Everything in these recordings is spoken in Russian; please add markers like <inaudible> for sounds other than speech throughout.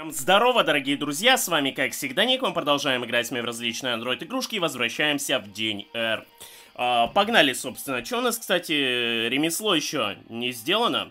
Эм, здорово, дорогие друзья, с вами как всегда Ник, мы продолжаем играть с вами в различные андроид-игрушки и возвращаемся в день R. А, погнали, собственно. Что у нас, кстати, ремесло еще не сделано?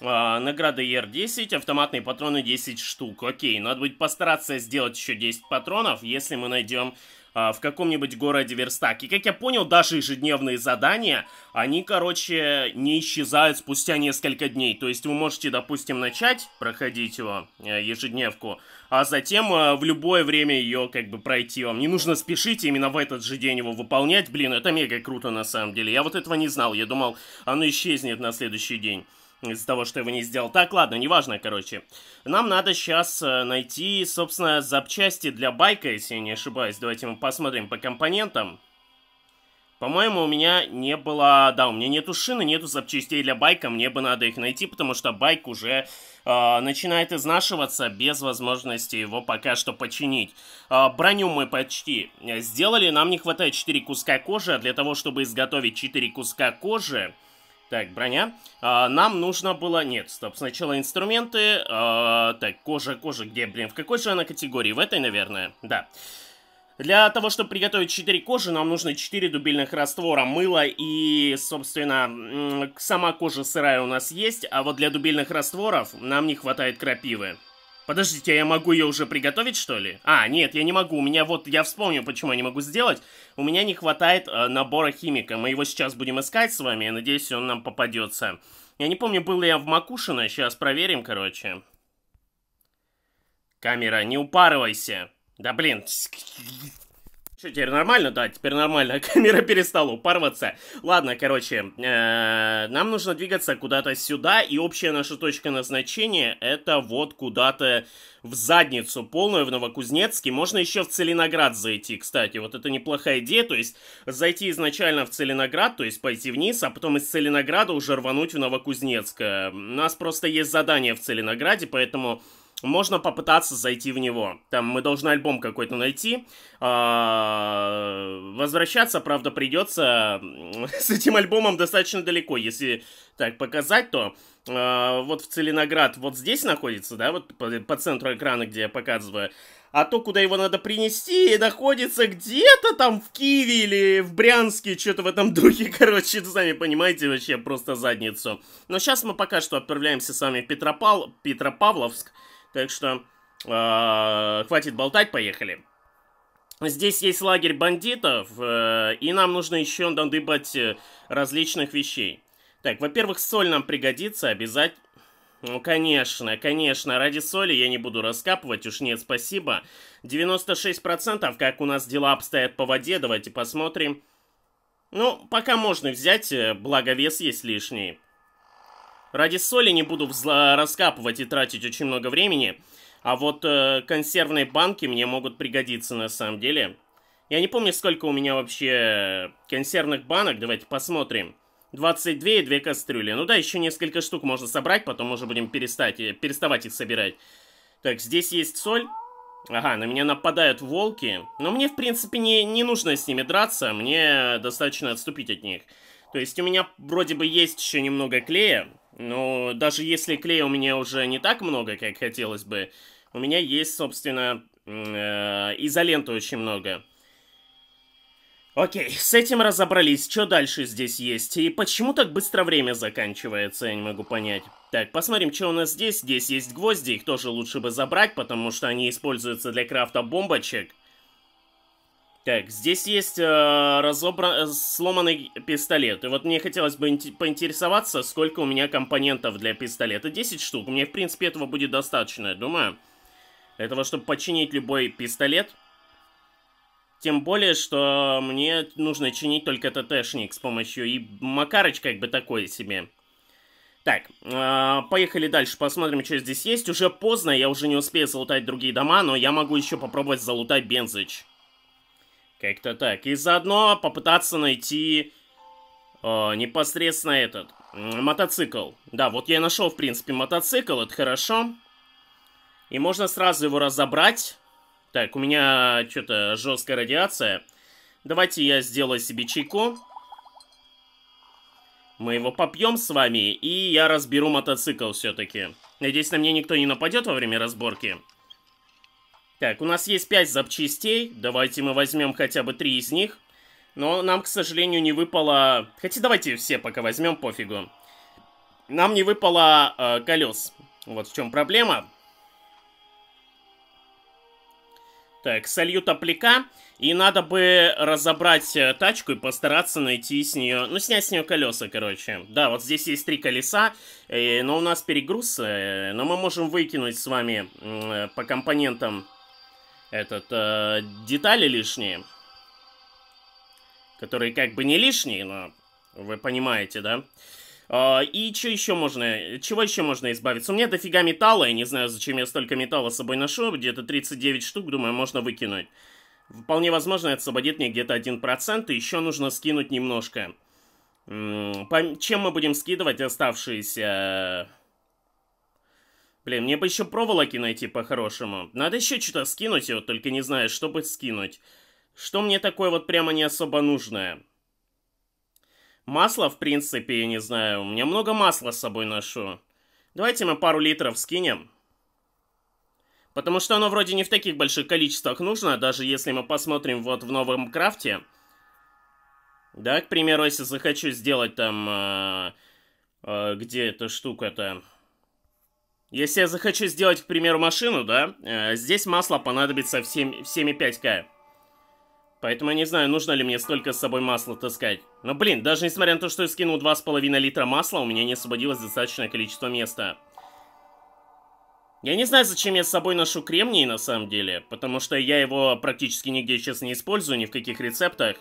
А, награда ER10, автоматные патроны 10 штук. Окей, надо будет постараться сделать еще 10 патронов, если мы найдем а, в каком-нибудь городе верстак. И как я понял, даже ежедневные задания, они, короче, не исчезают спустя несколько дней. То есть вы можете, допустим, начать проходить его, э, ежедневку, а затем э, в любое время ее как бы пройти. Вам не нужно спешить именно в этот же день его выполнять. Блин, это мега круто на самом деле. Я вот этого не знал. Я думал, оно исчезнет на следующий день из-за того, что его не сделал. Так, ладно, неважно, короче. Нам надо сейчас э, найти, собственно, запчасти для байка, если я не ошибаюсь. Давайте мы посмотрим по компонентам. По-моему, у меня не было... Да, у меня нету шины, нету запчастей для байка. Мне бы надо их найти, потому что байк уже э, начинает изнашиваться без возможности его пока что починить. Э, броню мы почти э, сделали. Нам не хватает 4 куска кожи. А для того, чтобы изготовить 4 куска кожи... Так, броня. А, нам нужно было... Нет, стоп. Сначала инструменты. А, так, кожа, кожа. Где, блин? В какой же она категории? В этой, наверное. Да. Для того, чтобы приготовить 4 кожи, нам нужно 4 дубильных раствора, мыло и, собственно, сама кожа сырая у нас есть, а вот для дубильных растворов нам не хватает крапивы. Подождите, а я могу ее уже приготовить, что ли? А, нет, я не могу. У меня вот, я вспомню, почему я не могу сделать. У меня не хватает э, набора химика. Мы его сейчас будем искать с вами. Я надеюсь, он нам попадется. Я не помню, был ли я в Макушино. Сейчас проверим, короче. Камера, не упарывайся. Да блин. Что, теперь нормально? Да, теперь нормально. <laughs> Камера перестала упарываться. Ладно, короче, э, нам нужно двигаться куда-то сюда, и общая наша точка назначения это вот куда-то в задницу полную, в Новокузнецке. Можно еще в Целиноград зайти, кстати. Вот это неплохая идея, то есть зайти изначально в Целиноград, то есть пойти вниз, а потом из Целинограда уже рвануть в Новокузнецк. Э, у нас просто есть задание в Целинограде, поэтому можно попытаться зайти в него. Там мы должны альбом какой-то найти. А, возвращаться, правда, придется <laughs> с этим альбомом достаточно далеко. Если так показать, то а, вот в Целиноград вот здесь находится, да, вот по, центру экрана, где я показываю. А то, куда его надо принести, находится где-то там в Киеве или в Брянске, что-то в этом <laughs> духе, короче, сами понимаете, вообще просто задницу. Но сейчас мы пока что отправляемся с вами в Петропав... Петропавловск, так что э, хватит болтать, поехали. Здесь есть лагерь бандитов, э, и нам нужно еще надыбать э, различных вещей. Так, во-первых, соль нам пригодится обязательно. Ну, конечно, конечно, ради соли я не буду раскапывать, уж нет, спасибо. 96%, как у нас дела обстоят по воде, давайте посмотрим. Ну, пока можно взять, э, благо вес есть лишний. Ради соли не буду раскапывать и тратить очень много времени. А вот э, консервные банки мне могут пригодиться на самом деле. Я не помню, сколько у меня вообще консервных банок. Давайте посмотрим. 22 и 2 кастрюли. Ну да, еще несколько штук можно собрать, потом уже будем перестать, э, переставать их собирать. Так, здесь есть соль. Ага, на меня нападают волки. Но мне, в принципе, не, не нужно с ними драться. Мне достаточно отступить от них. То есть у меня вроде бы есть еще немного клея. Но ну, даже если клея у меня уже не так много, как хотелось бы, у меня есть, собственно, э, изоленты очень много. Окей, с этим разобрались. Что дальше здесь есть? И почему так быстро время заканчивается, я не могу понять. Так, посмотрим, что у нас здесь. Здесь есть гвозди, их тоже лучше бы забрать, потому что они используются для крафта бомбочек. Так, здесь есть э, разобран... сломанный пистолет. И вот мне хотелось бы поинтересоваться, сколько у меня компонентов для пистолета. 10 штук. Мне, в принципе, этого будет достаточно, я думаю. этого, чтобы починить любой пистолет. Тем более, что мне нужно чинить только ТТшник с помощью... И Макарыч как бы такой себе. Так, э, поехали дальше, посмотрим, что здесь есть. Уже поздно, я уже не успею залутать другие дома, но я могу еще попробовать залутать Бензыч. Как-то так. И заодно попытаться найти э, непосредственно этот мотоцикл. Да, вот я и нашел, в принципе, мотоцикл. Это хорошо. И можно сразу его разобрать. Так, у меня что-то жесткая радиация. Давайте я сделаю себе чайку. Мы его попьем с вами, и я разберу мотоцикл все-таки. Надеюсь, на меня никто не нападет во время разборки. Так, у нас есть 5 запчастей. Давайте мы возьмем хотя бы 3 из них. Но нам, к сожалению, не выпало... Хотя давайте все пока возьмем, пофигу. Нам не выпало э, колес. Вот в чем проблема. Так, солью топляка. И надо бы разобрать э, тачку и постараться найти с нее... Ну, снять с нее колеса, короче. Да, вот здесь есть три колеса, э, но у нас перегруз. Э, но мы можем выкинуть с вами э, по компонентам этот, э, детали лишние, которые как бы не лишние, но вы понимаете, да? Э, и что еще можно, чего еще можно избавиться? У меня дофига металла, я не знаю, зачем я столько металла с собой ношу, где-то 39 штук, думаю, можно выкинуть. Вполне возможно, это освободит мне где-то 1%, и еще нужно скинуть немножко. М -м, чем мы будем скидывать оставшиеся Блин, мне бы еще проволоки найти по-хорошему. Надо еще что-то скинуть, я вот только не знаю, что бы скинуть. Что мне такое вот прямо не особо нужное? Масло, в принципе, я не знаю. У меня много масла с собой ношу. Давайте мы пару литров скинем. Потому что оно вроде не в таких больших количествах нужно, даже если мы посмотрим вот в новом крафте. Да, к примеру, если захочу сделать там... Э, э, где эта штука-то? Если я захочу сделать, к примеру, машину, да, э, здесь масло понадобится в, 7, в 7,5К. Поэтому я не знаю, нужно ли мне столько с собой масла таскать. Но, блин, даже несмотря на то, что я скинул 2,5 литра масла, у меня не освободилось достаточное количество места. Я не знаю, зачем я с собой ношу кремний на самом деле, потому что я его практически нигде сейчас не использую, ни в каких рецептах.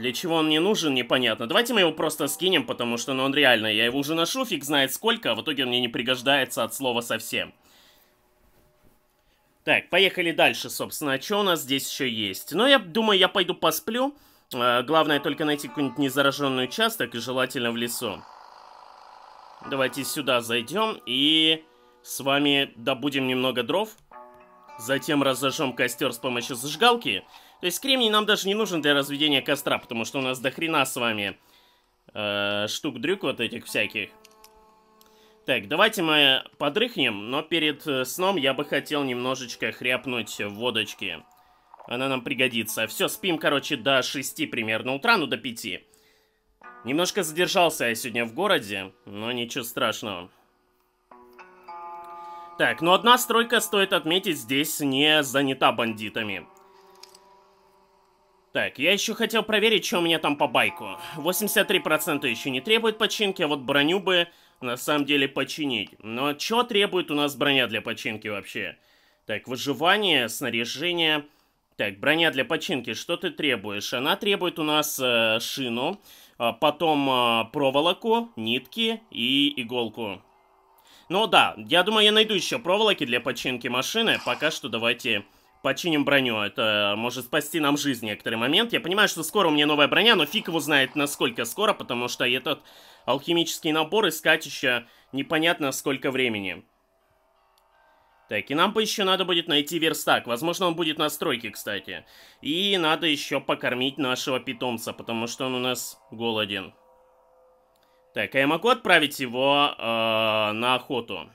Для чего он мне нужен, непонятно. Давайте мы его просто скинем, потому что, ну, он реально, я его уже ношу, фиг знает сколько, а в итоге он мне не пригождается от слова совсем. Так, поехали дальше, собственно. А что у нас здесь еще есть? Ну, я думаю, я пойду посплю. А, главное только найти какой-нибудь незараженный участок и желательно в лесу. Давайте сюда зайдем и с вами добудем немного дров. Затем разожжем костер с помощью зажигалки. То есть кремний нам даже не нужен для разведения костра, потому что у нас до хрена с вами э, штук-дрюк вот этих всяких. Так, давайте мы подрыхнем, но перед э, сном я бы хотел немножечко хряпнуть водочки. Она нам пригодится. Все, спим, короче, до 6 примерно утра, ну до 5. Немножко задержался я сегодня в городе, но ничего страшного. Так, но ну, одна стройка, стоит отметить, здесь не занята бандитами. Так, я еще хотел проверить, что у меня там по байку. 83% еще не требует починки, а вот броню бы на самом деле починить. Но что требует у нас броня для починки вообще? Так, выживание, снаряжение... Так, броня для починки, что ты требуешь? Она требует у нас э, шину, э, потом э, проволоку, нитки и иголку. Ну да, я думаю, я найду еще проволоки для починки машины. Пока что давайте Починим броню, это может спасти нам жизнь в некоторый момент. Я понимаю, что скоро у меня новая броня, но фиг его знает, насколько скоро, потому что этот алхимический набор искать еще непонятно сколько времени. Так, и нам бы еще надо будет найти верстак. Возможно, он будет на стройке, кстати. И надо еще покормить нашего питомца, потому что он у нас голоден. Так, а я могу отправить его э, на охоту?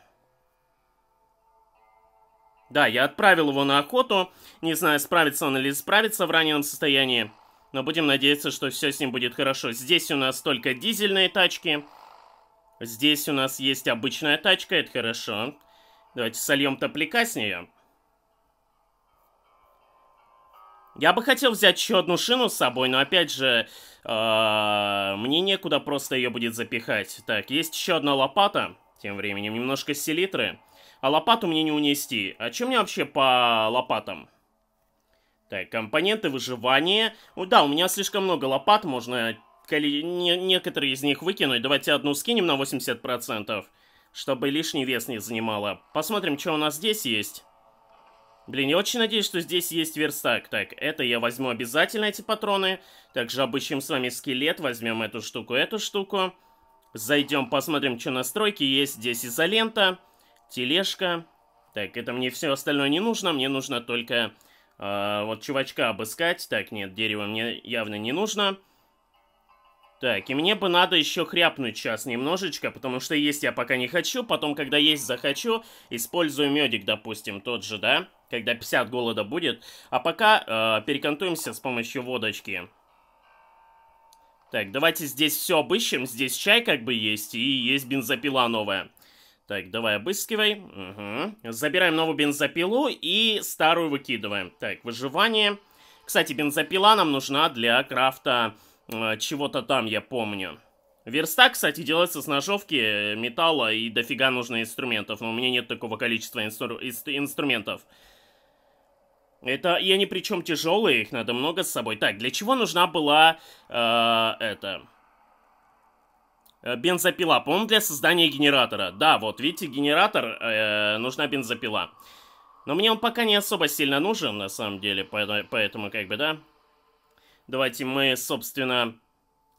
Да, я отправил его на охоту. Не знаю, справится он или справится в раненом состоянии. Но будем надеяться, что все с ним будет хорошо. Здесь у нас только дизельные тачки. Здесь у нас есть обычная тачка, это хорошо. Давайте сольем топлика с нее. Я бы хотел взять еще одну шину с собой, но опять же, а, мне некуда просто ее будет запихать. Так, есть еще одна лопата. Тем временем немножко Селитры. А лопату мне не унести. А чем мне вообще по лопатам? Так, компоненты выживания. Ну, да, у меня слишком много лопат, можно коли... не... некоторые из них выкинуть. Давайте одну скинем на 80%, чтобы лишний вес не занимало. Посмотрим, что у нас здесь есть. Блин, я очень надеюсь, что здесь есть верстак. Так, это я возьму обязательно, эти патроны. Также обыщем с вами скелет, возьмем эту штуку, эту штуку. Зайдем, посмотрим, что настройки есть. Здесь изолента. Изолента тележка. Так, это мне все остальное не нужно, мне нужно только э, вот чувачка обыскать. Так, нет, дерево мне явно не нужно. Так, и мне бы надо еще хряпнуть сейчас немножечко, потому что есть я пока не хочу, потом, когда есть захочу, использую медик, допустим, тот же, да? Когда 50 голода будет. А пока э, перекантуемся с помощью водочки. Так, давайте здесь все обыщем, здесь чай как бы есть, и есть бензопила новая. Так, давай обыскивай. Угу. Забираем новую бензопилу и старую выкидываем. Так, выживание. Кстати, бензопила нам нужна для крафта э, чего-то там, я помню. Верстак, кстати, делается с ножовки, э, металла и дофига нужно инструментов. Но у меня нет такого количества инстру инструментов. Это, и они причем тяжелые, их надо много с собой. Так, для чего нужна была э, это... Э, бензопила, по-моему, для создания генератора. Да, вот, видите, генератор, э, нужна бензопила. Но мне он пока не особо сильно нужен, на самом деле, поэтому, поэтому как бы, да. Давайте мы, собственно...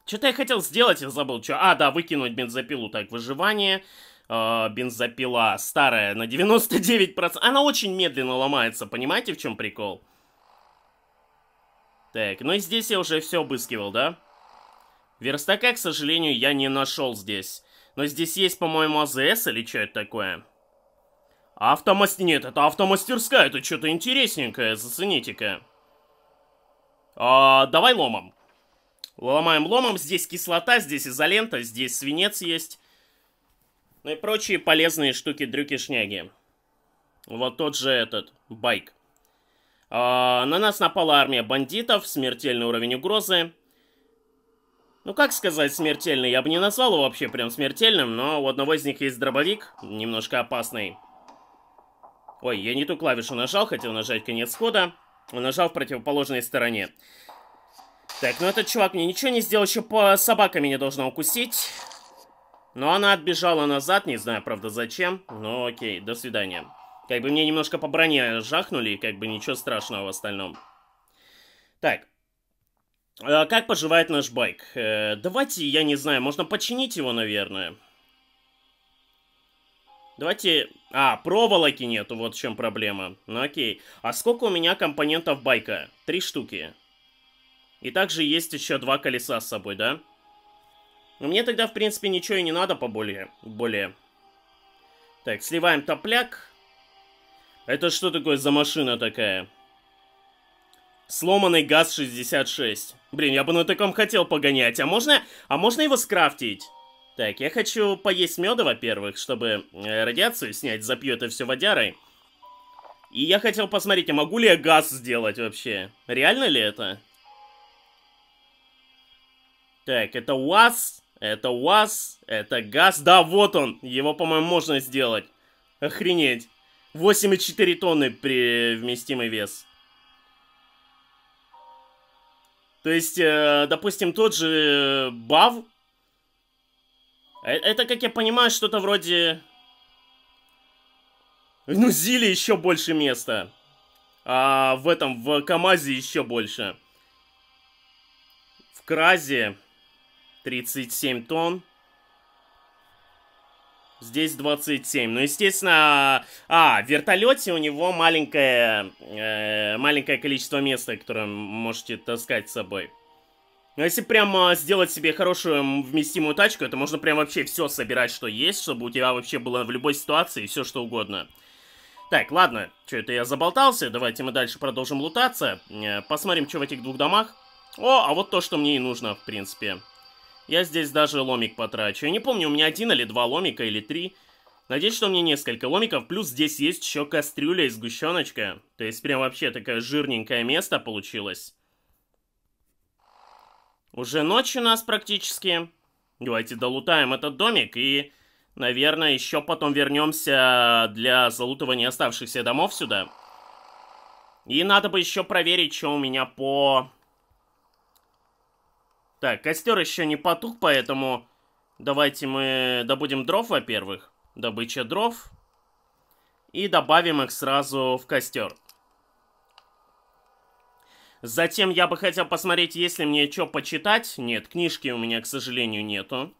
Что-то я хотел сделать, я забыл, что... А, да, выкинуть бензопилу. Так, выживание, э, бензопила старая на 99%. Она очень медленно ломается, понимаете, в чем прикол? Так, ну и здесь я уже все обыскивал, Да. Верстака, к сожалению, я не нашел здесь. Но здесь есть, по-моему, АЗС или что это такое? Автомаст... Нет, это автомастерская, это что-то интересненькое, зацените-ка. А, давай ломом. Ломаем ломом, здесь кислота, здесь изолента, здесь свинец есть. Ну и прочие полезные штуки-дрюки-шняги. Вот тот же этот, байк. А, на нас напала армия бандитов, смертельный уровень угрозы. Ну, как сказать смертельный? Я бы не назвал его вообще прям смертельным, но у одного из них есть дробовик, немножко опасный. Ой, я не ту клавишу нажал, хотел нажать конец хода, но нажал в противоположной стороне. Так, ну этот чувак мне ничего не сделал, еще по собака меня должна укусить. Но она отбежала назад, не знаю, правда, зачем. Но ну, окей, до свидания. Как бы мне немножко по броне жахнули, как бы ничего страшного в остальном. Так, Э, как поживает наш байк? Э, давайте, я не знаю, можно починить его, наверное. Давайте... А, проволоки нету, вот в чем проблема. Ну окей. А сколько у меня компонентов байка? Три штуки. И также есть еще два колеса с собой, да? мне тогда, в принципе, ничего и не надо поболее. Более. Так, сливаем топляк. Это что такое за машина такая? Сломанный ГАЗ-66. Блин, я бы на таком хотел погонять. А можно, а можно его скрафтить? Так, я хочу поесть меда, во-первых, чтобы э, радиацию снять, запью это все водярой. И я хотел посмотреть, а могу ли я газ сделать вообще? Реально ли это? Так, это УАЗ, это УАЗ, это газ. Да, вот он, его, по-моему, можно сделать. Охренеть. 8,4 тонны при э, вместимый вес. То есть, э, допустим, тот же Бав. Э, это, как я понимаю, что-то вроде... Ну, Зили еще больше места. А в этом, в КамАЗе еще больше. В Кразе 37 тонн. Здесь 27. Ну, естественно... А, а, в вертолете у него маленькое, э, маленькое количество места, которое можете таскать с собой. Но ну, если прямо а, сделать себе хорошую вместимую тачку, это можно прям вообще все собирать, что есть, чтобы у тебя вообще было в любой ситуации все что угодно. Так, ладно, что это я заболтался, давайте мы дальше продолжим лутаться. Э, посмотрим, что в этих двух домах. О, а вот то, что мне и нужно, в принципе. Я здесь даже ломик потрачу. Я не помню, у меня один или два ломика, или три. Надеюсь, что у меня несколько ломиков. Плюс здесь есть еще кастрюля и сгущеночка. То есть прям вообще такое жирненькое место получилось. Уже ночь у нас практически. Давайте долутаем этот домик и, наверное, еще потом вернемся для залутывания оставшихся домов сюда. И надо бы еще проверить, что у меня по так, костер еще не потух, поэтому давайте мы добудем дров, во-первых. Добыча дров. И добавим их сразу в костер. Затем я бы хотел посмотреть, если мне что почитать. Нет, книжки у меня, к сожалению, нету.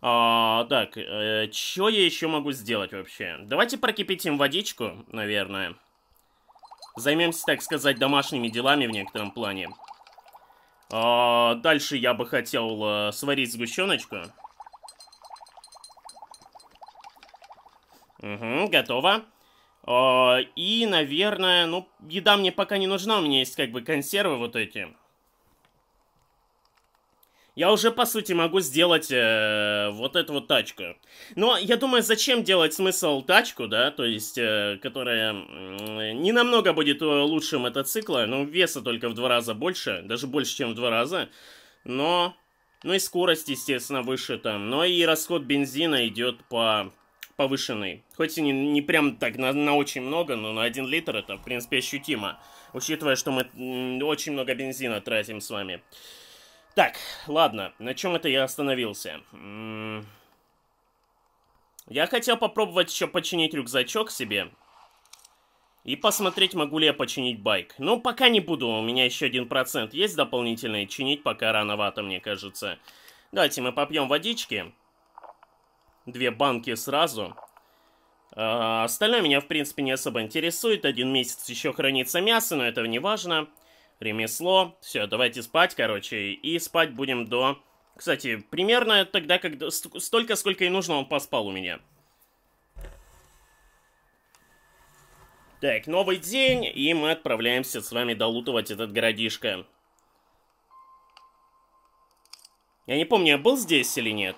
А, так, э, что я еще могу сделать вообще? Давайте прокипятим водичку, наверное. Займемся, так сказать, домашними делами в некотором плане. А, дальше я бы хотел а, сварить сгущеночку. Угу, готово. А, и, наверное, ну, еда мне пока не нужна. У меня есть как бы консервы вот эти я уже, по сути, могу сделать э, вот эту вот тачку. Но я думаю, зачем делать смысл тачку, да, то есть, э, которая э, не намного будет э, лучше мотоцикла, ну, веса только в два раза больше, даже больше, чем в два раза, но... Ну и скорость, естественно, выше там. Но и расход бензина идет по повышенный. Хоть и не, не прям так на, на очень много, но на 1 литр это, в принципе, ощутимо. Учитывая, что мы очень много бензина тратим с вами. Так, ладно, на чем это я остановился? я хотел попробовать еще починить рюкзачок себе. И посмотреть, могу ли я починить байк. Ну, пока не буду, у меня еще один процент есть дополнительный. Чинить пока рановато, мне кажется. Давайте мы попьем водички. Две банки сразу. А, остальное меня, в принципе, не особо интересует. Один месяц еще хранится мясо, но этого не важно ремесло. Все, давайте спать, короче, и спать будем до... Кстати, примерно тогда, когда... Столько, сколько и нужно, он поспал у меня. Так, новый день, и мы отправляемся с вами долутывать этот городишко. Я не помню, я был здесь или нет?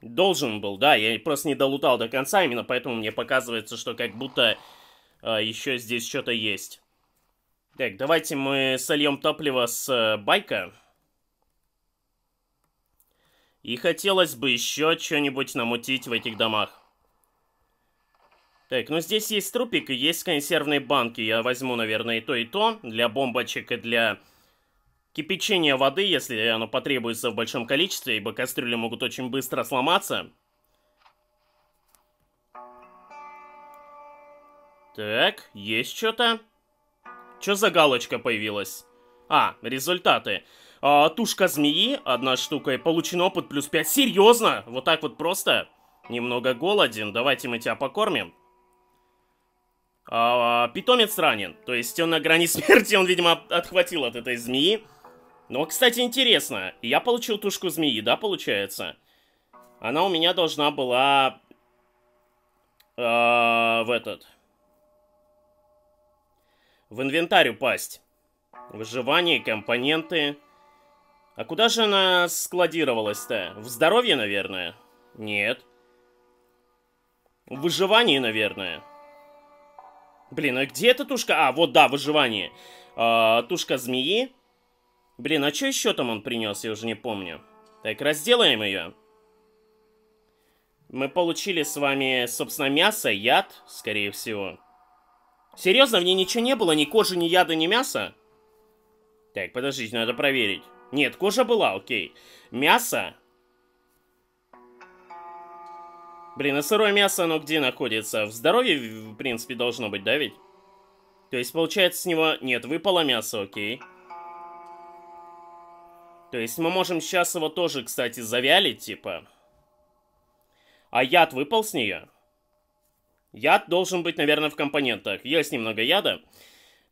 Должен был, да, я просто не долутал до конца, именно поэтому мне показывается, что как будто э, а, еще здесь что-то есть. Так, давайте мы сольем топливо с э, байка. И хотелось бы еще что-нибудь намутить в этих домах. Так, ну здесь есть трупик и есть консервные банки. Я возьму, наверное, и то, и то. Для бомбочек и для кипячения воды, если оно потребуется в большом количестве, ибо кастрюли могут очень быстро сломаться. Так, есть что-то. Что за галочка появилась? А, результаты. А, тушка змеи, одна штука, и получен опыт плюс 5. Серьезно? Вот так вот просто? Немного голоден, давайте мы тебя покормим. А, питомец ранен, то есть он на грани <laughs> смерти, он, видимо, отхватил от этой змеи. Но, кстати, интересно, я получил тушку змеи, да, получается? Она у меня должна была... Э, в этот в инвентарь упасть. Выживание, компоненты. А куда же она складировалась-то? В здоровье, наверное? Нет. В выживании, наверное. Блин, а где эта тушка? А, вот да, выживание. А, тушка змеи. Блин, а что еще там он принес? Я уже не помню. Так, разделаем ее. Мы получили с вами, собственно, мясо, яд, скорее всего. Серьезно, в ней ничего не было? Ни кожи, ни яда, ни мяса? Так, подождите, надо проверить. Нет, кожа была, окей. Мясо? Блин, а сырое мясо, оно где находится? В здоровье, в принципе, должно быть, да ведь? То есть, получается, с него... Нет, выпало мясо, окей. То есть, мы можем сейчас его тоже, кстати, завялить, типа. А яд выпал с нее? Яд должен быть, наверное, в компонентах. Есть немного яда.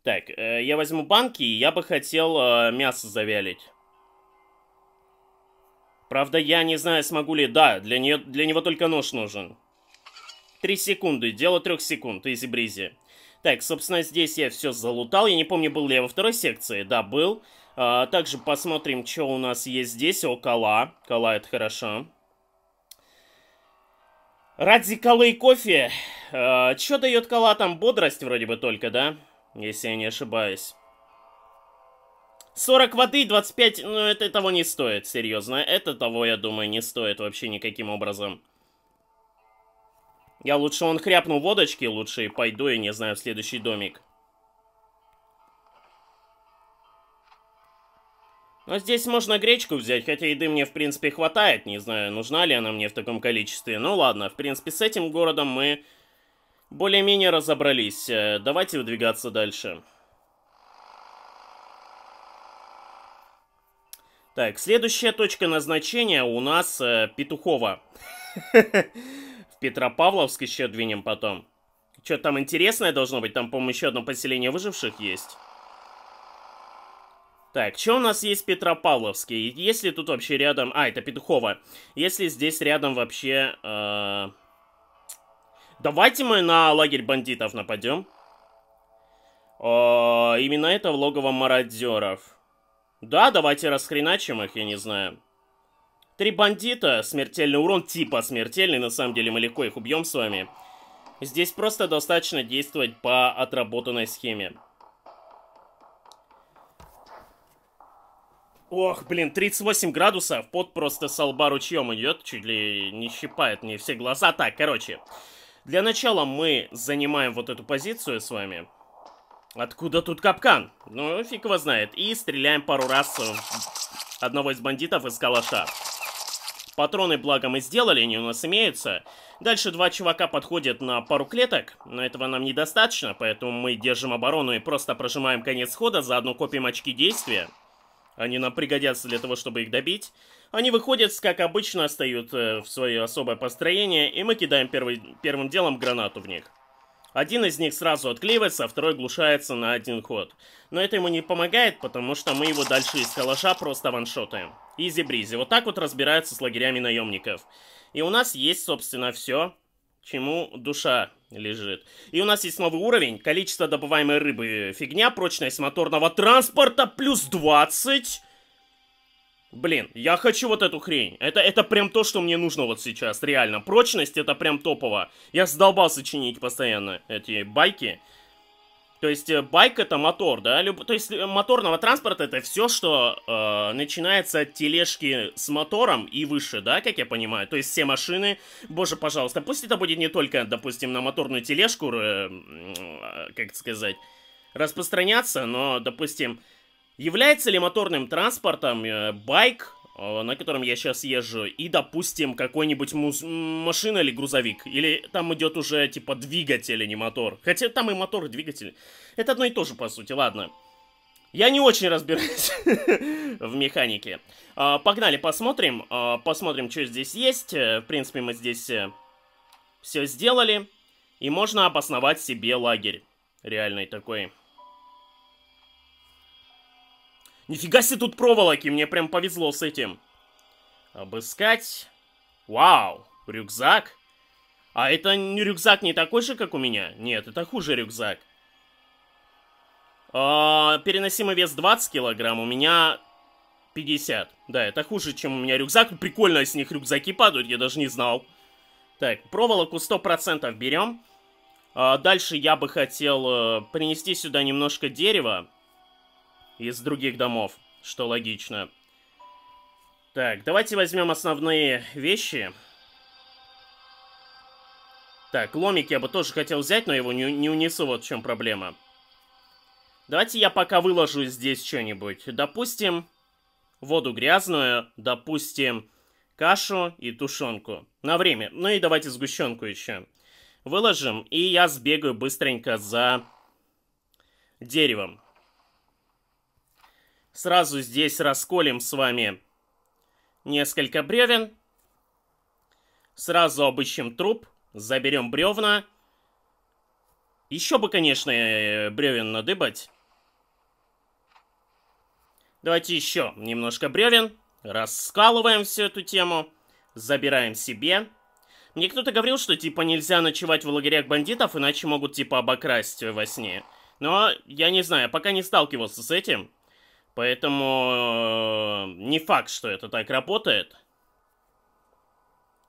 Так, э, я возьму банки, и я бы хотел э, мясо завялить. Правда, я не знаю, смогу ли... Да, для, нее, для него только нож нужен. Три секунды, дело трех секунд, изи-бризи. Так, собственно, здесь я все залутал. Я не помню, был ли я во второй секции. Да, был. А, также посмотрим, что у нас есть здесь. О, кола. Кола, это хорошо. Хорошо. Ради колы и кофе. Э, Чё дает кола там? Бодрость вроде бы только, да? Если я не ошибаюсь. 40 воды, 25... Ну, это того не стоит, серьезно. Это того, я думаю, не стоит вообще никаким образом. Я лучше он хряпну водочки лучше пойду, и не знаю, в следующий домик. Но здесь можно гречку взять, хотя еды мне в принципе хватает. Не знаю, нужна ли она мне в таком количестве. Ну ладно, в принципе с этим городом мы более-менее разобрались. Э, давайте выдвигаться дальше. Так, следующая точка назначения у нас э, Петухова. <laughs> В Петропавловск еще двинем потом. Что там интересное должно быть? Там, по-моему, еще одно поселение выживших есть. Так, что у нас есть Петропавловский? Есть ли тут вообще рядом... А, это Петухова. Если здесь рядом вообще... Э... Давайте мы на лагерь бандитов нападем. Э, именно это в логово мародеров. Да, давайте расхреначим их, я не знаю. Три бандита, смертельный урон, типа смертельный, на самом деле мы легко их убьем с вами. Здесь просто достаточно действовать по отработанной схеме. Ох, блин, 38 градусов, пот просто со лба ручьем идет, чуть ли не щипает мне все глаза. Так, короче, для начала мы занимаем вот эту позицию с вами. Откуда тут капкан? Ну, фиг его знает. И стреляем пару раз в одного из бандитов из калаша. Патроны, благо, мы сделали, они у нас имеются. Дальше два чувака подходят на пару клеток, но этого нам недостаточно, поэтому мы держим оборону и просто прожимаем конец хода, заодно копим очки действия. Они нам пригодятся для того, чтобы их добить. Они выходят, как обычно, встают э, в свое особое построение, и мы кидаем первый, первым делом гранату в них. Один из них сразу отклеивается, а второй глушается на один ход. Но это ему не помогает, потому что мы его дальше из калаша просто ваншотаем. Изи-бризи. Вот так вот разбираются с лагерями наемников. И у нас есть, собственно, все, чему душа лежит. И у нас есть новый уровень. Количество добываемой рыбы фигня. Прочность моторного транспорта плюс 20. Блин, я хочу вот эту хрень. Это, это прям то, что мне нужно вот сейчас, реально. Прочность это прям топово. Я задолбался чинить постоянно эти байки. То есть э, байк это мотор, да? Люб... То есть э, моторного транспорта это все, что э, начинается от тележки с мотором и выше, да, как я понимаю. То есть все машины, боже, пожалуйста, пусть это будет не только, допустим, на моторную тележку, э, э, как сказать, распространяться, но, допустим, является ли моторным транспортом э, байк Э, на котором я сейчас езжу, и, допустим, какой-нибудь муз- машина или грузовик, или там идет уже, типа, двигатель, а не мотор. Хотя там и мотор, и двигатель. Это одно и то же, по сути, ладно. Я не очень разбираюсь <laughs> в механике. Э, погнали, посмотрим. Э, посмотрим, что здесь есть. В принципе, мы здесь все сделали. И можно обосновать себе лагерь. Реальный такой. Нифига себе тут проволоки, мне прям повезло с этим. Обыскать. Вау, рюкзак. А это не рюкзак не такой же, как у меня? Нет, это хуже рюкзак. А, переносимый вес 20 килограмм, у меня 50. Да, это хуже, чем у меня рюкзак. Прикольно, с них рюкзаки падают, я даже не знал. Так, проволоку 100% берем. А, дальше я бы хотел э, принести сюда немножко дерева из других домов, что логично. Так, давайте возьмем основные вещи. Так, ломик я бы тоже хотел взять, но его не, не унесу, вот в чем проблема. Давайте я пока выложу здесь что-нибудь. Допустим, воду грязную, допустим, кашу и тушенку. На время. Ну и давайте сгущенку еще. Выложим, и я сбегаю быстренько за деревом сразу здесь расколем с вами несколько бревен. Сразу обыщем труп, заберем бревна. Еще бы, конечно, э, бревен надыбать. Давайте еще немножко бревен. Раскалываем всю эту тему. Забираем себе. Мне кто-то говорил, что типа нельзя ночевать в лагерях бандитов, иначе могут типа обокрасть во сне. Но я не знаю, пока не сталкивался с этим. Поэтому э, не факт, что это так работает.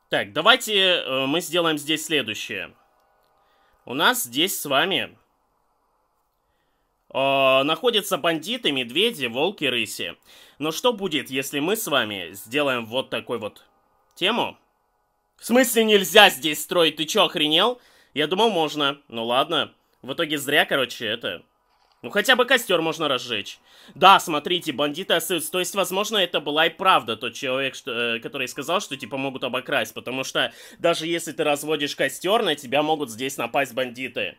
Так, давайте э, мы сделаем здесь следующее. У нас здесь с вами э, находятся бандиты, медведи, волки, рыси. Но что будет, если мы с вами сделаем вот такой вот тему? В смысле нельзя здесь строить? Ты чё, охренел? Я думал, можно. Ну ладно. В итоге зря, короче, это... Ну хотя бы костер можно разжечь. Да, смотрите, бандиты остаются. То есть, возможно, это была и правда тот человек, что, э, который сказал, что типа могут обокрасть. Потому что даже если ты разводишь костер, на тебя могут здесь напасть бандиты.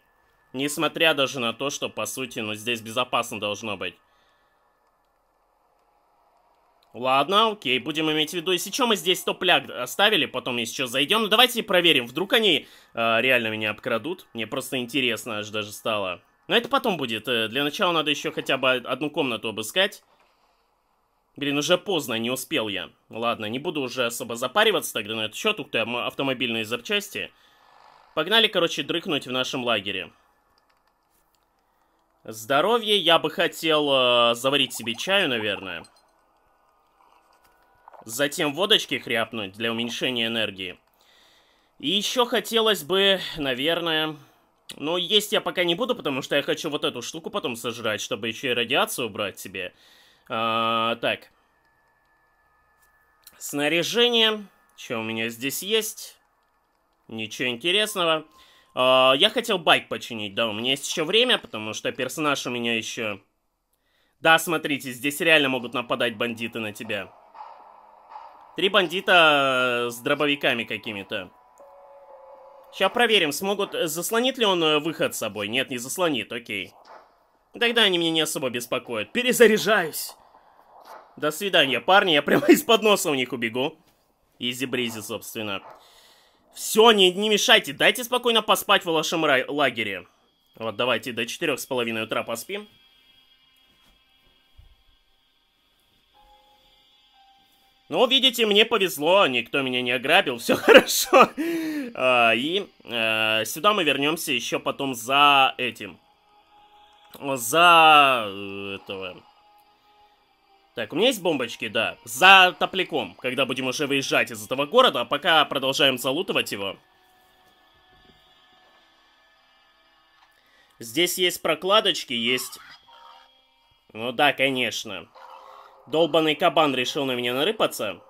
Несмотря даже на то, что по сути, ну здесь безопасно должно быть. Ладно, окей, будем иметь в виду. Если что, мы здесь топляк оставили, потом если что, зайдем. Ну давайте проверим, вдруг они э, реально меня обкрадут. Мне просто интересно аж даже стало. Но это потом будет. Э, для начала надо еще хотя бы одну комнату обыскать. Блин, уже поздно, не успел я. Ладно, не буду уже особо запариваться тогда на этот счет. Ух ты, автомобильные запчасти. Погнали, короче, дрыхнуть в нашем лагере. Здоровье я бы хотел э, заварить себе чаю, наверное. Затем водочки хряпнуть для уменьшения энергии. И еще хотелось бы, наверное... Ну, есть я пока не буду, потому что я хочу вот эту штуку потом сожрать, чтобы еще и радиацию убрать себе. А, так. Снаряжение. Что у меня здесь есть? Ничего интересного. А, я хотел байк починить, да, у меня есть еще время, потому что персонаж у меня еще... Да, смотрите, здесь реально могут нападать бандиты на тебя. Три бандита с дробовиками какими-то. Сейчас проверим, смогут... Э, заслонит ли он э, выход с собой? Нет, не заслонит, окей. Тогда они меня не особо беспокоят. Перезаряжаюсь! До свидания, парни. Я прямо <laughs> из-под носа у них убегу. Изи-бризи, собственно. Все, не, не мешайте. Дайте спокойно поспать в вашем лагере. Вот, давайте до четырех с половиной утра поспим. Ну видите, мне повезло, никто меня не ограбил, все <laughs> хорошо. А, и э, сюда мы вернемся еще потом за этим. За э, этого... Так, у меня есть бомбочки, да. За топляком, когда будем уже выезжать из этого города, а пока продолжаем залутывать его. Здесь есть прокладочки, есть... Ну да, конечно. Конечно. Долбанный кабан решил на меня нарыпаться.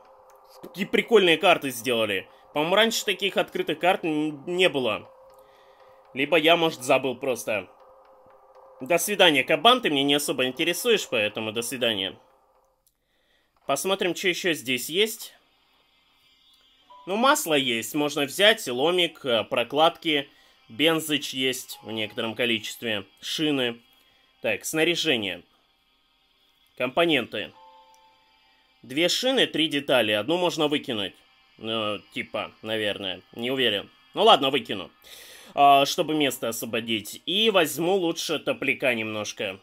Какие прикольные карты сделали. По-моему, раньше таких открытых карт не было. Либо я, может, забыл просто. До свидания, кабан, ты мне не особо интересуешь, поэтому до свидания. Посмотрим, что еще здесь есть. Ну, масло есть, можно взять, ломик, э, прокладки, бензыч есть в некотором количестве, шины. Так, снаряжение. Компоненты. Две шины, три детали. Одну можно выкинуть. Ну, типа, наверное. Не уверен. Ну ладно, выкину. А, чтобы место освободить. И возьму лучше топляка немножко.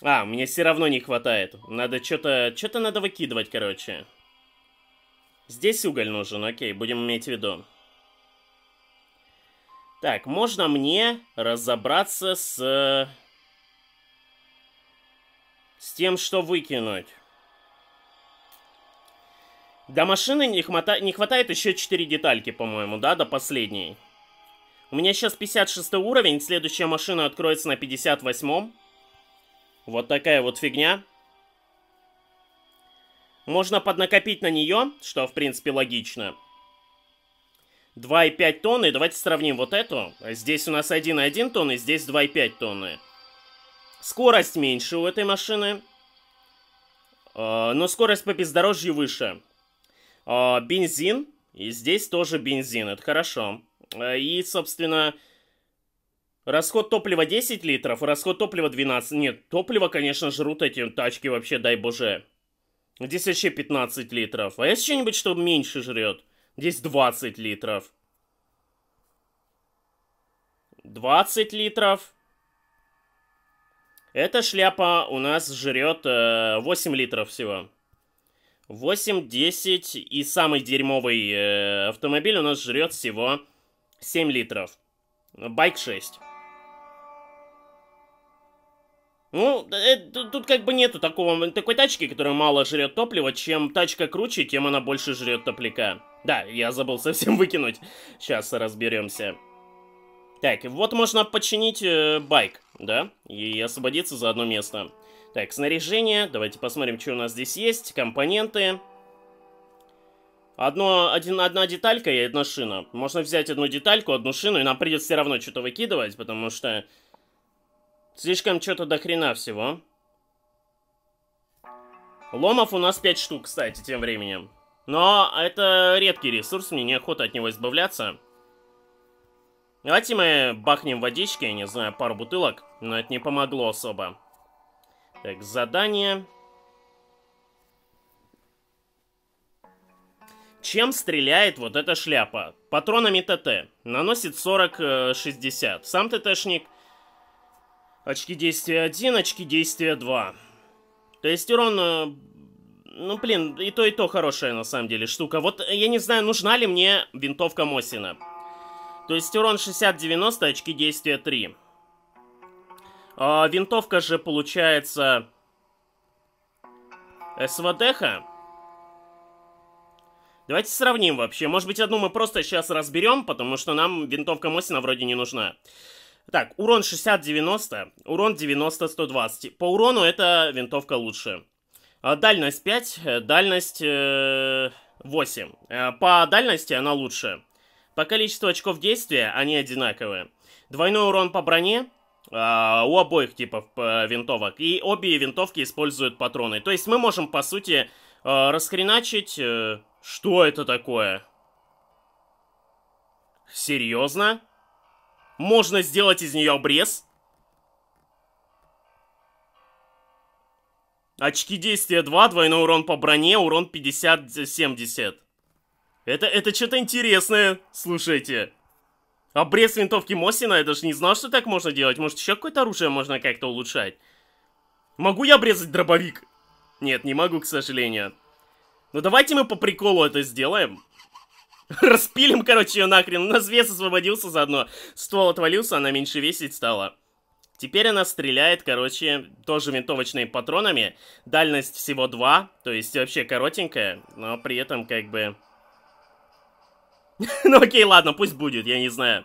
А, мне все равно не хватает. Надо что-то... Что-то надо выкидывать, короче. Здесь уголь нужен, окей, будем иметь в виду. Так, можно мне разобраться с... С тем, что выкинуть. До машины не, хмата, не хватает еще 4 детальки, по-моему, да, до последней. У меня сейчас 56 уровень, следующая машина откроется на 58-м. Вот такая вот фигня. Можно поднакопить на нее, что, в принципе, логично. 2,5 тонны, давайте сравним вот эту. Здесь у нас 1,1 тонны, здесь 2,5 тонны. Скорость меньше у этой машины, э, но скорость по бездорожью выше. А, бензин. И здесь тоже бензин, это хорошо. А, и, собственно, расход топлива 10 литров, расход топлива 12. Нет, топливо, конечно, жрут эти тачки вообще, дай боже. Здесь вообще 15 литров. А есть что-нибудь, что меньше жрет? Здесь 20 литров. 20 литров. Эта шляпа у нас жрет э, 8 литров всего. 8, 10 и самый дерьмовый э, автомобиль у нас жрет всего 7 литров. Байк 6. Ну, это, тут как бы нету такого, такой тачки, которая мало жрет топлива. Чем тачка круче, тем она больше жрет топлика. Да, я забыл совсем <laughs> выкинуть. Сейчас разберемся. Так, вот можно починить э, байк, да? И освободиться за одно место. Так, снаряжение. Давайте посмотрим, что у нас здесь есть. Компоненты. Одно, один, одна деталька и одна шина. Можно взять одну детальку, одну шину, и нам придется все равно что-то выкидывать, потому что... Слишком что-то до хрена всего. Ломов у нас 5 штук, кстати, тем временем. Но это редкий ресурс, мне неохота от него избавляться. Давайте мы бахнем водички, я не знаю, пару бутылок, но это не помогло особо. Так, задание. Чем стреляет вот эта шляпа? Патронами ТТ. Наносит 40-60. Э, Сам ТТшник. Очки действия 1, очки действия 2. То есть урон... Э, ну, блин, и то, и то хорошая, на самом деле, штука. Вот э, я не знаю, нужна ли мне винтовка Мосина. То есть урон 60-90, очки действия 3. А, винтовка же получается... СВДХ? Давайте сравним вообще. Может быть, одну мы просто сейчас разберем, потому что нам винтовка Мосина вроде не нужна. Так, урон 60-90, урон 90-120. По урону эта винтовка лучше. А, дальность 5, э, дальность э, 8. Э, по дальности она лучше. По количеству очков действия они одинаковые. Двойной урон по броне а, у обоих типов а, винтовок. И обе винтовки используют патроны. То есть мы можем, по сути, а, расхреначить... Э, что это такое? Серьезно? Можно сделать из нее обрез? Очки действия 2, двойной урон по броне, урон 50-70. Это, это что-то интересное, слушайте. Обрез а винтовки Мосина, я даже не знал, что так можно делать. Может, еще какое-то оружие можно как-то улучшать? Могу я обрезать дробовик? Нет, не могу, к сожалению. Ну давайте мы по приколу это сделаем. <laughs> Распилим, короче, ее нахрен. У нас вес освободился заодно. Ствол отвалился, она меньше весить стала. Теперь она стреляет, короче, тоже винтовочными патронами. Дальность всего 2, то есть вообще коротенькая, но при этом как бы <laughs> ну окей, ладно, пусть будет, я не знаю.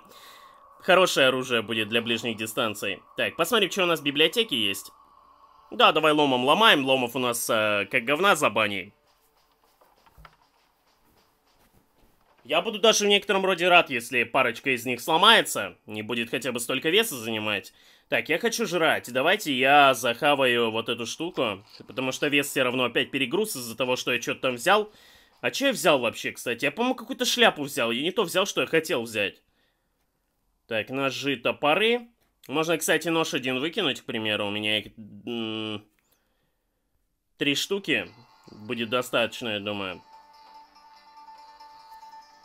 Хорошее оружие будет для ближних дистанций. Так, посмотрим, что у нас в библиотеке есть. Да, давай ломом ломаем. Ломов у нас э, как говна за баней. Я буду даже в некотором роде рад, если парочка из них сломается. Не будет хотя бы столько веса занимать. Так, я хочу жрать. Давайте я захаваю вот эту штуку. Потому что вес все равно опять перегруз из-за того, что я что-то там взял. А что я взял вообще, кстати? Я, по-моему, какую-то шляпу взял. Я не то взял, что я хотел взять. Так, ножи, топоры. Можно, кстати, нож один выкинуть, к примеру. У меня их... Три штуки. Будет достаточно, я думаю.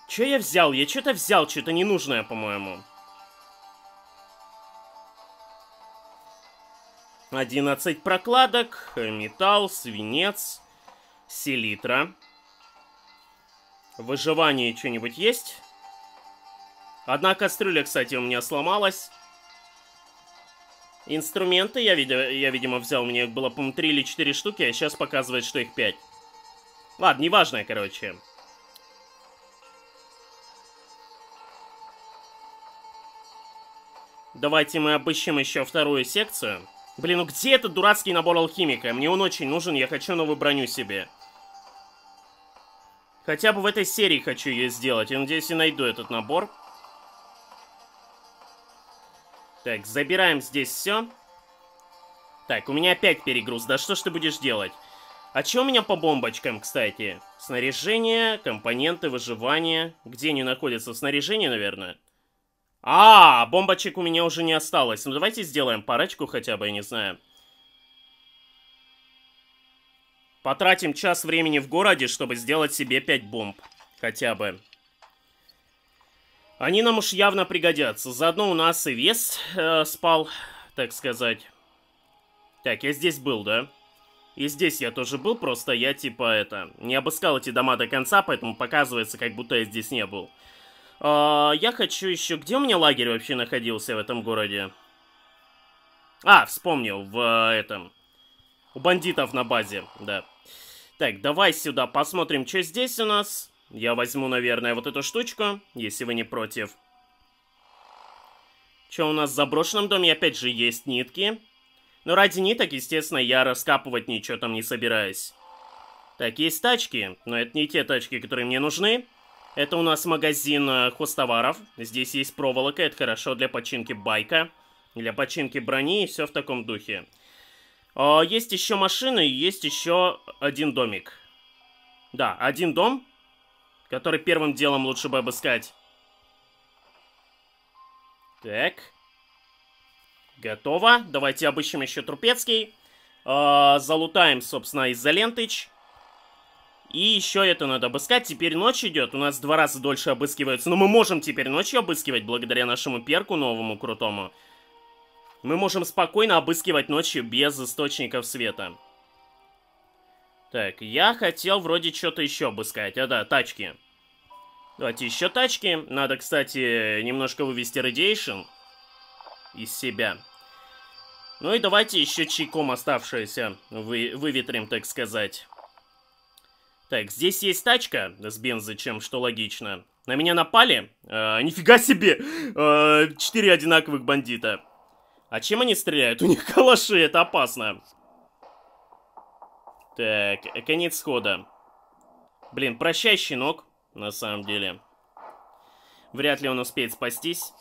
Че я взял? Я что-то взял, что-то ненужное, по-моему. Одиннадцать прокладок, металл, свинец, селитра выживании что-нибудь есть? Одна кастрюля, кстати, у меня сломалась. Инструменты я, видя, я видимо, взял. У меня было, по-моему, 3 или 4 штуки, а сейчас показывает, что их 5. Ладно, неважно, короче. Давайте мы обыщем еще вторую секцию. Блин, ну где этот дурацкий набор алхимика? Мне он очень нужен, я хочу новую броню себе. Хотя бы в этой серии хочу ее сделать. Я надеюсь, и найду этот набор. Так, забираем здесь все. Так, у меня опять перегруз. Да что ж ты будешь делать? А что у меня по бомбочкам, кстати? Снаряжение, компоненты, выживание. Где они находятся? Снаряжение, наверное? А, бомбочек у меня уже не осталось. Ну давайте сделаем парочку хотя бы, я не знаю. Потратим час времени в городе, чтобы сделать себе пять бомб. Хотя бы. Они нам уж явно пригодятся. Заодно у нас и вес э, спал, так сказать. Так, я здесь был, да? И здесь я тоже был, просто я типа это... Не обыскал эти дома до конца, поэтому показывается, как будто я здесь не был. Э, я хочу еще... Где у меня лагерь вообще находился в этом городе? А, вспомнил, в э, этом... У бандитов на базе, да. Так, давай сюда посмотрим, что здесь у нас. Я возьму, наверное, вот эту штучку, если вы не против. Что у нас в заброшенном доме? Опять же, есть нитки. Но ради ниток, естественно, я раскапывать ничего там не собираюсь. Так, есть тачки, но это не те тачки, которые мне нужны. Это у нас магазин э, хостоваров. Здесь есть проволока, это хорошо для починки байка, для починки брони и все в таком духе. Э, есть еще машина и есть еще один домик. Да, один дом, который первым делом лучше бы обыскать. Так. Готово. Давайте обыщем еще Трупецкий. Э, залутаем, собственно, изолентыч. И еще это надо обыскать. Теперь ночь идет. У нас два раза дольше обыскиваются. Но мы можем теперь ночью обыскивать благодаря нашему перку новому крутому. Мы можем спокойно обыскивать ночью без источников света. Так, я хотел вроде что-то еще обыскать. А да, тачки. Давайте еще тачки. Надо, кстати, немножко вывести радиейшн из себя. Ну и давайте еще чайком оставшееся вы, выветрим, так сказать. Так, здесь есть тачка с бензы, что логично. На меня напали? Э, нифига себе! А, четыре одинаковых бандита. А чем они стреляют? У них <laughs> калаши, это опасно. Так, э, конец хода. Блин, прощай, щенок, на самом деле. Вряд ли он успеет спастись.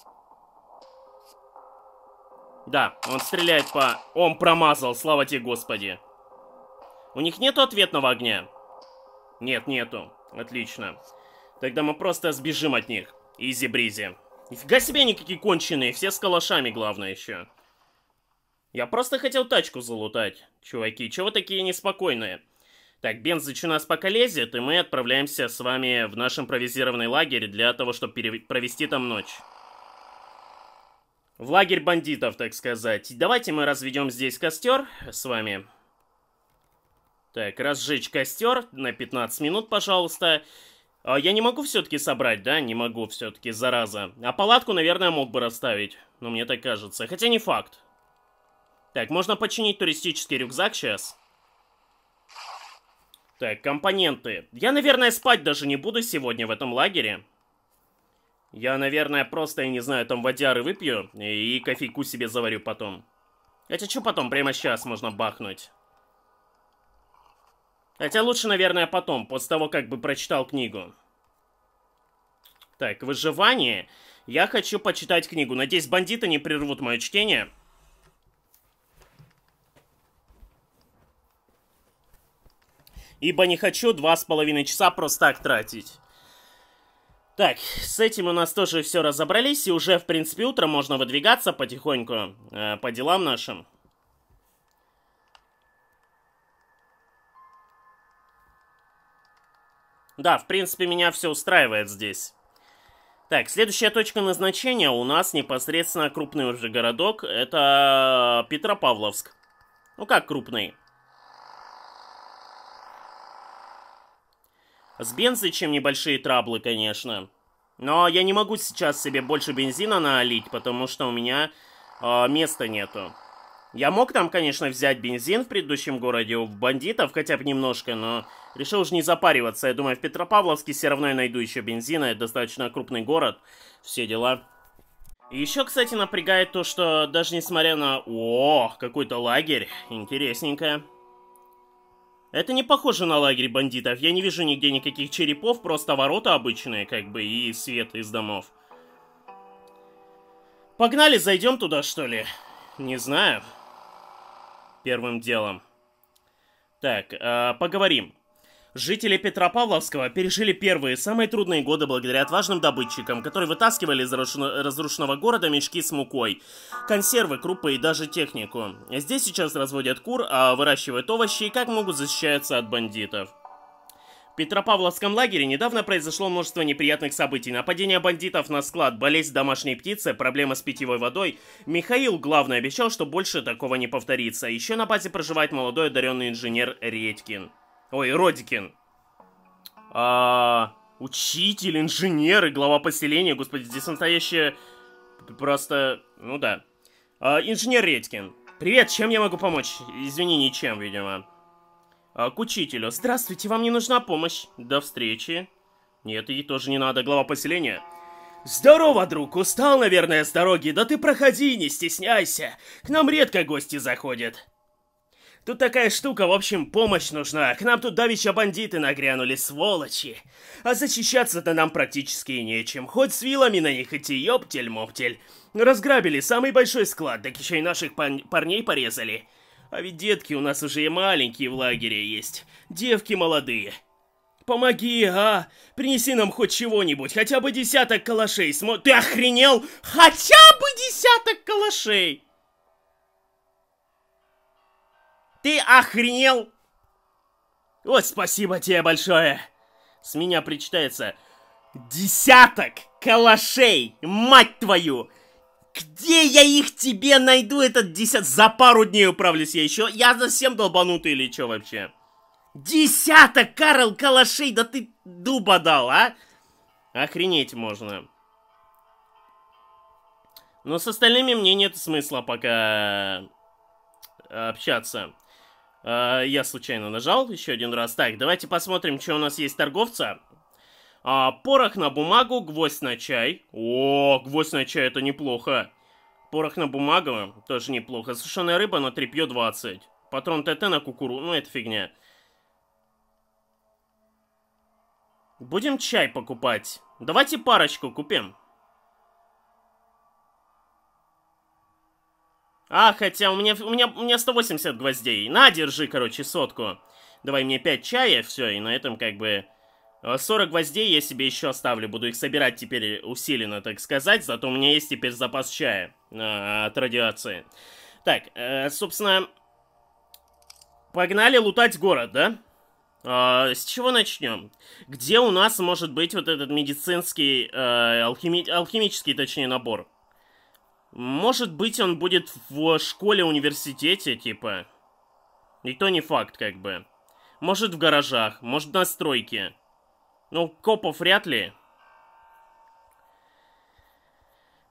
Да, он стреляет по... Он промазал, слава тебе, господи. У них нету ответного огня? Нет, нету. Отлично. Тогда мы просто сбежим от них. Изи-бризи. Нифига себе они какие конченые, все с калашами, главное, еще. Я просто хотел тачку залутать. Чуваки, чего такие неспокойные? Так, Бен у нас пока лезет, и мы отправляемся с вами в наш импровизированный лагерь для того, чтобы провести там ночь. В лагерь бандитов, так сказать. Давайте мы разведем здесь костер с вами. Так, разжечь костер на 15 минут, пожалуйста. А я не могу все-таки собрать, да? Не могу все-таки, зараза. А палатку, наверное, мог бы расставить. Но ну, мне так кажется. Хотя не факт. Так, можно починить туристический рюкзак сейчас. Так, компоненты. Я, наверное, спать даже не буду сегодня в этом лагере. Я, наверное, просто, я не знаю, там водяры выпью и, кофейку себе заварю потом. Хотя что потом, прямо сейчас можно бахнуть. Хотя лучше, наверное, потом, после того, как бы прочитал книгу. Так, выживание. Я хочу почитать книгу. Надеюсь, бандиты не прервут мое чтение. ибо не хочу два с половиной часа просто так тратить. Так, с этим у нас тоже все разобрались, и уже, в принципе, утром можно выдвигаться потихоньку э, по делам нашим. Да, в принципе, меня все устраивает здесь. Так, следующая точка назначения у нас непосредственно крупный уже городок. Это э, Петропавловск. Ну как крупный? С бензой чем небольшие траблы, конечно. Но я не могу сейчас себе больше бензина налить, потому что у меня э, места нету. Я мог там, конечно, взять бензин в предыдущем городе у бандитов, хотя бы немножко, но решил уж не запариваться. Я думаю, в Петропавловске все равно я найду еще бензина, это достаточно крупный город, все дела. еще, кстати, напрягает то, что даже несмотря на... О, какой-то лагерь, интересненько. Это не похоже на лагерь бандитов. Я не вижу нигде никаких черепов, просто ворота обычные, как бы, и свет из домов. Погнали, зайдем туда, что ли? Не знаю. Первым делом. Так, э, поговорим. Жители Петропавловского пережили первые, самые трудные годы благодаря отважным добытчикам, которые вытаскивали из разрушенного города мешки с мукой, консервы, крупы и даже технику. Здесь сейчас разводят кур, а выращивают овощи и как могут защищаются от бандитов. В Петропавловском лагере недавно произошло множество неприятных событий. Нападение бандитов на склад, болезнь домашней птицы, проблема с питьевой водой. Михаил, главный обещал, что больше такого не повторится. Еще на базе проживает молодой одаренный инженер Редькин. Ой, Родикин. А, учитель, инженер и глава поселения. Господи, здесь настоящее... Просто... Ну да. А, инженер Редькин. Привет, чем я могу помочь? Извини, ничем, видимо. А, к учителю. Здравствуйте, вам не нужна помощь. До встречи. Нет, ей тоже не надо, глава поселения. Здорово, друг, устал, наверное, с дороги, да ты проходи, не стесняйся. К нам редко гости заходят. Тут такая штука, в общем, помощь нужна. К нам тут давеча бандиты нагрянули, сволочи. А защищаться-то нам практически нечем. Хоть с вилами на них идти, ёптель-моптель. Разграбили самый большой склад, так еще и наших парней порезали. А ведь детки у нас уже и маленькие в лагере есть. Девки молодые. Помоги, а? Принеси нам хоть чего-нибудь, хотя бы десяток калашей. Смо... Ты охренел? Хотя бы десяток калашей! Ты охренел? Вот спасибо тебе большое. С меня причитается десяток калашей, мать твою! Где я их тебе найду, этот десят? За пару дней управлюсь я еще. Я совсем долбанутый или что вообще? Десяток, Карл, калашей, да ты дуба дал, а? Охренеть можно. Но с остальными мне нет смысла пока общаться. Э, я случайно нажал еще один раз. Так, давайте посмотрим, что у нас есть торговца. А, порох на бумагу, гвоздь на чай. О, гвоздь на чай, это неплохо. Порох на бумагу, тоже неплохо. Сушеная рыба на тряпье 20. Патрон ТТ на кукуру, ну это фигня. Будем чай покупать. Давайте парочку купим. А, хотя у меня, у меня, у меня 180 гвоздей. На, держи, короче, сотку. Давай мне 5 чая, все, и на этом как бы... 40 э, гвоздей я себе еще оставлю, буду их собирать теперь усиленно, так сказать, зато у меня есть теперь запас чая э, от радиации. Так, э, собственно, погнали лутать город, да? Э, с чего начнем? Где у нас может быть вот этот медицинский, э, алхими... алхимический, точнее, набор? Может быть, он будет в школе-университете, типа. И то не факт, как бы. Может, в гаражах, может, на стройке. Ну, копов вряд ли.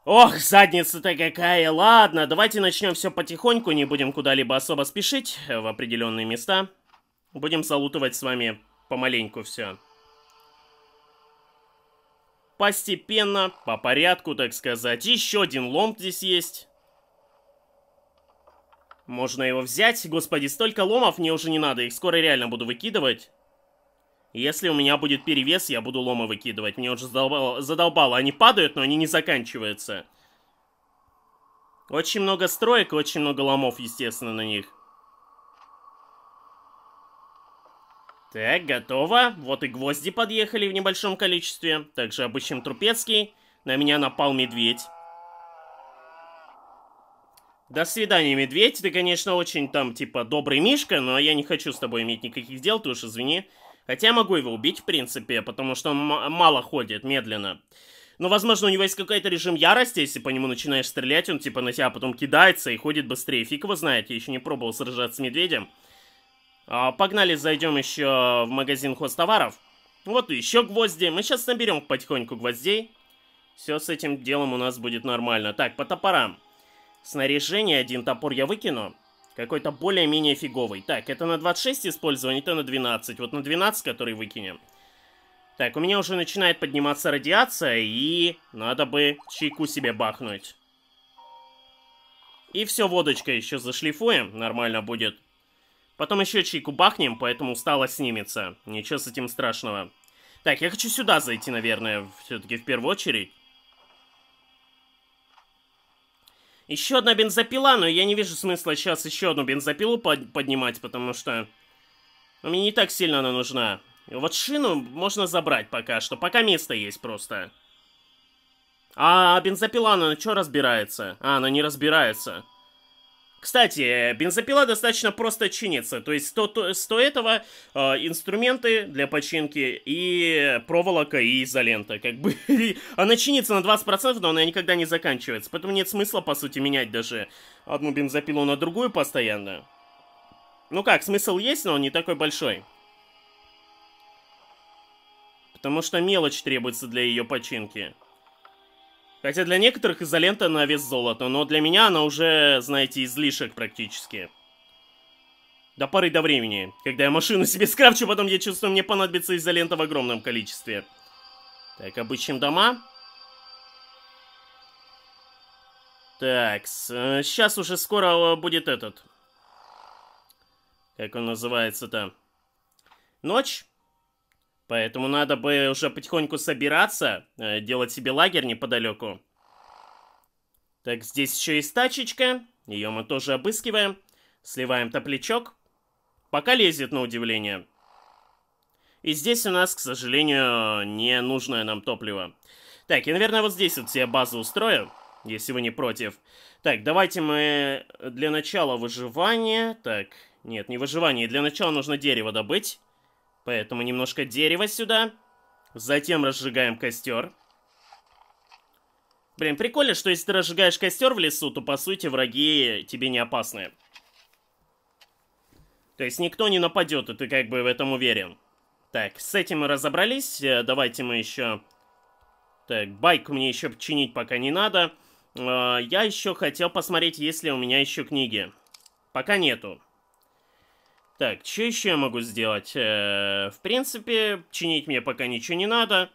Ох, задница-то какая, ладно, давайте начнем все потихоньку, не будем куда-либо особо спешить э, в определенные места. Будем салутывать с вами помаленьку все постепенно, по порядку, так сказать. Еще один ломб здесь есть. Можно его взять. Господи, столько ломов мне уже не надо. Их скоро реально буду выкидывать. Если у меня будет перевес, я буду ломы выкидывать. Мне уже задолбало. задолбало. Они падают, но они не заканчиваются. Очень много строек очень много ломов, естественно, на них. Так, готово. Вот и гвозди подъехали в небольшом количестве. Также обычным Трупецкий. На меня напал медведь. До свидания, медведь. Ты, конечно, очень там, типа, добрый Мишка, но я не хочу с тобой иметь никаких дел, ты уж извини. Хотя я могу его убить, в принципе, потому что он мало ходит, медленно. Но, возможно, у него есть какой-то режим ярости, если по нему начинаешь стрелять, он, типа, на тебя потом кидается и ходит быстрее. Фиг его знает, я еще не пробовал сражаться с медведем. А, погнали, зайдем еще в магазин хозтоваров. Вот еще гвозди. Мы сейчас наберем потихоньку гвоздей. Все с этим делом у нас будет нормально. Так, по топорам. Снаряжение, один топор я выкину. Какой-то более-менее фиговый. Так, это на 26 использование, это на 12. Вот на 12, который выкинем. Так, у меня уже начинает подниматься радиация, и надо бы чайку себе бахнуть. И все, водочка еще зашлифуем, нормально будет. Потом еще чайку бахнем, поэтому усталость снимется. Ничего с этим страшного. Так, я хочу сюда зайти, наверное, все-таки в первую очередь. Еще одна бензопила, но я не вижу смысла сейчас еще одну бензопилу под поднимать, потому что... Ну, мне не так сильно она нужна. Вот шину можно забрать пока что, пока место есть просто. А бензопила, она что разбирается? А, она не разбирается. Кстати, э, бензопила достаточно просто чинится, то есть 100, 100 этого э, инструменты для починки и проволока и изолента, как бы. <laughs> она чинится на 20%, но она никогда не заканчивается, поэтому нет смысла, по сути, менять даже одну бензопилу на другую постоянно. Ну как, смысл есть, но он не такой большой. Потому что мелочь требуется для ее починки. Хотя для некоторых изолента на вес золота, но для меня она уже, знаете, излишек практически. До поры до времени. Когда я машину себе скрафчу, потом я чувствую, мне понадобится изолента в огромном количестве. Так, обычным дома. Так, э, сейчас уже скоро а, будет этот. Как он называется-то? Ночь. Поэтому надо бы уже потихоньку собираться, э, делать себе лагерь неподалеку. Так, здесь еще есть тачечка. Ее мы тоже обыскиваем. Сливаем топлячок. Пока лезет на удивление. И здесь у нас, к сожалению, не нужное нам топливо. Так, я, наверное, вот здесь вот себе базу устрою, если вы не против. Так, давайте мы для начала выживание. Так, нет, не выживание. Для начала нужно дерево добыть. Поэтому немножко дерева сюда. Затем разжигаем костер. Блин, прикольно, что если ты разжигаешь костер в лесу, то, по сути, враги тебе не опасны. То есть никто не нападет, и ты как бы в этом уверен. Так, с этим мы разобрались. Э, давайте мы еще... Так, байк мне еще чинить пока не надо. Э, я еще хотел посмотреть, есть ли у меня еще книги. Пока нету. Так, что еще я могу сделать? Э -э, в принципе, чинить мне пока ничего не надо.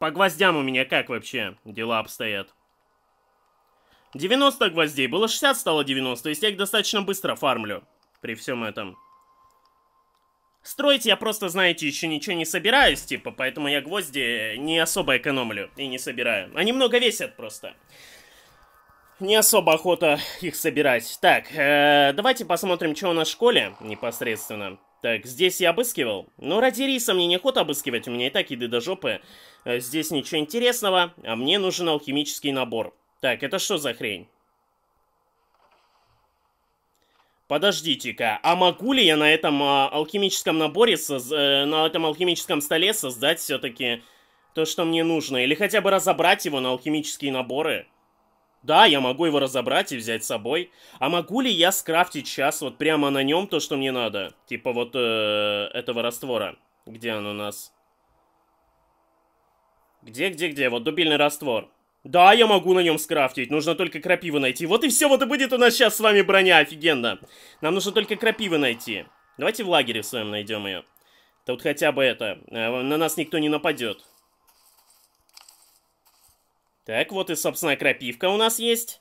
По гвоздям у меня как вообще дела обстоят? 90 гвоздей, было 60, стало 90, то есть я их достаточно быстро фармлю при всем этом. Строить я просто, знаете, еще ничего не собираюсь, типа, поэтому я гвозди не особо экономлю и не собираю. Они много весят просто. Просто не особо охота их собирать. Так, э, давайте посмотрим, что у нас в школе непосредственно. Так, здесь я обыскивал. Ну, ради риса мне не охота обыскивать, у меня и так еды до жопы. Э, здесь ничего интересного, а мне нужен алхимический набор. Так, это что за хрень? Подождите-ка, а могу ли я на этом э, алхимическом наборе, э, на этом алхимическом столе создать все-таки то, что мне нужно? Или хотя бы разобрать его на алхимические наборы? Да, я могу его разобрать и взять с собой. А могу ли я скрафтить сейчас вот прямо на нем то, что мне надо? Типа вот э, этого раствора. Где он у нас? Где, где, где? Вот дубильный раствор. Да, я могу на нем скрафтить, нужно только крапиву найти. Вот и все, вот и будет у нас сейчас с вами броня, офигенно. Нам нужно только крапивы найти. Давайте в лагере в своем найдем ее. Тут хотя бы это, э, на нас никто не нападет. Так, вот и, собственно, крапивка у нас есть.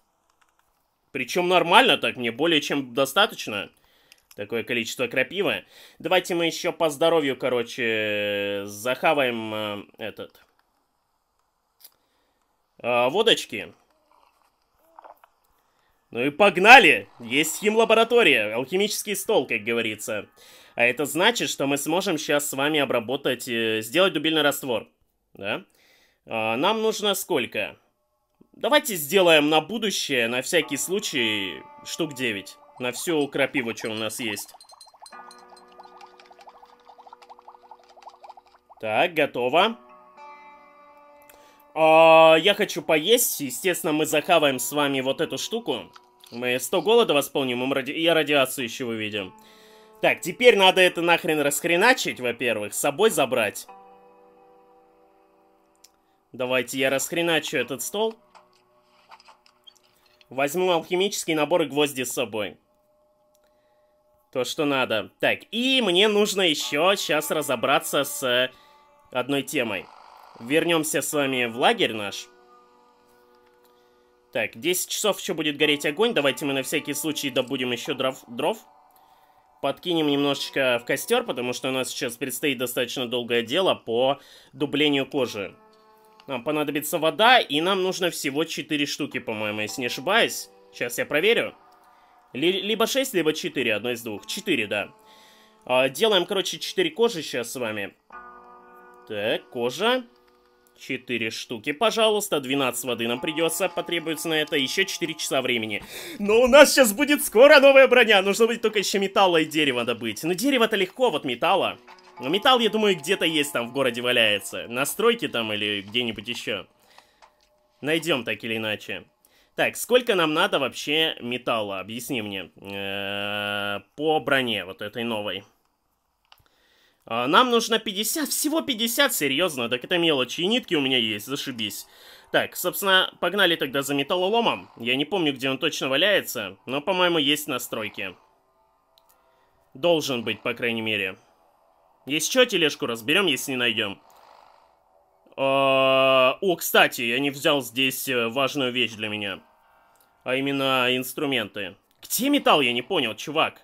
Причем нормально так, мне более чем достаточно. Такое количество крапивы. Давайте мы еще по здоровью, короче, захаваем э, этот... Э, водочки. Ну и погнали! Есть хим-лаборатория, алхимический стол, как говорится. А это значит, что мы сможем сейчас с вами обработать, э, сделать дубильный раствор. Да? Да. А, нам нужно сколько? Давайте сделаем на будущее, на всякий случай, штук 9. На всю крапиву, что у нас есть. Так, готово. А, я хочу поесть. Естественно, мы захаваем с вами вот эту штуку. Мы 100 голода восполним, и, ради... радиацию еще увидим. Так, теперь надо это нахрен расхреначить, во-первых. С собой забрать. Давайте я расхреначу этот стол. Возьму алхимический набор и гвозди с собой. То, что надо. Так, и мне нужно еще сейчас разобраться с э, одной темой. Вернемся с вами в лагерь наш. Так, 10 часов еще будет гореть огонь. Давайте мы на всякий случай добудем еще дров. дров. Подкинем немножечко в костер, потому что у нас сейчас предстоит достаточно долгое дело по дублению кожи. Нам понадобится вода, и нам нужно всего 4 штуки, по-моему, если не ошибаюсь. Сейчас я проверю. либо 6, либо 4, одно из двух. 4, да. А, делаем, короче, 4 кожи сейчас с вами. Так, кожа. 4 штуки, пожалуйста. 12 воды нам придется, потребуется на это еще 4 часа времени. Но у нас сейчас будет скоро новая броня. Нужно будет только еще металла и дерева добыть. Но дерево-то легко, вот металла. Ну, металл, я думаю, где-то есть там в городе валяется. На стройке там или где-нибудь еще. Найдем так или иначе. Так, сколько нам надо вообще металла? Объясни мне. Э -э по броне вот этой новой. А, нам нужно 50, всего 50, серьезно, так это мелочи. И нитки у меня есть, зашибись. Так, собственно, погнали тогда за металлоломом. Я не помню, где он точно валяется, но, по-моему, есть настройки. Должен быть, по крайней мере. Еще тележку разберем, если не найдем. А, о, кстати, я не взял здесь э, важную вещь для меня. А именно инструменты. Где металл, я не понял, чувак.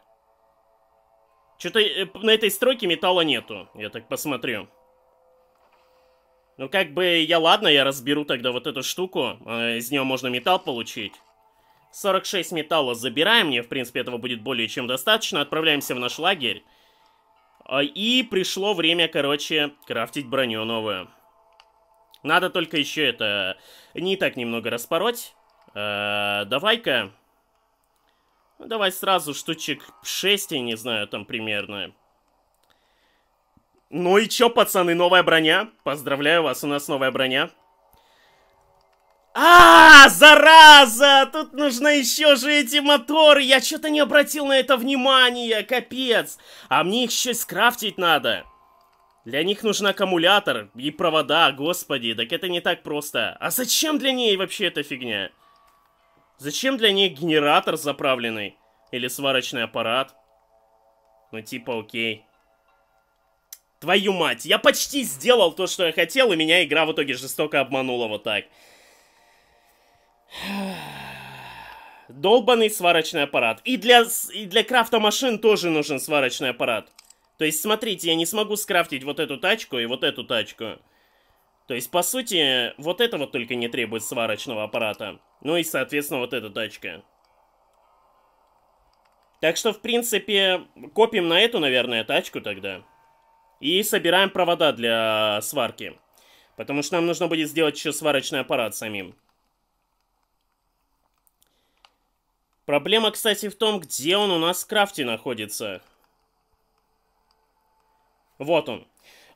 Что-то э, на этой стройке металла нету, я так посмотрю. Ну как бы, я ладно, я разберу тогда вот эту штуку. А, из нее можно металл получить. 46 металла забираем, мне в принципе этого будет более чем достаточно. Отправляемся в наш лагерь. А, и пришло время, короче, крафтить броню новую. Надо только еще это... Э, не так немного распороть. Э Давай-ка... Ну, давай сразу штучек 6, я не знаю, там примерно. Ну и чё, пацаны, новая броня? Поздравляю вас, у нас новая броня. А, зараза! Тут нужно еще же эти моторы! Я что-то не обратил на это внимания, капец! А мне их еще скрафтить надо! Для них нужен аккумулятор и провода, господи, так это не так просто. А зачем для ней вообще эта фигня? Зачем для ней генератор заправленный? Или сварочный аппарат? Ну типа окей. Твою мать, я почти сделал то, что я хотел, и меня игра в итоге жестоко обманула вот так. <sighs> Долбанный сварочный аппарат. И для, и для крафта машин тоже нужен сварочный аппарат. То есть, смотрите, я не смогу скрафтить вот эту тачку и вот эту тачку. То есть, по сути, вот этого только не требует сварочного аппарата. Ну и, соответственно, вот эта тачка. Так что, в принципе, копим на эту, наверное, тачку тогда. И собираем провода для сварки. Потому что нам нужно будет сделать еще сварочный аппарат самим. Проблема, кстати, в том, где он у нас в крафте находится. Вот он.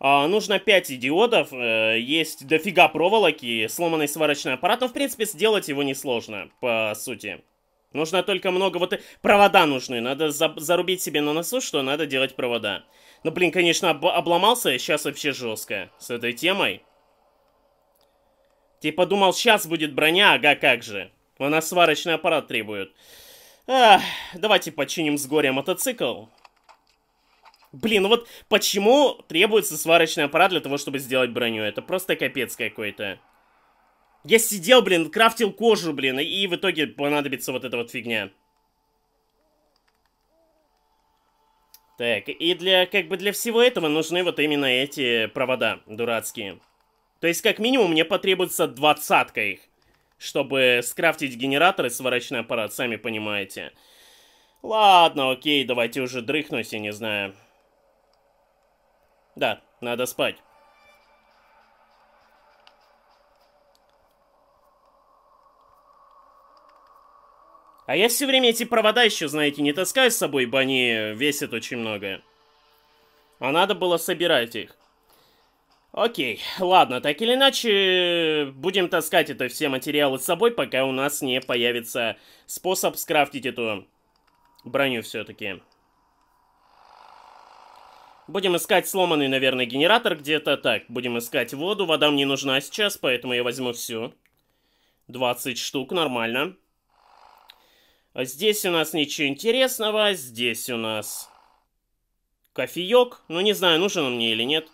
А, нужно 5 диодов, э, есть дофига проволоки, сломанный сварочный аппарат, но, в принципе, сделать его несложно, по сути. Нужно только много вот... Провода нужны, надо за зарубить себе на носу, что надо делать провода. Ну, блин, конечно, об обломался, сейчас а вообще жестко с этой темой. Типа думал, сейчас будет броня, ага, как же. У нас сварочный аппарат требует. Ах, давайте починим с горя мотоцикл. Блин, ну вот почему требуется сварочный аппарат для того, чтобы сделать броню? Это просто капец какой-то. Я сидел, блин, крафтил кожу, блин, и, и в итоге понадобится вот эта вот фигня. Так, и для, как бы для всего этого нужны вот именно эти провода дурацкие. То есть, как минимум, мне потребуется двадцатка их чтобы скрафтить генераторы сварочный аппарат, сами понимаете. Ладно, окей, давайте уже дрыхнусь, я не знаю. Да, надо спать. А я все время эти провода еще, знаете, не таскаю с собой, ибо они весят очень много. А надо было собирать их. Окей, ладно, так или иначе, будем таскать это все материалы с собой, пока у нас не появится способ скрафтить эту броню все-таки. Будем искать сломанный, наверное, генератор где-то. Так, будем искать воду. Вода мне нужна сейчас, поэтому я возьму всю. 20 штук, нормально. А здесь у нас ничего интересного. Здесь у нас кофеек. Ну, не знаю, нужен он мне или нет. Нет.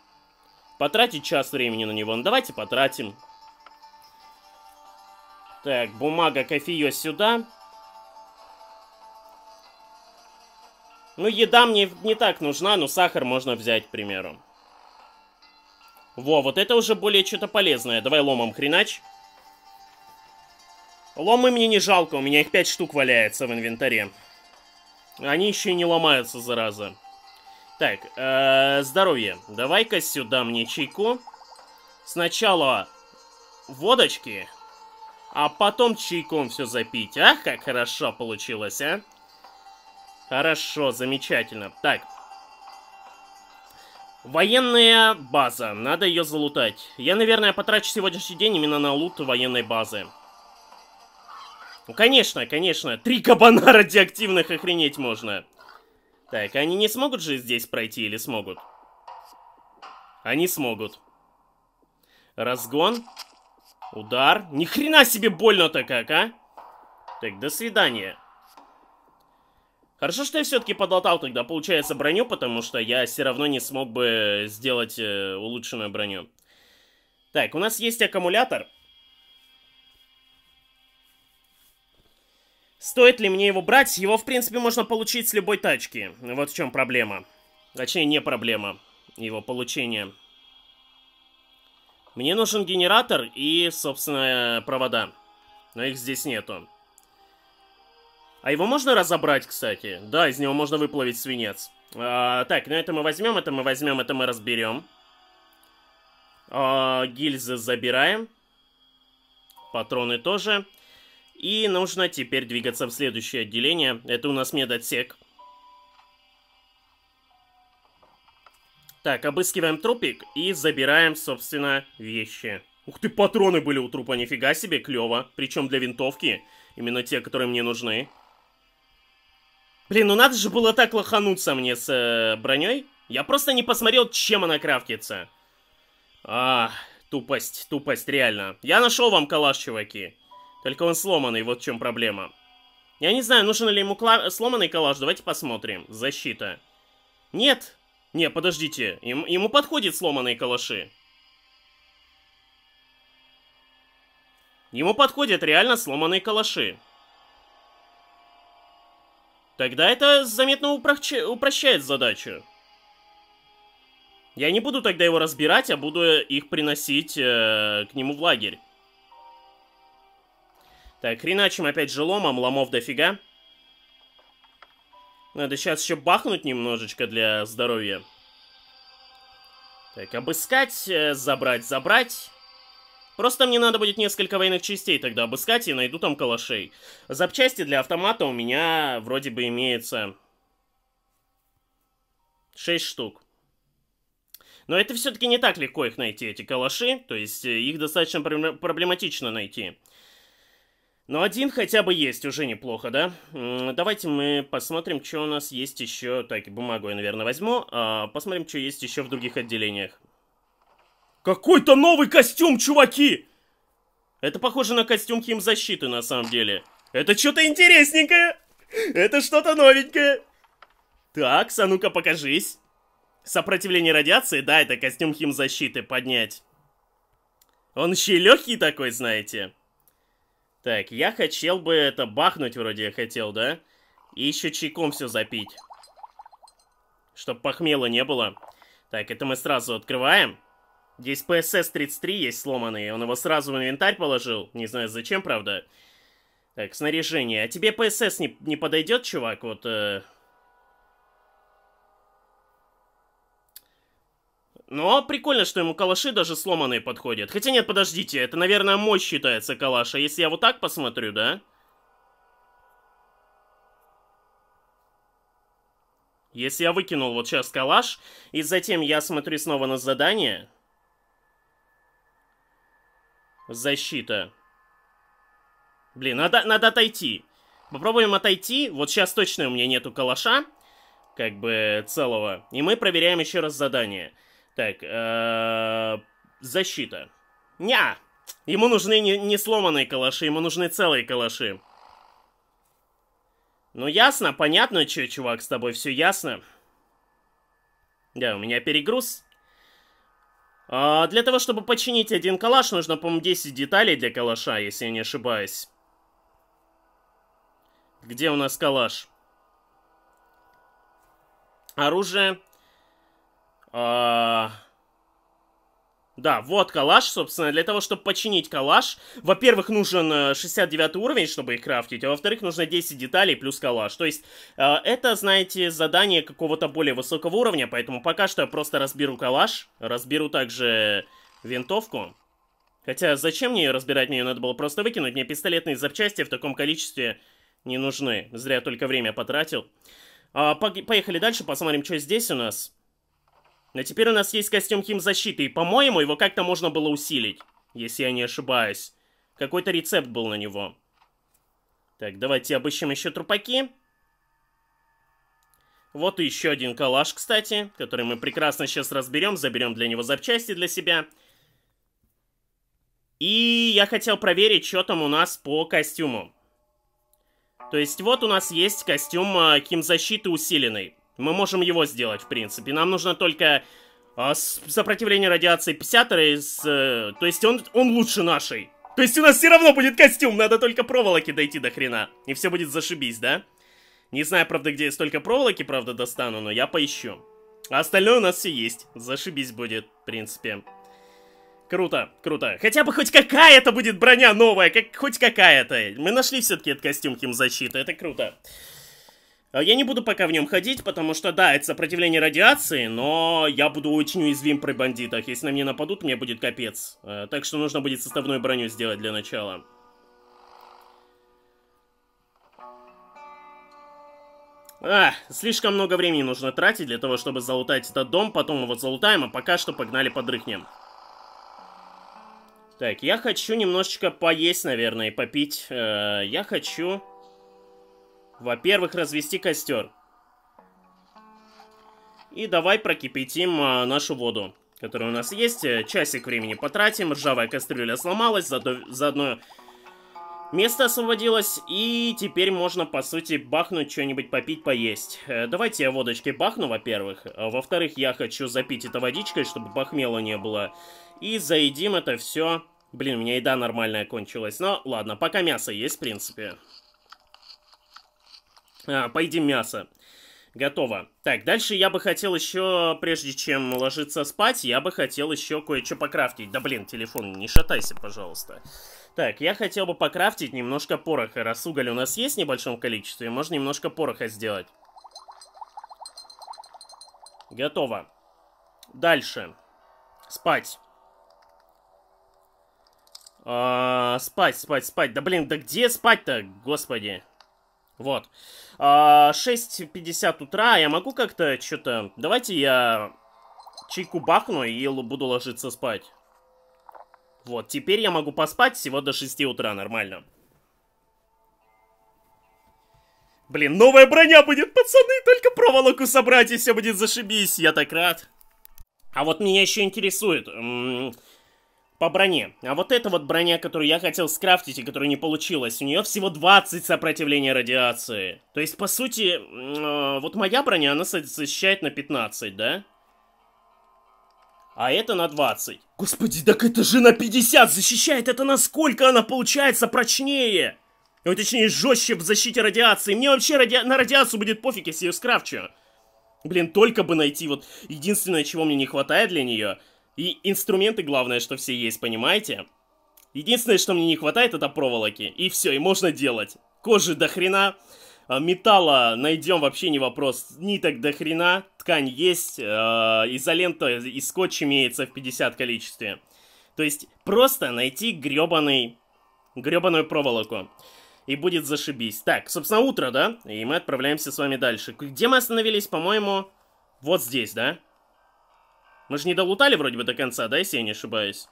Потратить час времени на него. Ну, давайте потратим. Так, бумага, кофе сюда. Ну, еда мне не так нужна, но сахар можно взять, к примеру. Во, вот это уже более что-то полезное. Давай ломом хренач. Ломы мне не жалко, у меня их 5 штук валяется в инвентаре. Они еще и не ломаются, зараза. Так, э здоровье. Давай-ка сюда мне чайку. Сначала водочки, а потом чайком все запить. Ах, как хорошо получилось, а? Хорошо, замечательно. Так. Военная база. Надо ее залутать. Я, наверное, потрачу сегодняшний день именно на лут военной базы. Ну, конечно, конечно. Три кабана <laughs> радиоактивных охренеть можно. Так, они не смогут же здесь пройти или смогут? Они смогут. Разгон. Удар. Ни хрена себе больно-то как, а? Так, до свидания. Хорошо, что я все-таки подлатал тогда, получается, броню, потому что я все равно не смог бы сделать э, улучшенную броню. Так, у нас есть аккумулятор. Стоит ли мне его брать? Его, в принципе, можно получить с любой тачки. Вот в чем проблема. Точнее, не проблема его получения. Мне нужен генератор и, собственно, провода. Но их здесь нету. А его можно разобрать, кстати? Да, из него можно выплавить свинец. А, так, ну это мы возьмем, это мы возьмем, это мы разберем. А, гильзы забираем. Патроны тоже. И нужно теперь двигаться в следующее отделение. Это у нас медотсек. Так, обыскиваем трупик и забираем, собственно, вещи. Ух ты, патроны были у трупа, нифига себе, клево. Причем для винтовки. Именно те, которые мне нужны. Блин, ну надо же было так лохануться мне с э, броней. Я просто не посмотрел, чем она крафтится. А, тупость, тупость, реально. Я нашел вам калаш, чуваки. Только он сломанный, вот в чем проблема. Я не знаю, нужен ли ему сломанный коллаж, давайте посмотрим. Защита. Нет. Не, подождите, Им ему подходят сломанные калаши. Ему подходят реально сломанные калаши. Тогда это заметно упрощает задачу. Я не буду тогда его разбирать, а буду э, их приносить э, к нему в лагерь. Так, хреначим опять же ломом, ломов дофига. Надо сейчас еще бахнуть немножечко для здоровья. Так, обыскать, э, забрать, забрать. Просто мне надо будет несколько военных частей тогда обыскать и найду там калашей. Запчасти для автомата у меня вроде бы имеется 6 штук. Но это все-таки не так легко их найти, эти калаши. То есть э, их достаточно проблематично найти. Но один хотя бы есть, уже неплохо, да? Давайте мы посмотрим, что у нас есть еще. Так, бумагу я, наверное, возьму. А, посмотрим, что есть еще в других отделениях. Какой-то новый костюм, чуваки! Это похоже на костюм химзащиты, на самом деле. Это что-то интересненькое! Это что-то новенькое! Так, а ну-ка покажись. Сопротивление радиации, да, это костюм химзащиты поднять. Он еще и легкий такой, знаете. Так, я хотел бы это бахнуть вроде я хотел, да? И еще чайком все запить. Чтоб похмела не было. Так, это мы сразу открываем. Здесь PSS-33 есть сломанный. Он его сразу в инвентарь положил. Не знаю зачем, правда. Так, снаряжение. А тебе PSS не, не подойдет, чувак? Вот... Э... Но ну, а прикольно, что ему калаши даже сломанные подходят. Хотя нет, подождите, это, наверное, мощь считается калаш. А если я вот так посмотрю, да? Если я выкинул вот сейчас калаш, и затем я смотрю снова на задание. Защита. Блин, надо, надо отойти. Попробуем отойти. Вот сейчас точно у меня нету калаша, как бы целого. И мы проверяем еще раз задание. Задание. Так, э защита. Ня! Ему нужны не, не сломанные калаши, ему нужны целые калаши. Ну ясно, понятно, что, чувак, с тобой все ясно. Да, у меня перегруз. А, для того, чтобы починить один калаш, нужно, по-моему, 10 деталей для калаша, если я не ошибаюсь. Где у нас калаш? Оружие. А... Да, вот калаш, собственно, для того, чтобы починить калаш, во-первых, нужен 69 э, уровень, чтобы их крафтить, а во-вторых, нужно 10 деталей плюс калаш. То есть, э, это, знаете, задание какого-то более высокого уровня, поэтому пока что я просто разберу калаш, разберу также винтовку. Хотя, зачем мне ее разбирать, мне ее надо было просто выкинуть, мне пистолетные запчасти в таком количестве не нужны. Зря только время потратил. А, поехали дальше, посмотрим, что здесь у нас. Но теперь у нас есть костюм химзащиты, и, по-моему, его как-то можно было усилить, если я не ошибаюсь. Какой-то рецепт был на него. Так, давайте обыщем еще трупаки. Вот и еще один калаш, кстати, который мы прекрасно сейчас разберем, заберем для него запчасти для себя. И я хотел проверить, что там у нас по костюму. То есть вот у нас есть костюм э, химзащиты усиленный. Мы можем его сделать, в принципе. Нам нужно только э, сопротивление радиации 50 из... Э, то есть он, он лучше нашей. То есть у нас все равно будет костюм, надо только проволоки дойти до хрена. И все будет зашибись, да? Не знаю, правда, где я столько проволоки, правда, достану, но я поищу. А остальное у нас все есть. Зашибись будет, в принципе. Круто, круто. Хотя бы хоть какая-то будет броня новая, как хоть какая-то. Мы нашли все-таки этот костюм химзащиты, это круто. Э, я не буду пока в нем ходить, потому что, да, это сопротивление радиации, но я буду очень уязвим при бандитах. Если на меня нападут, мне будет капец. Э, так что нужно будет составную броню сделать для начала. А, слишком много времени нужно тратить для того, чтобы залутать этот дом, потом его залутаем, а пока что погнали подрыхнем. Так, я хочу немножечко поесть, наверное, и попить. Э, я хочу... Во-первых, развести костер. И давай прокипятим а, нашу воду, которая у нас есть. Э, часик времени потратим. Ржавая кастрюля сломалась, зато, заодно место освободилось. И теперь можно, по сути, бахнуть что-нибудь попить, поесть. Э, давайте я водочки бахну, во-первых. Э, во-вторых, я хочу запить это водичкой, чтобы похмела не было. И заедим это все... Блин, у меня еда нормальная кончилась. Но ладно, пока мясо есть, в принципе. А, поедим мясо. Готово. Так, дальше я бы хотел еще, прежде чем ложиться спать, я бы хотел еще кое-что покрафтить. Да блин, телефон, не шатайся, пожалуйста. Так, я хотел бы покрафтить немножко пороха. Раз уголь у нас есть в небольшом количестве, можно немножко пороха сделать. Готово. Дальше. Спать. А, спать, спать, спать. Да блин, да где спать-то, господи? Вот. 6.50 а, утра, я могу как-то что-то... Давайте я чайку бахну и буду ложиться спать. Вот, теперь я могу поспать всего до 6 утра, нормально. Блин, новая броня будет, пацаны, только проволоку собрать, и все будет зашибись, я так рад. А вот меня еще интересует, по броне. А вот эта вот броня, которую я хотел скрафтить и которая не получилась, у нее всего 20 сопротивления радиации. То есть, по сути, э, вот моя броня, она защищает на 15, да? А это на 20. Господи, так это же на 50 защищает! Это насколько она получается прочнее! Ну, точнее, жестче в защите радиации. Мне вообще ради... на радиацию будет пофиг, если ее скрафчу. Блин, только бы найти вот единственное, чего мне не хватает для нее — и инструменты, главное, что все есть, понимаете? Единственное, что мне не хватает, это проволоки. И все, и можно делать. Кожи до хрена, а, металла найдем, вообще не вопрос. Ниток до хрена, ткань есть, а, изолента и скотч имеется в 50 количестве. То есть просто найти гребаный, гребаную проволоку. И будет зашибись. Так, собственно, утро, да? И мы отправляемся с вами дальше. Где мы остановились, по-моему? Вот здесь, да? Мы же не долутали вроде бы до конца, да, если я не ошибаюсь?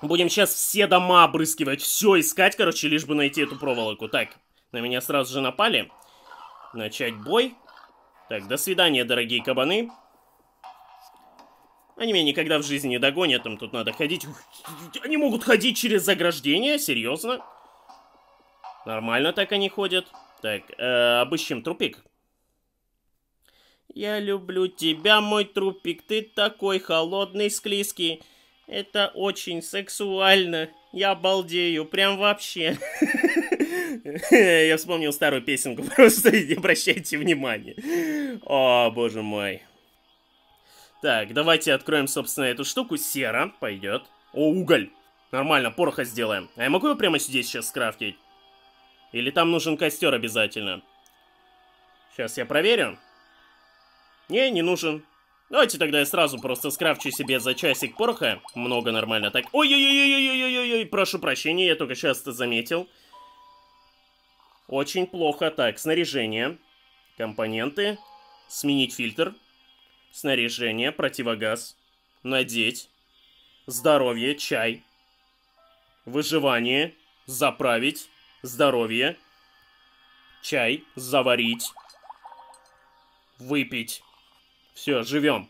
Будем сейчас все дома обрыскивать, все искать, короче, лишь бы найти эту проволоку. Так, на меня сразу же напали. Начать бой. Так, до свидания, дорогие кабаны. Они меня никогда в жизни не догонят, им тут надо ходить. Они могут ходить через заграждение, серьезно? Нормально так они ходят. Так, э, обыщем трупик. Я люблю тебя, мой трупик, ты такой холодный, склизкий. Это очень сексуально. Я балдею, прям вообще. <laughs> Я вспомнил старую песенку, <laughs> просто не обращайте внимания. О, боже мой. Так, давайте откроем, собственно, эту штуку. Сера пойдет. О, уголь. Нормально, пороха сделаем. А я могу его прямо здесь сейчас скрафтить? Или там нужен костер обязательно? Сейчас я проверю. Не, не нужен. Давайте тогда я сразу просто скрафчу себе за часик пороха. Много нормально так. Ой-ой-ой-ой-ой-ой-ой, прошу прощения, я только сейчас это заметил. Очень плохо. Так, снаряжение. Компоненты. Сменить фильтр. Снаряжение, противогаз. Надеть. Здоровье, чай. Выживание. Заправить. Здоровье. Чай. Заварить. Выпить. Все, живем.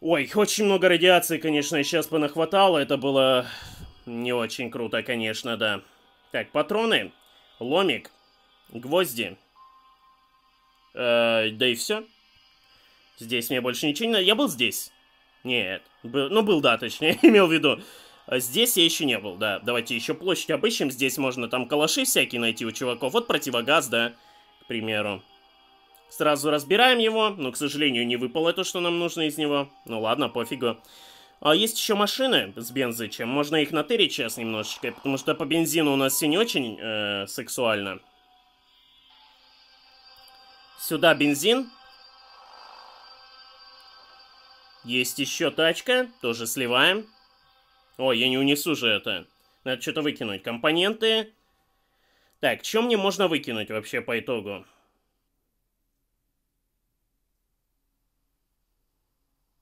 Ой, очень много радиации, конечно, сейчас понахватало. Это было не очень круто, конечно, да. Так, патроны, ломик, гвозди. Э, да и все. Здесь мне больше ничего не надо. Я был здесь. Нет. Был, ну, был, да, точнее, <laughs> имел в виду. А здесь я еще не был, да. Давайте еще площадь обыщем. Здесь можно там калаши всякие найти у чуваков. Вот противогаз, да, к примеру. Сразу разбираем его, но, к сожалению, не выпало то, что нам нужно из него. Ну ладно, пофигу. А есть еще машины с бензы, можно их натырить сейчас немножечко, потому что по бензину у нас все не очень э, сексуально. Сюда бензин. Есть еще тачка, тоже сливаем. О, я не унесу же это. Надо что-то выкинуть. Компоненты. Так, что мне можно выкинуть вообще по итогу?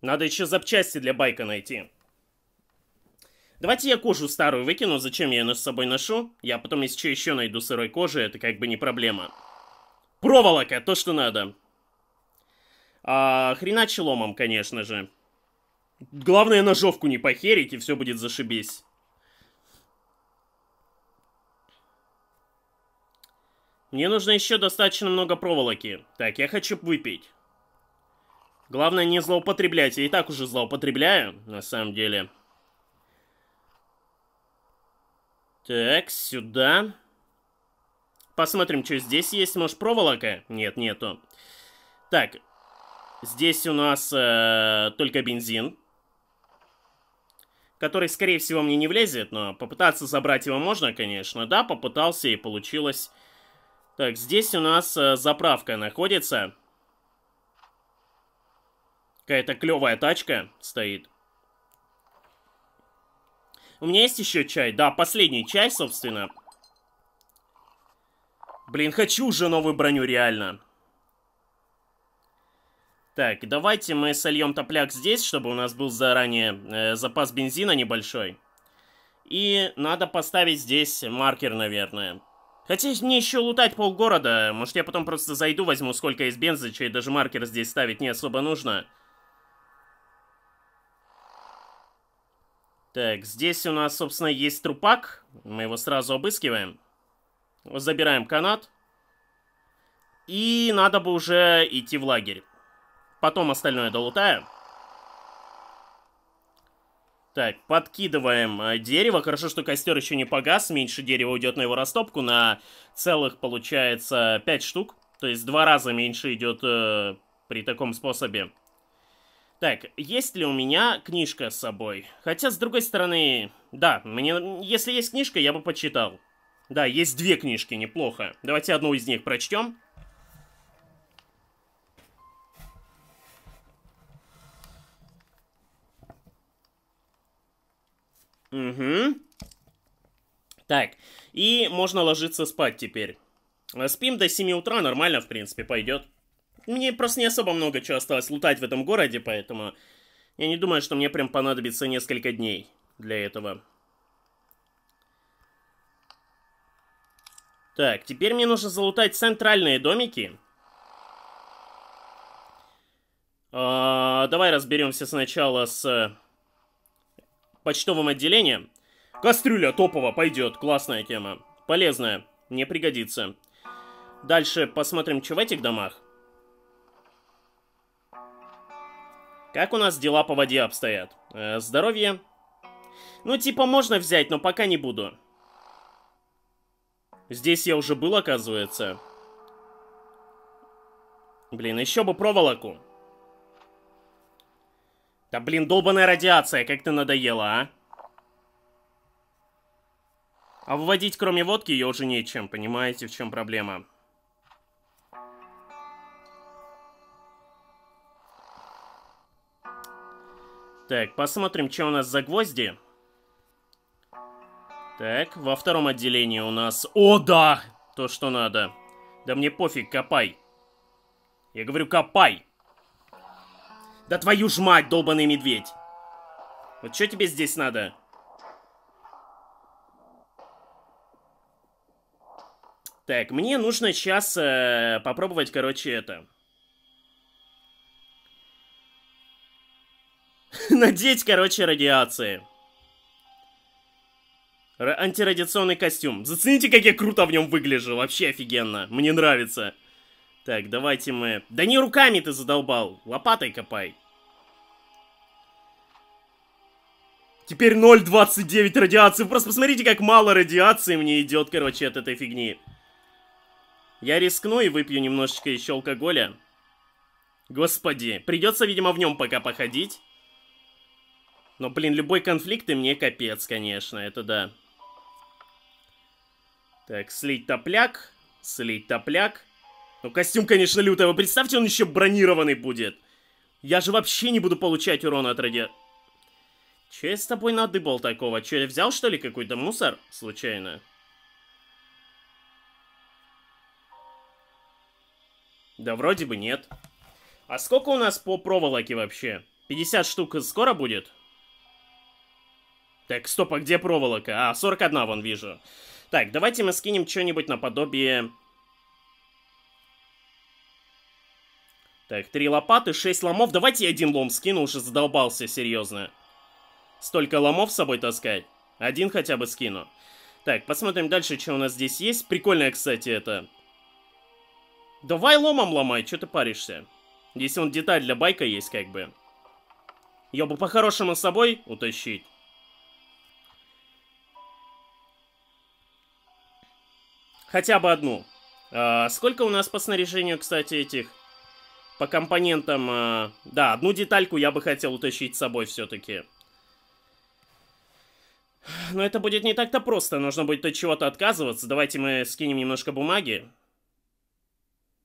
Надо еще запчасти для байка найти. Давайте я кожу старую выкину, зачем я ее с собой ношу? Я потом, если что, еще найду сырой кожи, это как бы не проблема. Проволока, то, что надо. А, хреначи ломом, конечно же. Главное, ножовку не похерить, и все будет зашибись. Мне нужно еще достаточно много проволоки. Так, я хочу выпить. Главное, не злоупотреблять. Я и так уже злоупотребляю, на самом деле. Так, сюда. Посмотрим, что здесь есть. Может, проволока? Нет, нету. Так, здесь у нас э, только бензин. Который, скорее всего, мне не влезет, но попытаться забрать его можно, конечно. Да, попытался и получилось. Так, здесь у нас э, заправка находится. Какая-то клевая тачка стоит. У меня есть еще чай? Да, последний чай, собственно. Блин, хочу уже новую броню, реально. Так, давайте мы сольем топляк здесь, чтобы у нас был заранее э, запас бензина небольшой. И надо поставить здесь маркер, наверное. Хотя мне еще лутать полгорода. Может, я потом просто зайду, возьму сколько из бензы, чей даже маркер здесь ставить не особо нужно. Так, здесь у нас, собственно, есть трупак. Мы его сразу обыскиваем. Забираем канат. И надо бы уже идти в лагерь. Потом остальное долутаем. Так, подкидываем э, дерево. Хорошо, что костер еще не погас. Меньше дерева уйдет на его растопку. На целых, получается, 5 штук. То есть два раза меньше идет э, при таком способе. Так, есть ли у меня книжка с собой? Хотя, с другой стороны, да, мне, если есть книжка, я бы почитал. Да, есть две книжки, неплохо. Давайте одну из них прочтем. Угу. Так, и можно ложиться спать теперь. Спим до 7 утра, нормально, в принципе, пойдет мне просто не особо много чего осталось лутать в этом городе, поэтому я не думаю, что мне прям понадобится несколько дней для этого. Так, теперь мне нужно залутать центральные домики. А, давай разберемся сначала с э, почтовым отделением. Кастрюля топово пойдет, классная тема. Полезная, мне пригодится. Дальше посмотрим, что в этих домах. Как у нас дела по воде обстоят? Э, здоровье? Ну, типа, можно взять, но пока не буду. Здесь я уже был, оказывается. Блин, еще бы проволоку. Да блин, долбанная радиация, как ты надоела, а? А выводить кроме водки ее уже нечем, понимаете, в чем проблема? Так, посмотрим, что у нас за гвозди. Так, во втором отделении у нас... О, да! То, что надо. Да мне пофиг, копай. Я говорю, копай. Да твою ж мать, долбаный медведь. Вот что тебе здесь надо? Так, мне нужно сейчас э, попробовать, короче, это... <laughs> надеть, короче, радиации. Р- антирадиационный костюм. Зацените, как я круто в нем выгляжу. Вообще офигенно. Мне нравится. Так, давайте мы... Да не руками ты задолбал. Лопатой копай. Теперь 0,29 радиации. просто посмотрите, как мало радиации мне идет, короче, от этой фигни. Я рискну и выпью немножечко еще алкоголя. Господи, придется, видимо, в нем пока походить. Но, блин, любой конфликт и мне капец, конечно, это да. Так, слить топляк. Слить топляк. Ну, костюм, конечно, лютый. А вы представьте, он еще бронированный будет. Я же вообще не буду получать урона от ради... Че я с тобой надыбал такого? Че, я взял, что ли, какой-то мусор? Случайно. Да вроде бы нет. А сколько у нас по проволоке вообще? 50 штук скоро будет? Так, стоп, а где проволока? А, 41 вон вижу. Так, давайте мы скинем что-нибудь наподобие... Так, три лопаты, шесть ломов. Давайте я один лом скину, уже задолбался, серьезно. Столько ломов с собой таскать. Один хотя бы скину. Так, посмотрим дальше, что у нас здесь есть. Прикольное, кстати, это. Давай ломом ломай, что ты паришься? Если он деталь для байка есть, как бы. Я бы по-хорошему с собой утащить. Хотя бы одну. А, сколько у нас по снаряжению, кстати, этих? По компонентам... А... Да, одну детальку я бы хотел утащить с собой все-таки. Но это будет не так-то просто. Нужно будет от чего-то отказываться. Давайте мы скинем немножко бумаги.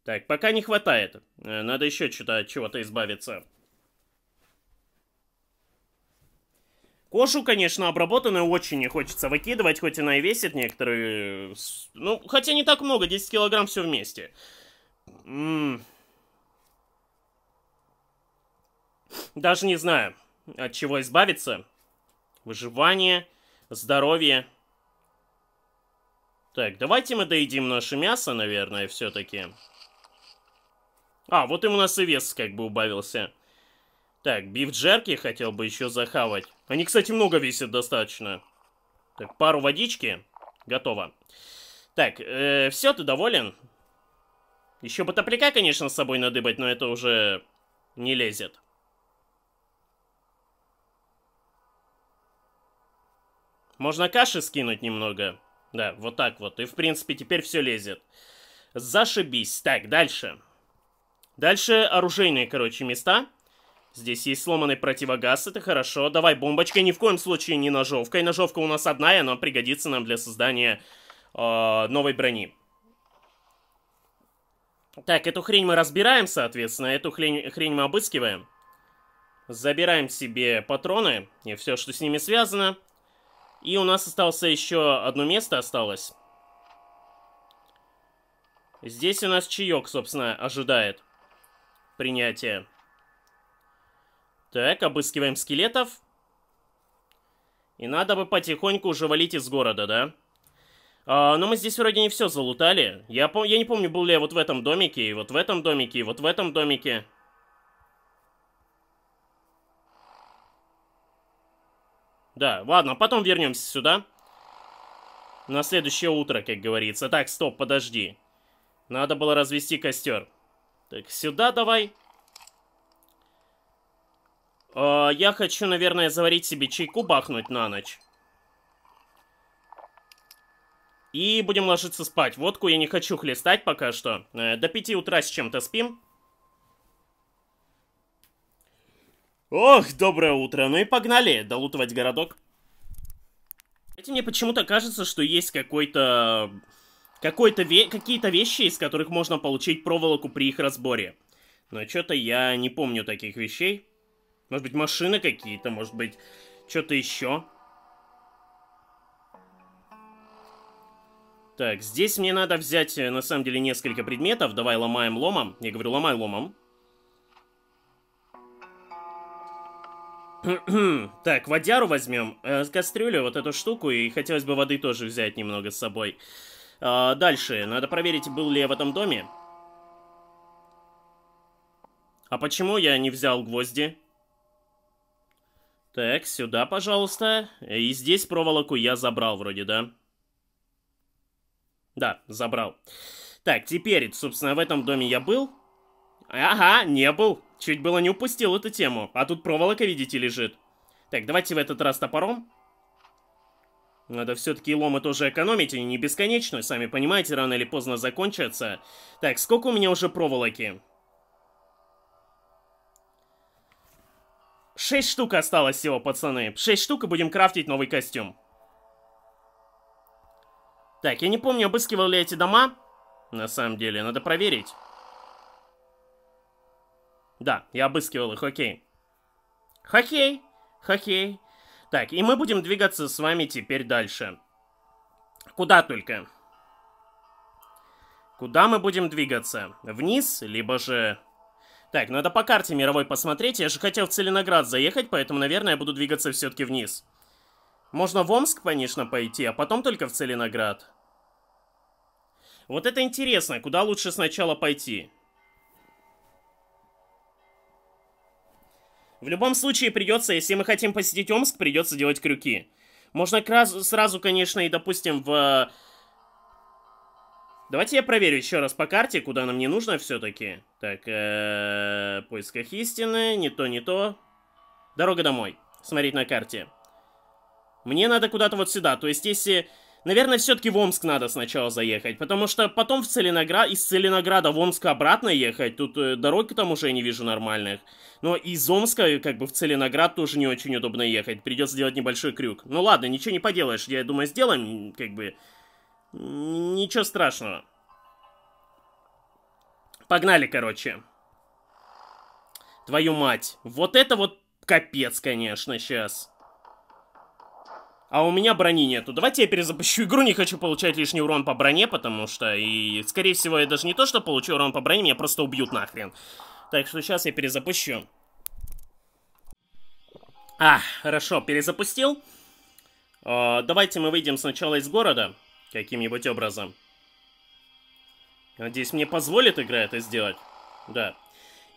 Так, пока не хватает. Э, надо еще что-то от чего-то избавиться. Кошу, конечно, обработанную очень не хочется выкидывать, хоть она и весит некоторые... Э, ну, хотя не так много, 10 килограмм все вместе. М -м Даже не знаю, от чего избавиться. Выживание, здоровье. Так, давайте мы доедим наше мясо, наверное, все-таки. А, вот им у нас и вес как бы убавился. Так, биф джерки хотел бы еще захавать. Они, кстати, много весят достаточно. Так, пару водички. Готово. Так, э, все, ты доволен? Еще бы топляка, конечно, с собой надыбать, но это уже не лезет. Можно каши скинуть немного. Да, вот так вот. И, в принципе, теперь все лезет. Зашибись. Так, дальше. Дальше оружейные, короче, места. Здесь есть сломанный противогаз, это хорошо. Давай бомбочкой, ни в коем случае не ножовкой. Ножовка у нас одна, и она пригодится нам для создания э, новой брони. Так, эту хрень мы разбираем, соответственно. Эту хрень, хрень мы обыскиваем. Забираем себе патроны и все, что с ними связано. И у нас осталось еще одно место осталось. Здесь у нас чаек, собственно, ожидает принятия. Так, обыскиваем скелетов. И надо бы потихоньку уже валить из города, да? А, но мы здесь вроде не все залутали. Я, пом- я не помню, был ли я вот в этом домике, и вот в этом домике, и вот в этом домике. Да, ладно, потом вернемся сюда. На следующее утро, как говорится. Так, стоп, подожди. Надо было развести костер. Так, сюда давай. Давай. Э, я хочу, наверное, заварить себе чайку, бахнуть на ночь. И будем ложиться спать. Водку я не хочу хлестать пока что. Э, до 5 утра с чем-то спим. Ох, доброе утро. Ну и погнали долутывать городок. Знаете, мне почему-то кажется, что есть какой-то... Какой-то ве... Какие-то вещи, из которых можно получить проволоку при их разборе. Но что-то я не помню таких вещей. Может быть, машины какие-то, может быть, что-то еще. Так, здесь мне надо взять, э, на самом деле, несколько предметов. Давай ломаем ломом. Я говорю, ломай ломом. <clears throat> так, водяру возьмем, э, кастрюлю, вот эту штуку, и хотелось бы воды тоже взять немного с собой. Э, дальше, надо проверить, был ли я в этом доме. А почему я не взял гвозди? Так, сюда, пожалуйста. И здесь проволоку я забрал вроде, да? Да, забрал. Так, теперь, собственно, в этом доме я был. Ага, не был. Чуть было не упустил эту тему. А тут проволока, видите, лежит. Так, давайте в этот раз топором. Надо все-таки ломы тоже экономить, они не бесконечны, сами понимаете, рано или поздно закончатся. Так, сколько у меня уже проволоки? Шесть штук осталось всего, пацаны. Шесть штук и будем крафтить новый костюм. Так, я не помню, обыскивал ли эти дома. На самом деле, надо проверить. Да, я обыскивал их, окей. Хоккей, хоккей. Так, и мы будем двигаться с вами теперь дальше. Куда только? Куда мы будем двигаться? Вниз, либо же так, надо ну по карте мировой посмотреть. Я же хотел в Целиноград заехать, поэтому, наверное, я буду двигаться все-таки вниз. Можно в Омск, конечно, пойти, а потом только в Целиноград. Вот это интересно, куда лучше сначала пойти? В любом случае придется, если мы хотим посетить Омск, придется делать крюки. Можно сразу, конечно, и, допустим, в Давайте я проверю еще раз по карте, куда нам не нужно все-таки. Так, э -э, поисках истины, не то, не то. Дорога домой. Смотреть на карте. Мне надо куда-то вот сюда. То есть, если... Наверное, все-таки в Омск надо сначала заехать, потому что потом в Целиноград... из Целинограда в Омск обратно ехать, тут э, дороги там уже не вижу нормальных. Но из Омска, э, как бы, в Целиноград тоже не очень удобно ехать, придется делать небольшой крюк. Ну ладно, ничего не поделаешь, я думаю, сделаем, как бы, Ничего страшного. Погнали, короче. Твою мать. Вот это вот капец, конечно, сейчас. А у меня брони нету. Давайте я перезапущу игру, не хочу получать лишний урон по броне, потому что... И, скорее всего, я даже не то, что получу урон по броне, меня просто убьют нахрен. Так что сейчас я перезапущу. А, хорошо, перезапустил. Э, давайте мы выйдем сначала из города. Каким-нибудь образом. Надеюсь, мне позволит игра это сделать. Да.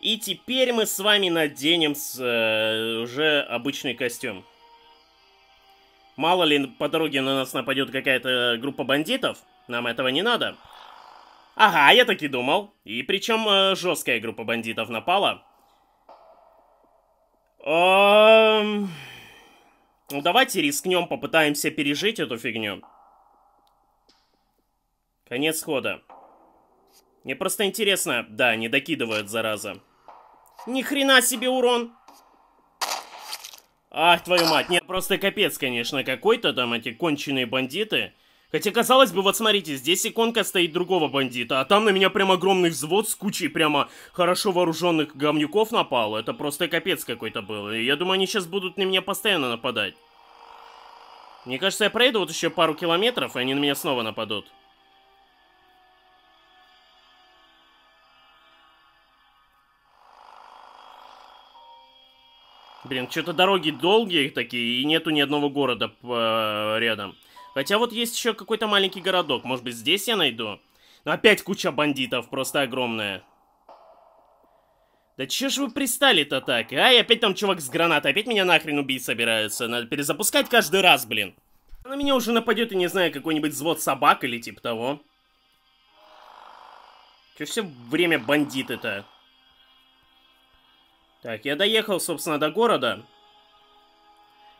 И теперь мы с вами наденем с, э, уже обычный костюм. Мало ли, по дороге на нас нападет какая-то группа бандитов. Нам этого не надо. Ага, а я так и думал. И причем э, жесткая группа бандитов напала. Эм... Давайте рискнем, попытаемся пережить эту фигню. Конец хода. Мне просто интересно. Да, не докидывают, зараза. Ни хрена себе урон. Ах, твою мать. Нет, просто капец, конечно, какой-то там эти конченые бандиты. Хотя, казалось бы, вот смотрите, здесь иконка стоит другого бандита, а там на меня прям огромный взвод с кучей прямо хорошо вооруженных говнюков напал. Это просто капец какой-то был. И я думаю, они сейчас будут на меня постоянно нападать. Мне кажется, я пройду вот еще пару километров, и они на меня снова нападут. блин, что-то дороги долгие такие, и нету ни одного города э, рядом. Хотя вот есть еще какой-то маленький городок, может быть здесь я найду? Но ну, опять куча бандитов, просто огромная. Да че ж вы пристали-то так? Ай, опять там чувак с гранатой, опять меня нахрен убить собираются. Надо перезапускать каждый раз, блин. На меня уже нападет, и не знаю, какой-нибудь взвод собак или типа того. Че все время бандиты-то? Так, я доехал, собственно, до города.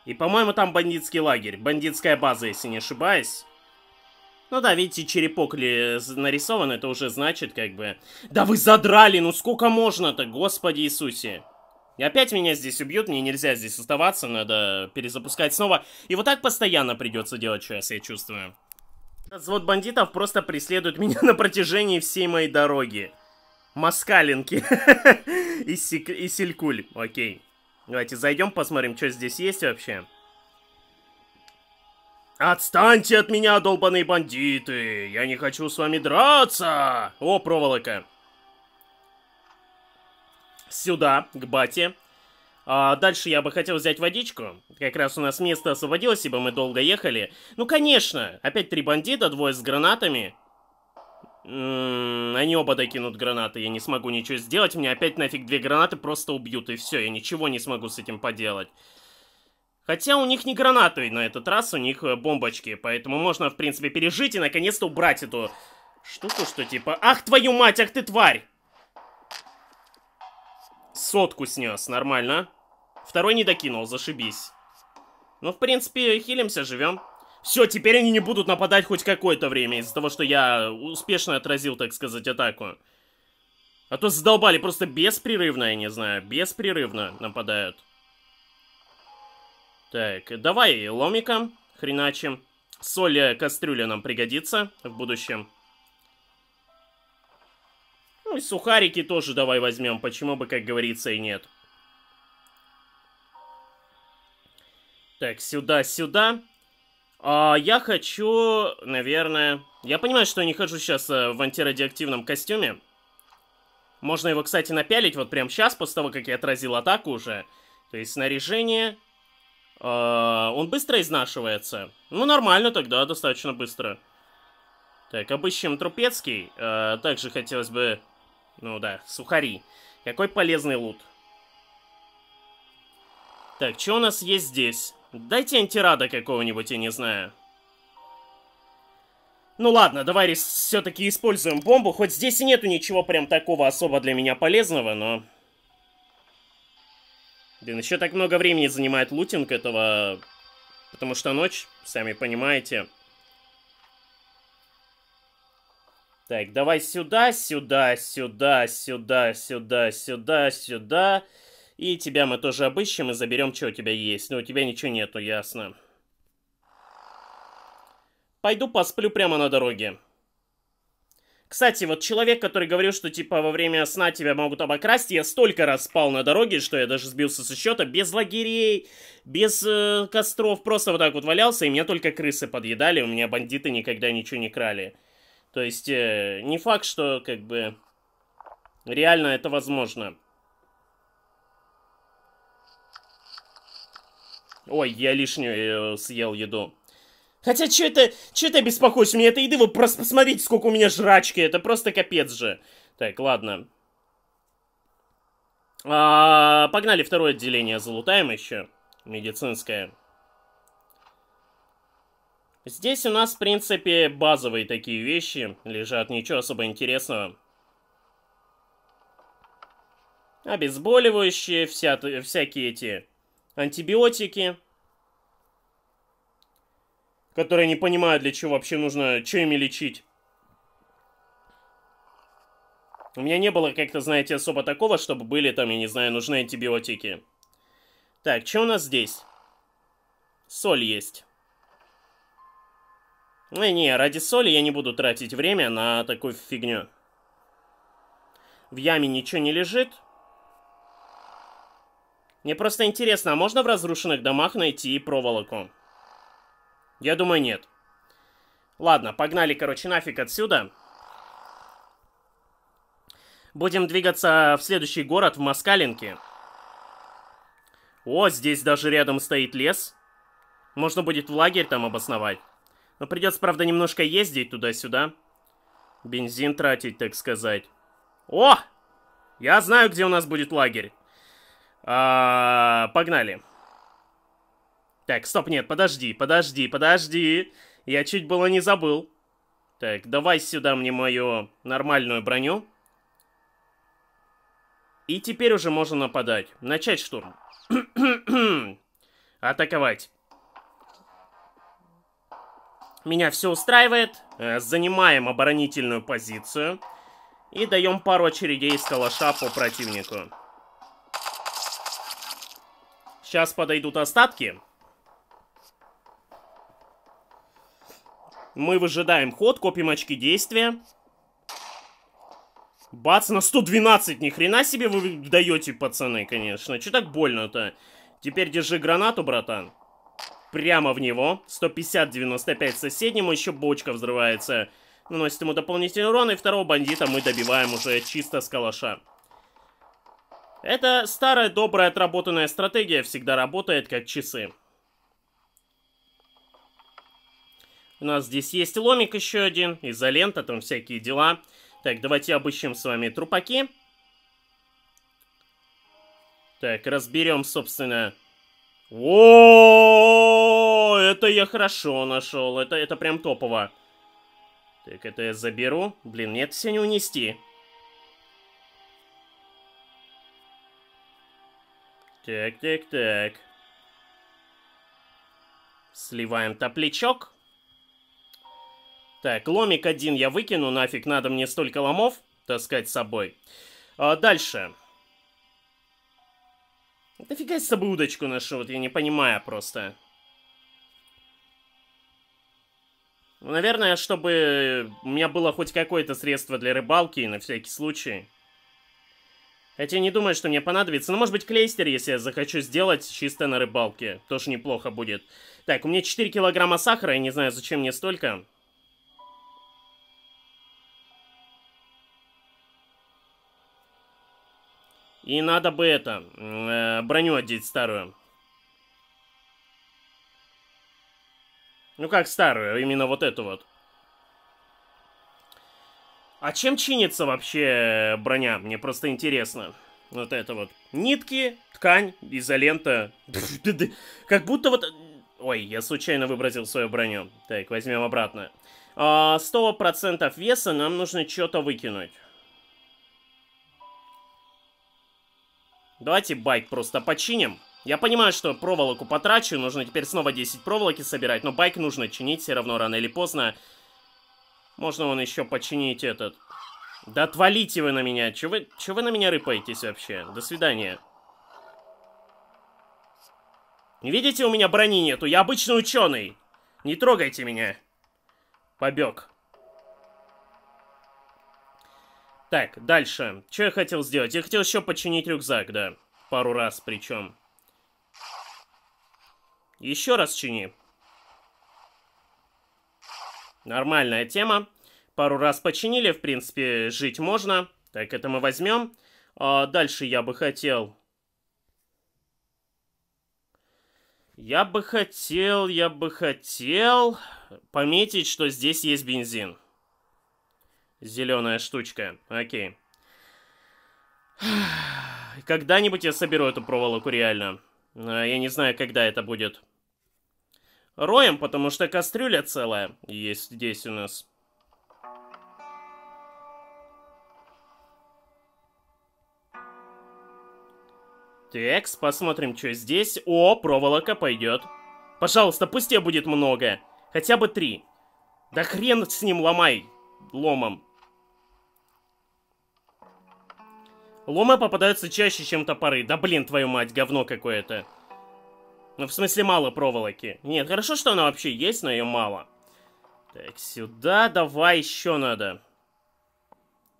И, по-моему, там бандитский лагерь. Бандитская база, если не ошибаюсь. Ну да, видите, черепок ли нарисован, это уже значит, как бы... Да вы задрали, ну сколько можно-то, господи Иисусе. И опять меня здесь убьют, мне нельзя здесь оставаться, надо перезапускать снова. И вот так постоянно придется делать что я себя чувствую. Взвод бандитов просто преследует меня <laughs> на протяжении всей моей дороги. Маскалинки <laughs> и, сик... и Селькуль. Окей. Давайте зайдем, посмотрим, что здесь есть вообще. Отстаньте от меня, долбаные бандиты! Я не хочу с вами драться! О, проволока. Сюда, к бате. А дальше я бы хотел взять водичку. Как раз у нас место освободилось, ибо мы долго ехали. Ну, конечно! Опять три бандита, двое с гранатами. Они оба докинут гранаты, я не смогу ничего сделать. Мне опять нафиг две гранаты просто убьют, и все, я ничего не смогу с этим поделать. Хотя у них не гранаты на этот раз, у них э, бомбочки, поэтому можно, в принципе, пережить и наконец-то убрать эту штуку, что типа... Ах, твою мать, ах ты тварь! Сотку снес, нормально. Второй не докинул, зашибись. Ну, в принципе, хилимся, живем. Все, теперь они не будут нападать хоть какое-то время, из-за того, что я успешно отразил, так сказать, атаку. А то задолбали, просто беспрерывно, я не знаю, беспрерывно нападают. Так, давай ломика, хреначим. Соль э, кастрюля нам пригодится в будущем. Ну и сухарики тоже давай возьмем, почему бы, как говорится, и нет. Так, сюда, сюда. А, я хочу, наверное... Я понимаю, что я не хожу сейчас э, в антирадиоактивном костюме. Можно его, кстати, напялить вот прямо сейчас, после того, как я отразил атаку уже. То есть снаряжение... А, он быстро изнашивается. Ну, нормально тогда, достаточно быстро. Так, обыщем Трупецкий. А, также хотелось бы... Ну да, сухари. Какой полезный лут. Так, что у нас есть здесь? Дайте антирада какого-нибудь, я не знаю. Ну ладно, давай все-таки используем бомбу. Хоть здесь и нету ничего прям такого особо для меня полезного, но... Блин, еще так много времени занимает лутинг этого... Потому что ночь, сами понимаете. Так, давай сюда, сюда, сюда, сюда, сюда, сюда, сюда. И тебя мы тоже обыщем и заберем, что у тебя есть. Но у тебя ничего нету, ясно. Пойду посплю прямо на дороге. Кстати, вот человек, который говорил, что типа во время сна тебя могут обокрасть, я столько раз спал на дороге, что я даже сбился со счета, без лагерей, без э, костров, просто вот так вот валялся, и меня только крысы подъедали, у меня бандиты никогда ничего не крали. То есть, э, не факт, что как бы реально это возможно. Ой, я лишнюю э, съел еду. Хотя, что это, что это беспокоюсь? У меня этой еды, вы просто посмотрите, сколько у меня жрачки. Это просто капец же. Так, ладно. А, погнали, второе отделение залутаем еще. Медицинское. Здесь у нас, в принципе, базовые такие вещи лежат. Ничего особо интересного. Обезболивающие, вся, всякие эти антибиотики, которые не понимают, для чего вообще нужно, что ими лечить. У меня не было как-то, знаете, особо такого, чтобы были там, я не знаю, нужны антибиотики. Так, что у нас здесь? Соль есть. Ну не, ради соли я не буду тратить время на такую фигню. В яме ничего не лежит. Мне просто интересно, а можно в разрушенных домах найти и проволоку? Я думаю, нет. Ладно, погнали, короче, нафиг отсюда. Будем двигаться в следующий город, в Маскалинке. О, здесь даже рядом стоит лес. Можно будет в лагерь там обосновать. Но придется, правда, немножко ездить туда-сюда. Бензин тратить, так сказать. О! Я знаю, где у нас будет лагерь. А, погнали. Так, стоп, нет, подожди, подожди, подожди. Я чуть было не забыл. Так, давай сюда мне мою нормальную броню. И теперь уже можно нападать. Начать штурм. <clears throat> Атаковать. Меня все устраивает. Э, занимаем оборонительную позицию. И даем пару очередей из калаша по противнику. Сейчас подойдут остатки. Мы выжидаем ход, копим очки действия. Бац, на 112, ни хрена себе вы даете, пацаны, конечно. Че так больно-то? Теперь держи гранату, братан. Прямо в него. 150-95 соседнему, еще бочка взрывается. Наносит ему дополнительный урон, и второго бандита мы добиваем уже чисто с калаша. Это старая добрая отработанная стратегия всегда работает как часы. У нас здесь есть ломик еще один, изолента, там всякие дела. Так, давайте обыщем с вами трупаки. Так, разберем, собственно... О, это я хорошо нашел. Это, это прям топово. Так, это я заберу. Блин, нет, все не унести. Так, так, так. Сливаем топлячок. Так, ломик один я выкину, нафиг, надо мне столько ломов таскать с собой. А, дальше. Дофига с собой удочку ношу, вот я не понимаю просто. Наверное, чтобы у меня было хоть какое-то средство для рыбалки на всякий случай. Хотя не думаю, что мне понадобится. Но, ну, может быть, клейстер, если я захочу сделать чисто на рыбалке. Тоже неплохо будет. Так, у меня 4 килограмма сахара. Я не знаю, зачем мне столько. И надо бы это... Э, броню одеть старую. Ну как старую, именно вот эту вот. А чем чинится вообще э, броня? Мне просто интересно. Вот это вот. Нитки, ткань, изолента. <laughs> Как будто вот... Э, ой, я случайно выбросил свою броню. Так, возьмем обратно. А, сто процентов веса нам нужно что-то выкинуть. Давайте байк просто починим. Я понимаю, что проволоку потрачу, нужно теперь снова 10 проволоки собирать, но байк нужно чинить все равно рано или поздно. Можно вон еще починить этот. Да отвалите вы на меня. Че вы, че вы на меня рыпаетесь вообще? До свидания. Не Видите, у меня брони нету. Я обычный ученый. Не трогайте меня. Побег. Так, дальше. Что я хотел сделать? Я хотел еще починить рюкзак, да. Пару раз причем. Еще раз чини. Нормальная тема. Пару раз починили, в принципе, жить можно. Так, это мы возьмем. А дальше я бы хотел... Я бы хотел, я бы хотел пометить, что здесь есть бензин. Зеленая штучка. Окей. Когда-нибудь я соберу эту проволоку реально. А, я не знаю, когда это будет. Роем, потому что кастрюля целая есть здесь у нас. Текс, посмотрим, что здесь. О, проволока пойдет. Пожалуйста, пусть ее будет много. Хотя бы три. Да хрен с ним ломай. Ломом. Ломы попадаются чаще, чем топоры. Да блин, твою мать, говно какое-то. Ну, в смысле, мало проволоки. Нет, хорошо, что она вообще есть, но ее мало. Так, сюда давай еще надо.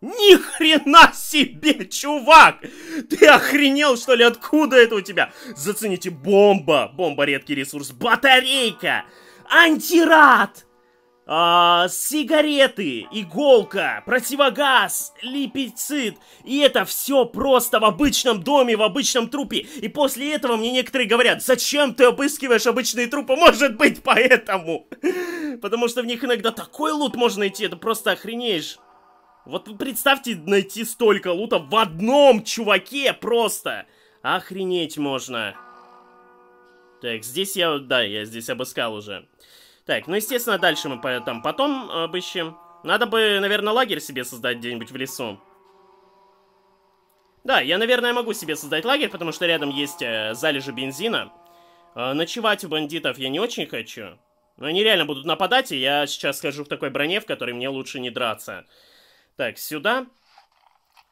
Ни хрена себе, чувак! Ты охренел, что ли? Откуда это у тебя? Зацените, бомба! Бомба редкий ресурс. Батарейка! Антирад! а, сигареты, иголка, противогаз, липицид. И это все просто в обычном доме, в обычном трупе. И после этого мне некоторые говорят, зачем ты обыскиваешь обычные трупы? Может быть, поэтому. Потому что в них иногда такой лут можно найти, это просто охренеешь. Вот вы представьте найти столько лута в одном чуваке просто. Охренеть можно. Так, здесь я, да, я здесь обыскал уже. Так, ну, естественно, дальше мы по там потом э, обыщем. Надо бы, наверное, лагерь себе создать где-нибудь в лесу. Да, я, наверное, могу себе создать лагерь, потому что рядом есть э, залежи бензина. Э, ночевать у бандитов я не очень хочу. Но они реально будут нападать, и я сейчас схожу в такой броне, в которой мне лучше не драться. Так, сюда.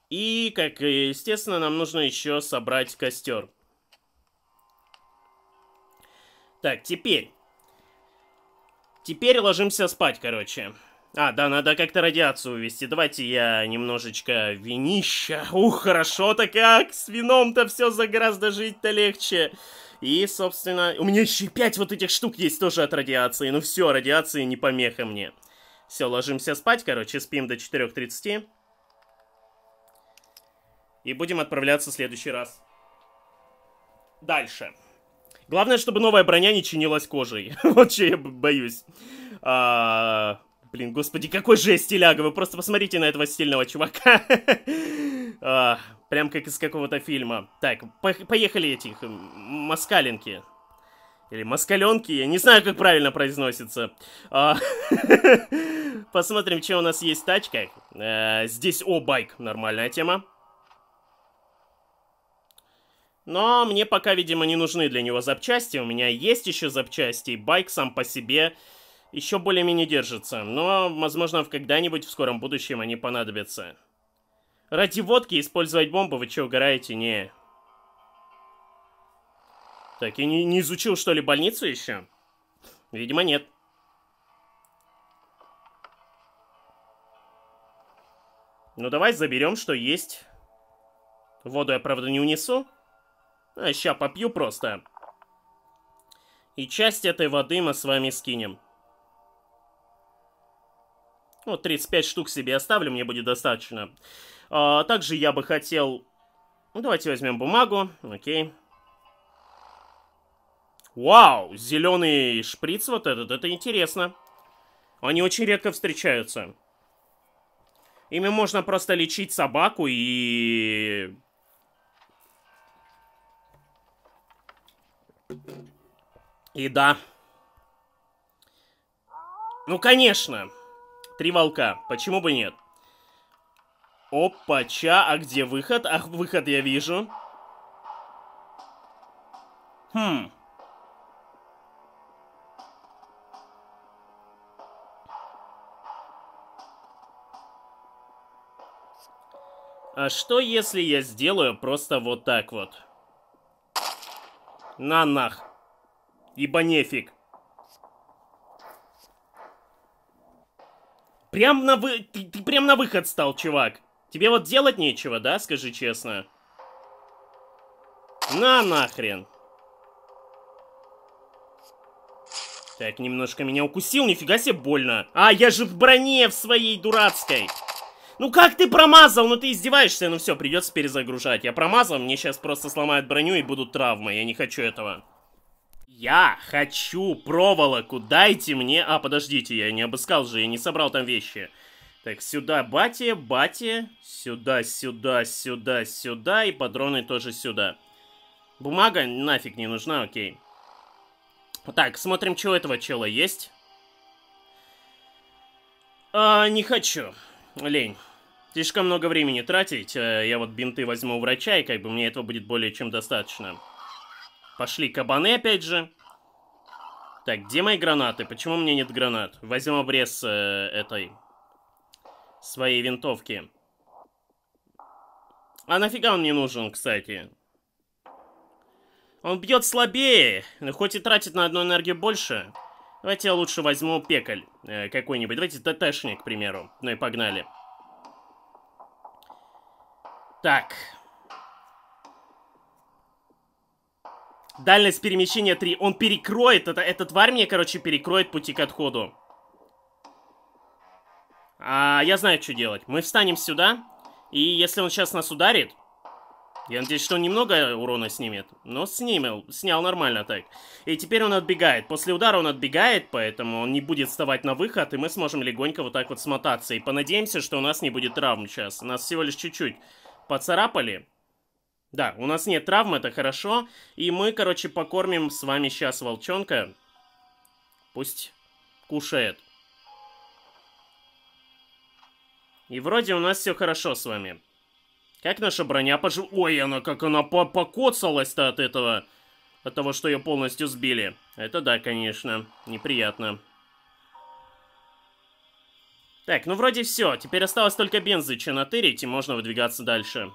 И, как естественно, нам нужно еще собрать костер. Так, теперь... Теперь ложимся спать, короче. А, да, надо как-то радиацию увести. Давайте я немножечко винища. Ух, хорошо-то как! С вином-то все за гораздо жить-то легче. И, собственно, у меня еще пять вот этих штук есть тоже от радиации. Ну все, радиации не помеха мне. Все, ложимся спать, короче, спим до 4.30. И будем отправляться в следующий раз. Дальше. Главное, чтобы новая броня не чинилась кожей. <laughs> вот что я боюсь. А, блин, господи, какой же я стиляга. Вы просто посмотрите на этого стильного чувака. <laughs> А, прям как из какого-то фильма. Так, поехали этих москаленки. Или москаленки, я не знаю, как правильно произносится. А, <laughs> посмотрим, что у нас есть в тачках. здесь, о, байк, нормальная тема. Но мне пока, видимо, не нужны для него запчасти. У меня есть еще запчасти, и байк сам по себе еще более-менее держится. Но, возможно, когда-нибудь в скором будущем они понадобятся. Ради водки использовать бомбу, вы че угораете? Не. Так, и не, не изучил, что ли, больницу еще? Видимо, нет. Ну, давай заберем, что есть. Воду я, правда, не унесу. А ща попью просто. И часть этой воды мы с вами скинем. Ну, 35 штук себе оставлю, мне будет достаточно. А, также я бы хотел... Ну, давайте возьмем бумагу, окей. Вау, зеленый шприц вот этот, это интересно. Они очень редко встречаются. Ими можно просто лечить собаку и И да. Ну, конечно. Три волка. Почему бы нет? Опа-ча, а где выход? Ах, выход я вижу. Хм. А что если я сделаю просто вот так вот? На нах. Ибо нефиг. Прям на вы... Ты, ты прям на выход стал, чувак. Тебе вот делать нечего, да? Скажи честно. На нахрен. Так, немножко меня укусил. Нифига себе больно. А, я же в броне в своей дурацкой. Ну как ты промазал? Ну ты издеваешься, ну все, придется перезагружать. Я промазал, мне сейчас просто сломают броню и будут травмы, я не хочу этого. Я хочу проволоку, дайте мне... А, подождите, я не обыскал же, я не собрал там вещи. Так, сюда бати, бати, сюда, сюда, сюда, сюда, и патроны тоже сюда. Бумага нафиг не нужна, окей. Так, смотрим, что у этого чела есть. А, не хочу. Лень слишком много времени тратить. Э, я вот бинты возьму у врача, и как бы мне этого будет более чем достаточно. Пошли кабаны опять же. Так, где мои гранаты? Почему у меня нет гранат? Возьму обрез э, этой... Своей винтовки. А нафига он мне нужен, кстати? Он бьет слабее, но хоть и тратит на одну энергию больше. Давайте я лучше возьму пекаль э, какой-нибудь. Давайте ТТшник, к примеру. Ну и погнали. Погнали. Так. Дальность перемещения 3. Он перекроет. Это, эта тварь мне, короче, перекроет пути к отходу. А, я знаю, что делать. Мы встанем сюда. И если он сейчас нас ударит... Я надеюсь, что он немного урона снимет. Но снимел. Снял нормально так. И теперь он отбегает. После удара он отбегает, поэтому он не будет вставать на выход. И мы сможем легонько вот так вот смотаться. И понадеемся, что у нас не будет травм сейчас. У нас всего лишь чуть-чуть поцарапали. Да, у нас нет травм, это хорошо. И мы, короче, покормим с вами сейчас волчонка. Пусть кушает. И вроде у нас все хорошо с вами. Как наша броня пожив... Ой, она как она по покоцалась-то от этого. От того, что ее полностью сбили. Это да, конечно. Неприятно. Так, ну вроде все. Теперь осталось только бензы чинатырить, и можно выдвигаться дальше.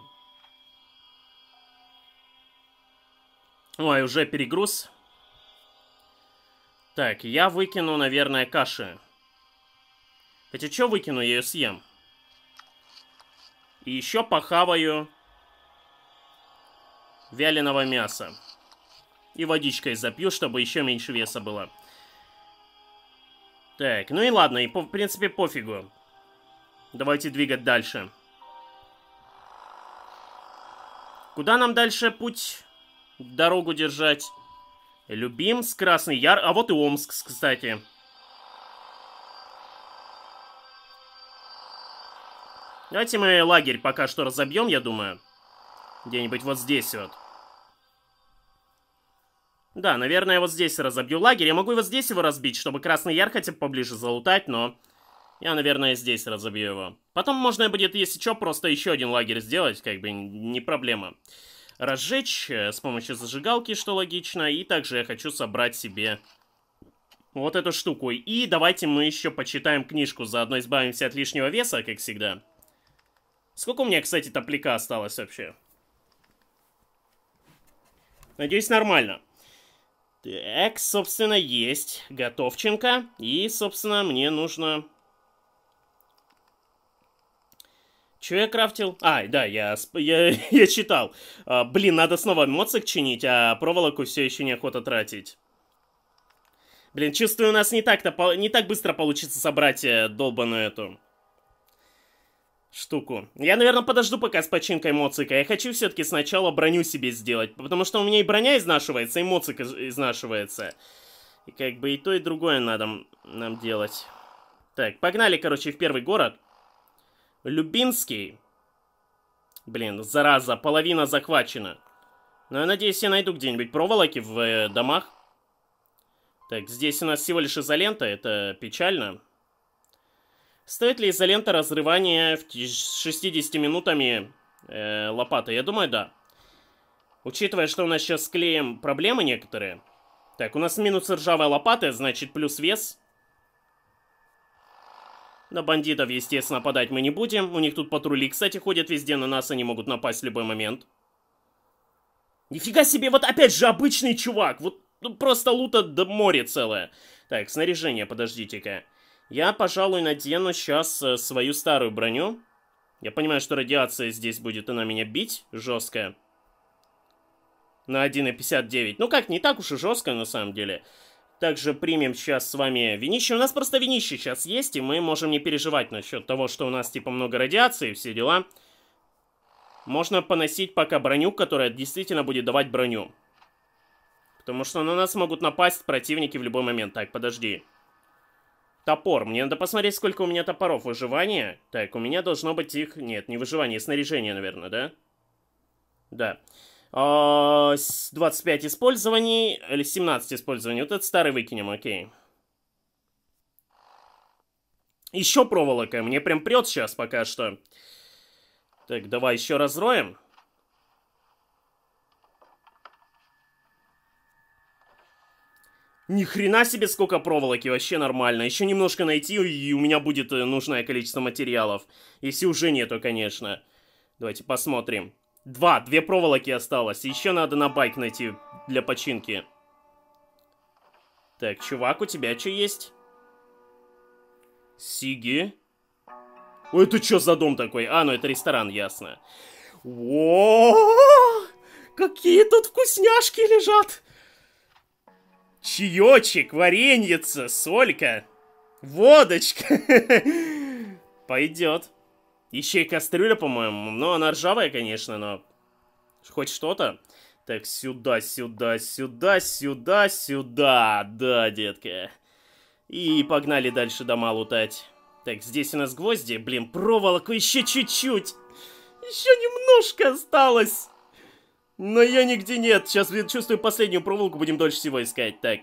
Ой, уже перегруз. Так, я выкину, наверное, каши. Хотя что выкину, я ее съем. И еще похаваю вяленого мяса. И водичкой запью, чтобы еще меньше веса было. Так, ну и ладно, и по, в принципе пофигу. Давайте двигать дальше. Куда нам дальше путь? Дорогу держать. Любимск, Красный Яр. А вот и Омск, кстати. Давайте мы лагерь пока что разобьем, я думаю. Где-нибудь вот здесь вот. Да, наверное, вот здесь разобью лагерь. Я могу вот здесь его разбить, чтобы красный яр хотя бы поближе залутать, но... Я, наверное, здесь разобью его. Потом можно будет, если что, просто еще один лагерь сделать, как бы не проблема. Разжечь э, с помощью зажигалки, что логично. И также я хочу собрать себе вот эту штуку. И давайте мы еще почитаем книжку, заодно избавимся от лишнего веса, как всегда. Сколько у меня, кстати, топлика осталось вообще? Надеюсь, нормально. Экс, собственно, есть. Готовченко. И, собственно, мне нужно... Чё я крафтил? А, да, я, я, <laughs> я читал. А, блин, надо снова моцик чинить, а проволоку все еще неохота тратить. Блин, чувствую, у нас не так-то не так быстро получится собрать э, долбаную эту штуку. Я, наверное, подожду пока с починкой моцика. Я хочу все-таки сначала броню себе сделать, потому что у меня и броня изнашивается, и моцик изнашивается. И как бы и то, и другое надо нам делать. Так, погнали, короче, в первый город. Любинский. Блин, зараза, половина захвачена. Но ну, я надеюсь, я найду где-нибудь проволоки в э, домах. Так, здесь у нас всего лишь изолента, это печально. Стоит ли изолента разрывания в 60 минутами э, лопаты? Я думаю, да. Учитывая, что у нас сейчас с клеем проблемы некоторые. Так, у нас минус ржавая лопата, значит плюс вес. На бандитов, естественно, нападать мы не будем. У них тут патрули, кстати, ходят везде, на нас они могут напасть в любой момент. Нифига себе, вот опять же обычный чувак. Вот ну, просто лута до моря целое. Так, снаряжение, подождите-ка. Я, пожалуй, надену сейчас э, свою старую броню. Я понимаю, что радиация здесь будет, она меня бить жесткая. На 1,59. Ну как, не так уж и жесткая на самом деле. Также примем сейчас с вами винище. У нас просто винище сейчас есть, и мы можем не переживать насчет того, что у нас типа много радиации и все дела. Можно поносить пока броню, которая действительно будет давать броню. Потому что на нас могут напасть противники в любой момент. Так, подожди. Подожди. Топор. Мне надо посмотреть, сколько у меня топоров. Выживание? Так, у меня должно быть их... Нет, не выживание, а снаряжение, наверное, да? Да. 25 а, использований, или 17 использований. Вот этот старый выкинем, окей. Еще проволока. Мне прям прет сейчас пока что. Так, давай еще разроем. Ни хрена себе сколько проволоки, вообще нормально. Еще немножко найти, и у меня будет э, нужное количество материалов. Если уже нет, то конечно. Давайте посмотрим. Два, две проволоки осталось. Еще надо на байк найти для починки. Так, чувак, у тебя что есть? Сиги? Ой, это что за дом такой? А, ну это ресторан, ясно. О, -о, -о, -о! Какие тут вкусняшки лежат! чаечек, вареньица, солька, водочка. <laughs> Пойдет. Еще и кастрюля, по-моему. Ну, она ржавая, конечно, но хоть что-то. Так, сюда, сюда, сюда, сюда, сюда. Да, детка. И погнали дальше дома лутать. Так, здесь у нас гвозди. Блин, проволоку еще чуть-чуть. Еще немножко осталось. Но я нигде нет. Сейчас, блин, чувствую, последнюю проволоку будем дольше всего искать. Так.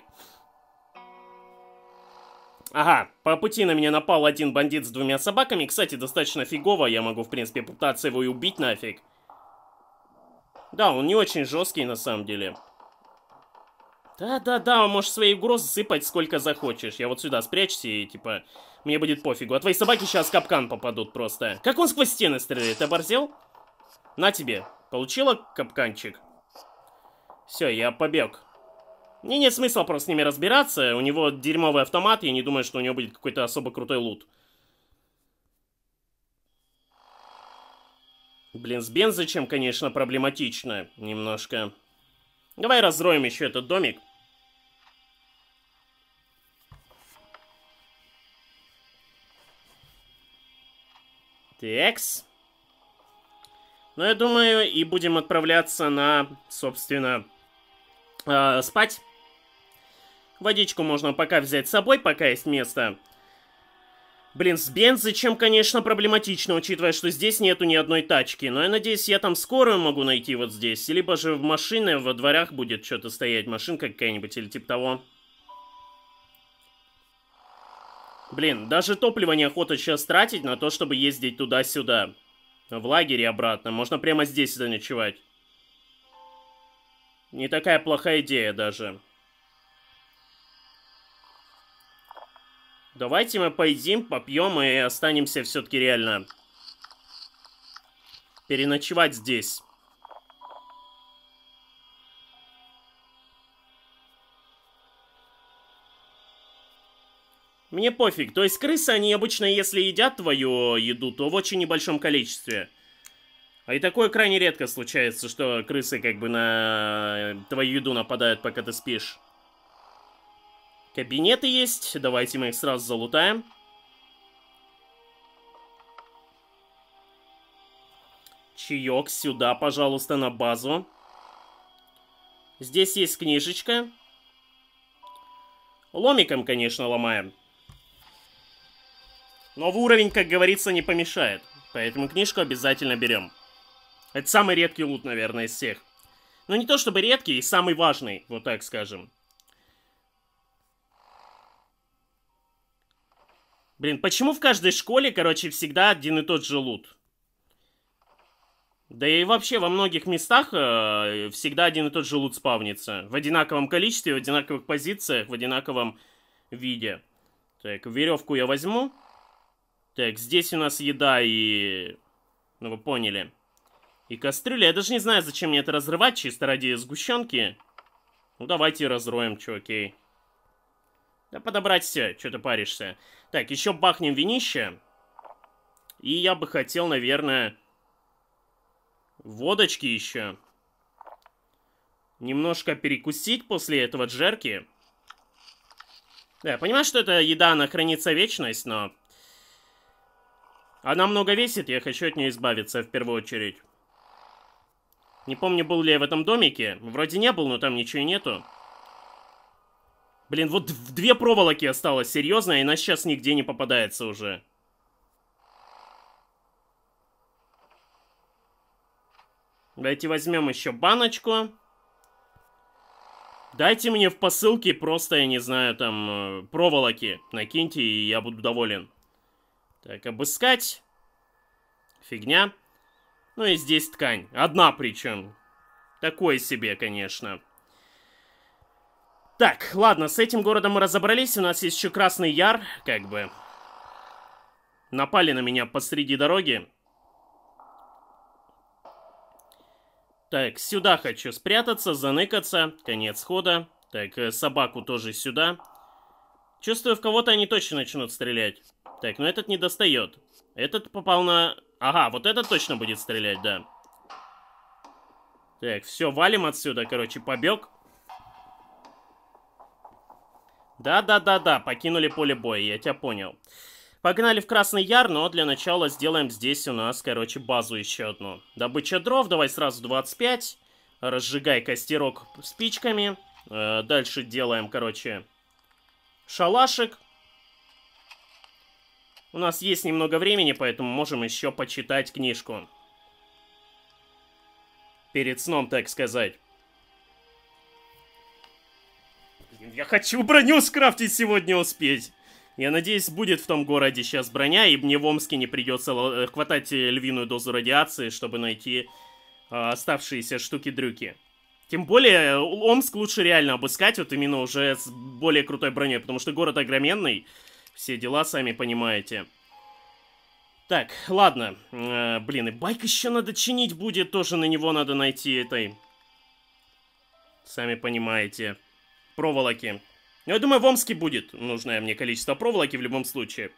Ага, по пути на меня напал один бандит с двумя собаками. Кстати, достаточно фигово. Я могу, в принципе, пытаться его и убить нафиг. Да, он не очень жесткий на самом деле. Да-да-да, Может, свои угрозы сыпать сколько захочешь. Я вот сюда спрячься и, типа, мне будет пофигу. А твои собаки сейчас капкан попадут просто. Как он сквозь стены стреляет? Оборзел? На тебе. Получила капканчик? Все, я побег. Мне нет смысла просто с ними разбираться. У него дерьмовый автомат, я не думаю, что у него будет какой-то особо крутой лут. Блин, с бензычем, конечно, проблематично немножко. Давай разроем еще этот домик. Текс. Но я думаю, и будем отправляться на, собственно, э, спать. Водичку можно пока взять с собой, пока есть место. Блин, с бензычем, конечно, проблематично, учитывая, что здесь нету ни одной тачки. Но я надеюсь, я там скорую могу найти вот здесь. Либо же в машине во дворах будет что-то стоять, машинка какая-нибудь или типа того. Блин, даже топливо неохота сейчас тратить на то, чтобы ездить туда-сюда. В лагере обратно, можно прямо здесь заночевать. Не такая плохая идея даже. Давайте мы поедим, попьем и останемся все-таки реально переночевать здесь. Мне пофиг. То есть крысы, они обычно, если едят твою еду, то в очень небольшом количестве. А и такое крайне редко случается, что крысы как бы на твою еду нападают, пока ты спишь. Кабинеты есть. Давайте мы их сразу залутаем. Чаек сюда, пожалуйста, на базу. Здесь есть книжечка. Ломиком, конечно, ломаем. Но в уровень, как говорится, не помешает. Поэтому книжку обязательно берем. Это самый редкий лут, наверное, из всех. Но не то чтобы редкий, и самый важный, вот так скажем. Блин, почему в каждой школе, короче, всегда один и тот же лут? Да и вообще во многих местах э, всегда один и тот же лут спавнится. В одинаковом количестве, в одинаковых позициях, в одинаковом виде. Так, веревку я возьму. Так, здесь у нас еда и... Ну, вы поняли. И кастрюля. Я даже не знаю, зачем мне это разрывать, чисто ради сгущенки. Ну, давайте разроем, окей? Да подобрать все, что ты паришься. Так, еще бахнем винище. И я бы хотел, наверное, водочки еще. Немножко перекусить после этого джерки. Да, я понимаю, что эта еда, она хранится вечность, но... Она много весит, я хочу от нее избавиться в первую очередь. Не помню, был ли я в этом домике. Вроде не был, но там ничего и нету. Блин, вот две проволоки осталось, серьезно, и нас сейчас нигде не попадается уже. Давайте возьмем еще баночку. Дайте мне в посылке просто, я не знаю, там, э, проволоки. Накиньте, и я буду доволен. Так, обыскать. Фигня. Ну и здесь ткань. Одна причем. Такое себе, конечно. Так, ладно, с этим городом мы разобрались. У нас есть еще Красный Яр, как бы. Напали на меня посреди дороги. Так, сюда хочу спрятаться, заныкаться. Конец хода. Так, э, собаку тоже сюда. Чувствую, в кого-то они точно начнут стрелять. Так, но этот не достает. Этот попал на... Ага, вот этот точно будет стрелять, да. Так, все, валим отсюда, короче, побег. Да-да-да-да, покинули поле боя, я тебя понял. Погнали в Красный Яр, но для начала сделаем здесь у нас, короче, базу еще одну. Добыча дров, давай сразу 25. Разжигай костерок спичками. Э, дальше делаем, короче, шалашик. У нас есть немного времени, поэтому можем еще почитать книжку. Перед сном, так сказать. Я хочу броню скрафтить сегодня успеть. Я надеюсь, будет в том городе сейчас броня, и мне в Омске не придется э, хватать э, львиную дозу радиации, чтобы найти э, оставшиеся штуки-дрюки. Тем более, э, Омск лучше реально обыскать, вот именно уже с более крутой броней, потому что город огроменный, все дела, сами понимаете. Так, ладно. Э, блин, и байк еще надо чинить будет. Тоже на него надо найти этой... Сами понимаете. Проволоки. Я думаю, в Омске будет нужное мне количество проволоки в любом случае.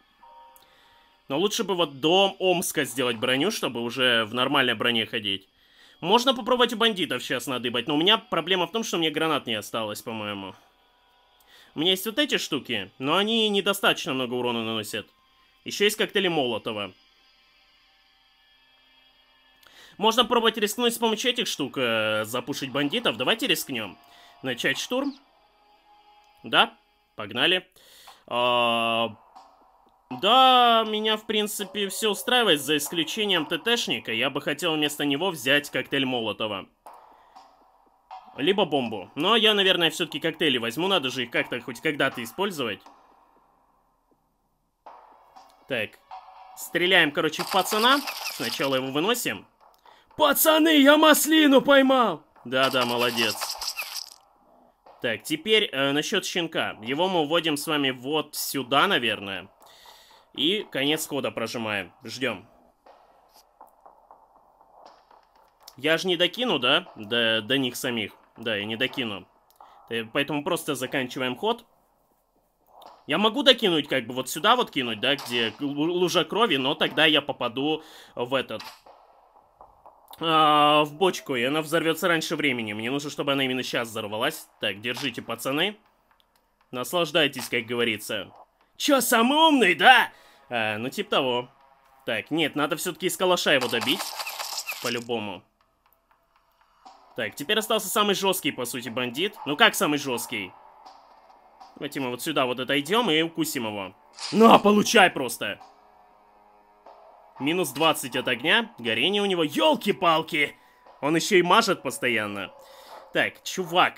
Но лучше бы вот до Омска сделать броню, чтобы уже в нормальной броне ходить. Можно попробовать у бандитов сейчас надыбать, но у меня проблема в том, что мне гранат не осталось, по-моему. У меня есть вот эти штуки, но они недостаточно много урона наносят. Еще есть коктейли Молотова. Можно пробовать рискнуть с помощью этих штук, э, запушить бандитов. Давайте рискнем. Начать штурм. Да, погнали. А, да, меня, в принципе, все устраивает, за исключением ТТшника. Я бы хотел вместо него взять коктейль Молотова либо бомбу. Но я, наверное, все-таки коктейли возьму, надо же их как-то хоть когда-то использовать. Так, стреляем, короче, в пацана. Сначала его выносим. Пацаны, я маслину поймал! Да-да, молодец. Так, теперь э, насчет щенка. Его мы вводим с вами вот сюда, наверное. И конец хода прожимаем. Ждем. Я же не докину, да? До, до них самих. Да, я не докину. Поэтому просто заканчиваем ход. Я могу докинуть как бы вот сюда вот кинуть, да, где лужа крови, но тогда я попаду в этот... А, в бочку, и она взорвется раньше времени. Мне нужно, чтобы она именно сейчас взорвалась. Так, держите, пацаны. Наслаждайтесь, как говорится. Чё, самый умный, да? А, ну, типа того. Так, нет, надо все таки из калаша его добить. По-любому. Так, теперь остался самый жесткий, по сути, бандит. Ну как самый жесткий? Давайте мы вот сюда вот отойдем и укусим его. На, ну, получай просто! Минус 20 от огня. Горение у него. Елки-палки! Он еще и мажет постоянно. Так, чувак.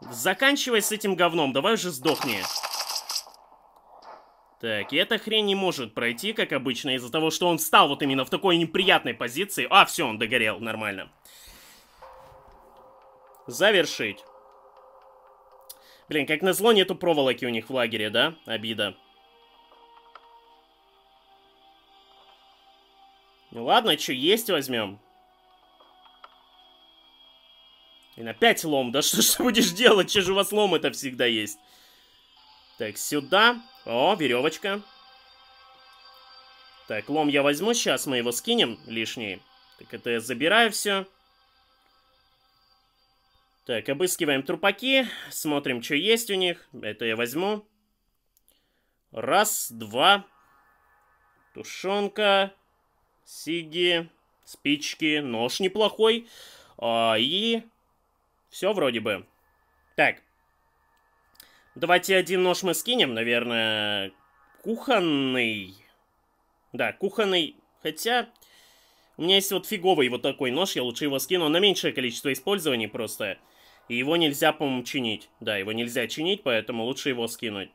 Заканчивай с этим говном. Давай уже сдохни. Так, и эта хрень не может пройти, как обычно, из-за того, что он встал вот именно в такой неприятной позиции. А, все, он догорел, нормально. Завершить. Блин, как назло, нету проволоки у них в лагере, да? Обида. Ну ладно, что есть возьмем. И на 5 лом. Да <laughs> что ж ты будешь делать? Че же у вас лом это всегда есть? Так, сюда. О, веревочка. Так, лом я возьму, сейчас мы его скинем лишний. Так, это я забираю все. Так, обыскиваем трупаки, смотрим, что есть у них. Это я возьму. Раз, два. Тушенка. Сиги. Спички. Нож неплохой. А, и... Все вроде бы. Так. Давайте один нож мы скинем, наверное. Кухонный. Да, кухонный. Хотя, у меня есть вот фиговый вот такой нож, я лучше его скину. на меньшее количество использований просто. И его нельзя, по-моему, чинить. Да, его нельзя чинить, поэтому лучше его скинуть.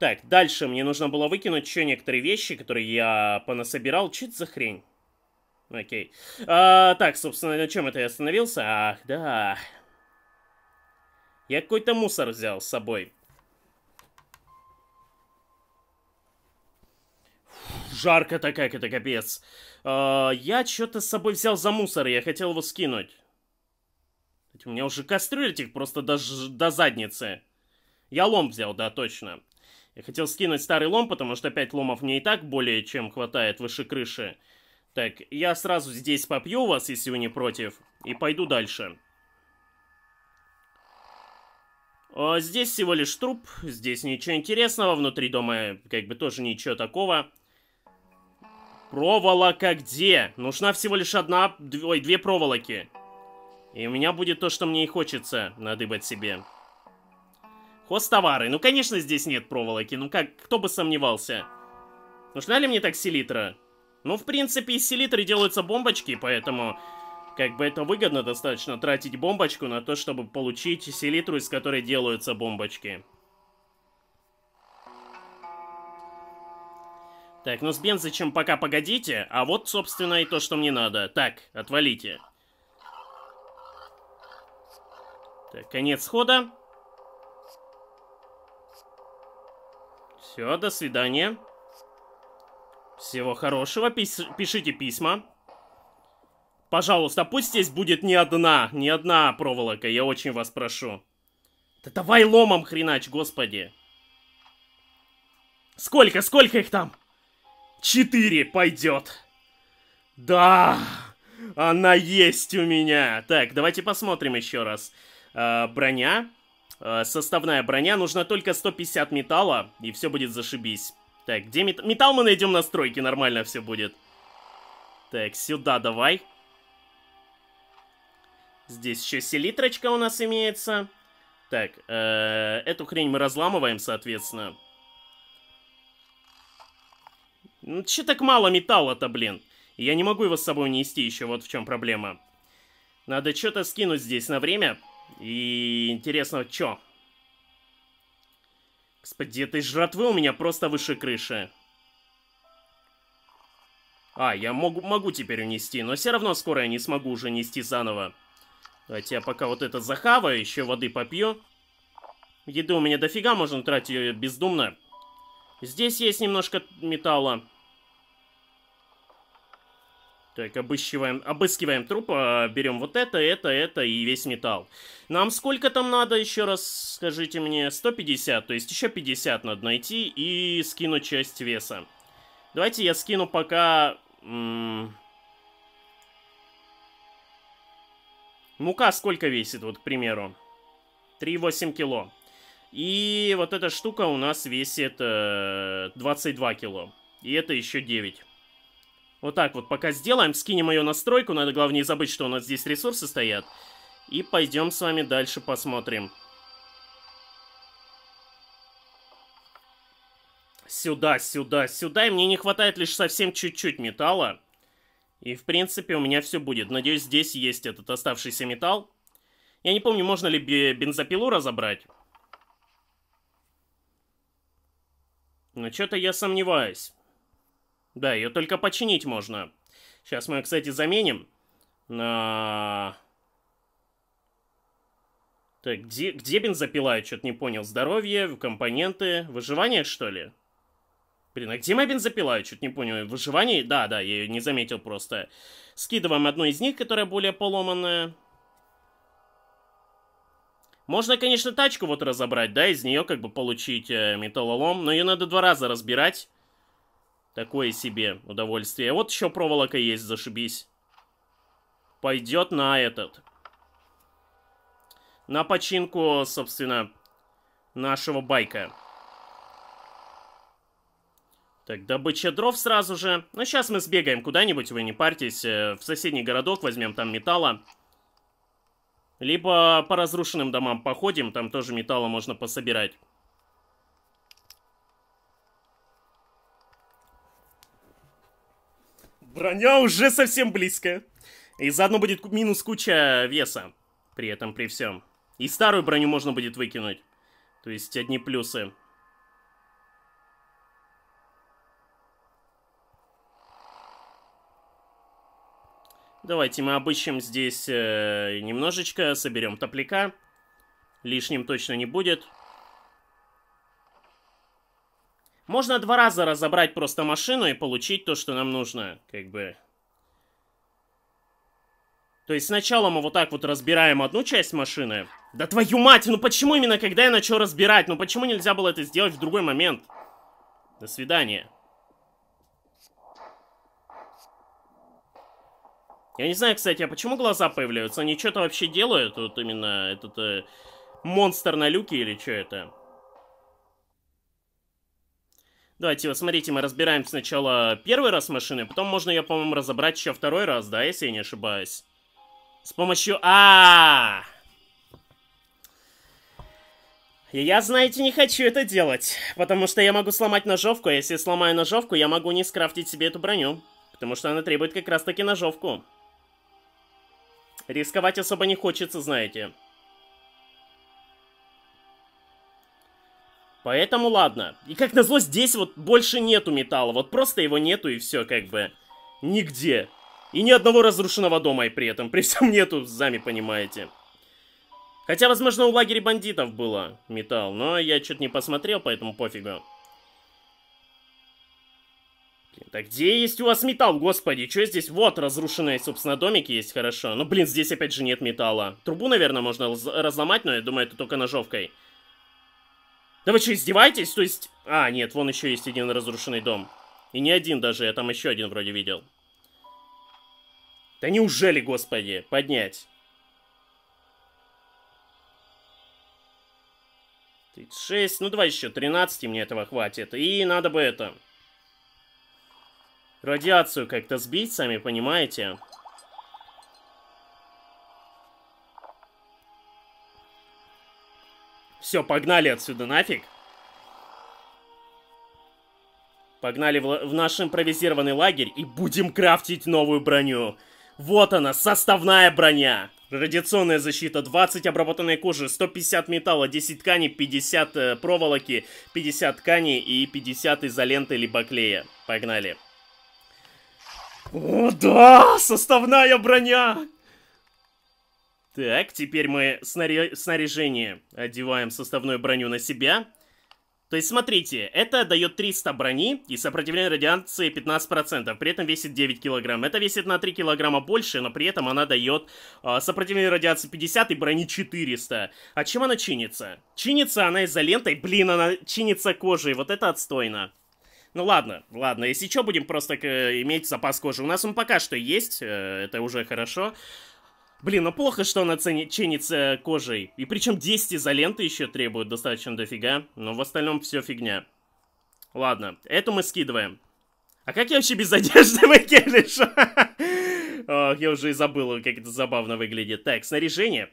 Так, дальше мне нужно было выкинуть еще некоторые вещи, которые я понасобирал. Что это за хрень? Окей. А, так, собственно, на чем это я остановился? Ах, да. Я какой-то мусор взял с собой. жарко такая как, это капец. Э, я что-то с собой взял за мусор, я хотел его скинуть. У меня уже кастрюль этих просто до, до задницы. Я лом взял, да, точно. Я хотел скинуть старый лом, потому что 5 ломов мне и так более чем хватает выше крыши. Так, я сразу здесь попью вас, если вы не против, и пойду дальше. Здесь всего лишь труп, здесь ничего интересного, внутри дома э, как бы тоже ничего такого. Проволока где? Нужна всего лишь одна, дв... ой, две проволоки. И у меня будет то, что мне и хочется надыбать себе. Хостовары. Ну, конечно, здесь нет проволоки. Ну, как, кто бы сомневался. Нужна ли мне так селитра? Ну, в принципе, из селитры делаются бомбочки, поэтому как бы это выгодно достаточно тратить бомбочку на то, чтобы получить селитру, из которой делаются бомбочки. Так, ну с бензычем пока погодите, а вот, собственно, и то, что мне надо. Так, отвалите. Так, конец хода. Все, до свидания. Всего хорошего, Пис пишите письма. Пожалуйста, пусть здесь будет не одна, не одна проволока, я очень вас прошу. Да давай ломом хренач, господи. Сколько, сколько их там? Четыре пойдет. Да, она есть у меня. Так, давайте посмотрим еще раз. Э, броня. Э, составная броня. Нужно только 150 металла, и все будет зашибись. Так, где мет... металл мы найдем настройки? нормально все будет. Так, сюда давай. Здесь еще селитрочка у нас имеется. Так, э -э, эту хрень мы разламываем, соответственно. Ну, че так мало металла-то, блин? Я не могу его с собой нести еще, вот в чем проблема. Надо что-то скинуть здесь на время. И интересно, что? Господи, этой жратвы у меня просто выше крыши. А, я могу, могу теперь унести, но все равно скоро я не смогу уже нести заново. Давайте я пока вот это захаваю, еще воды попью. Еды у меня дофига, можно тратить ее бездумно. Здесь есть немножко металла. Так, обыщиваем, обыскиваем труп, а, берем вот это, это, это и весь металл. Нам сколько там надо, еще раз скажите мне, 150, то есть еще 50 надо найти и скину часть веса. Давайте я скину пока... Мука сколько весит, вот, к примеру? 3,8 кило. И вот эта штука у нас весит э, 22 кило. И это еще 9. Вот так вот пока сделаем. Скинем ее на стройку. Надо, главное, не забыть, что у нас здесь ресурсы стоят. И пойдем с вами дальше посмотрим. Сюда, сюда, сюда. И мне не хватает лишь совсем чуть-чуть металла. И, в принципе, у меня все будет. Надеюсь, здесь есть этот оставшийся металл. Я не помню, можно ли бензопилу разобрать. Но что-то я сомневаюсь. Да, ее только починить можно. Сейчас мы ее, кстати, заменим на... Так, где, где бензопила? Я что-то не понял. Здоровье, компоненты, выживание, что ли? Блин, а где моя бензопила? Я чуть не понял. Выживание? Да, да, я ее не заметил просто. Скидываем одну из них, которая более поломанная. Можно, конечно, тачку вот разобрать, да, из нее как бы получить э, металлолом, но ее надо два раза разбирать. Такое себе удовольствие. Вот еще проволока есть, зашибись. Пойдет на этот. На починку, собственно, нашего байка. Так, добыча дров сразу же. Ну, сейчас мы сбегаем куда-нибудь, вы не парьтесь. Э, в соседний городок возьмем, там металла. Либо по разрушенным домам походим, там тоже металла можно пособирать. Броня уже совсем близкая, И заодно будет минус куча веса. При этом, при всем. И старую броню можно будет выкинуть. То есть одни плюсы. Давайте мы обыщем здесь э, немножечко, соберем топляка. Лишним точно не будет. Можно два раза разобрать просто машину и получить то, что нам нужно, как бы. То есть сначала мы вот так вот разбираем одну часть машины. Да твою мать, ну почему именно когда я начал разбирать? Ну почему нельзя было это сделать в другой момент? До свидания. Я не знаю, кстати, а почему глаза появляются? Они что-то вообще делают? Вот именно этот э, монстр на люке или что это? Давайте, вот смотрите, мы разбираем сначала первый раз машины, потом можно ее, по-моему, разобрать еще второй раз, да, если я не ошибаюсь. С помощью... А, -а, -а, Я, знаете, не хочу это делать, потому что я могу сломать ножовку, а если сломаю ножовку, я могу не скрафтить себе эту броню, потому что она требует как раз-таки ножовку. Рисковать особо не хочется, знаете. Поэтому ладно. И как назло, здесь вот больше нету металла. Вот просто его нету и все как бы. Нигде. И ни одного разрушенного дома и при этом. При всем нету, сами понимаете. Хотя, возможно, у лагеря бандитов было металл. Но я что-то не посмотрел, поэтому пофигу домики. Да где есть у вас металл, господи? Что здесь? Вот, разрушенные, собственно, домики есть, хорошо. Ну, блин, здесь опять же нет металла. Трубу, наверное, можно разломать, но я думаю, это только ножовкой. Да вы что, издеваетесь? То есть... А, нет, вон еще есть один разрушенный дом. И не один даже, я там еще один вроде видел. Да неужели, господи, поднять? 36, ну давай еще 13 мне этого хватит. И надо бы это радиацию как-то сбить, сами понимаете. Все, погнали отсюда нафиг. Погнали в, в наш импровизированный лагерь и будем крафтить новую броню. Вот она, составная броня. Радиационная защита, 20 обработанной кожи, 150 металла, 10 тканей, 50 э, проволоки, 50 тканей и 50 изоленты либо клея. Погнали. О, да! Составная броня! Так, теперь мы снаря... снаряжение одеваем составную броню на себя. То есть, смотрите, это дает 300 брони и сопротивление радиации 15%, при этом весит 9 килограмм. Это весит на 3 килограмма больше, но при этом она дает э, сопротивление радиации 50 и брони 400. А чем она чинится? Чинится она изолентой, блин, она чинится кожей, вот это отстойно. Ну ладно, ладно, если что, будем просто э, иметь запас кожи. У нас он пока что есть, э, это уже хорошо. Блин, ну плохо, что она чинится кожей. И причем 10 изоленты еще требуют достаточно дофига. Но в остальном все фигня. Ладно, эту мы скидываем. А как я вообще без одежды <laughs> выкинешь? <laughs> Ох, я уже и забыл, как это забавно выглядит. Так, снаряжение.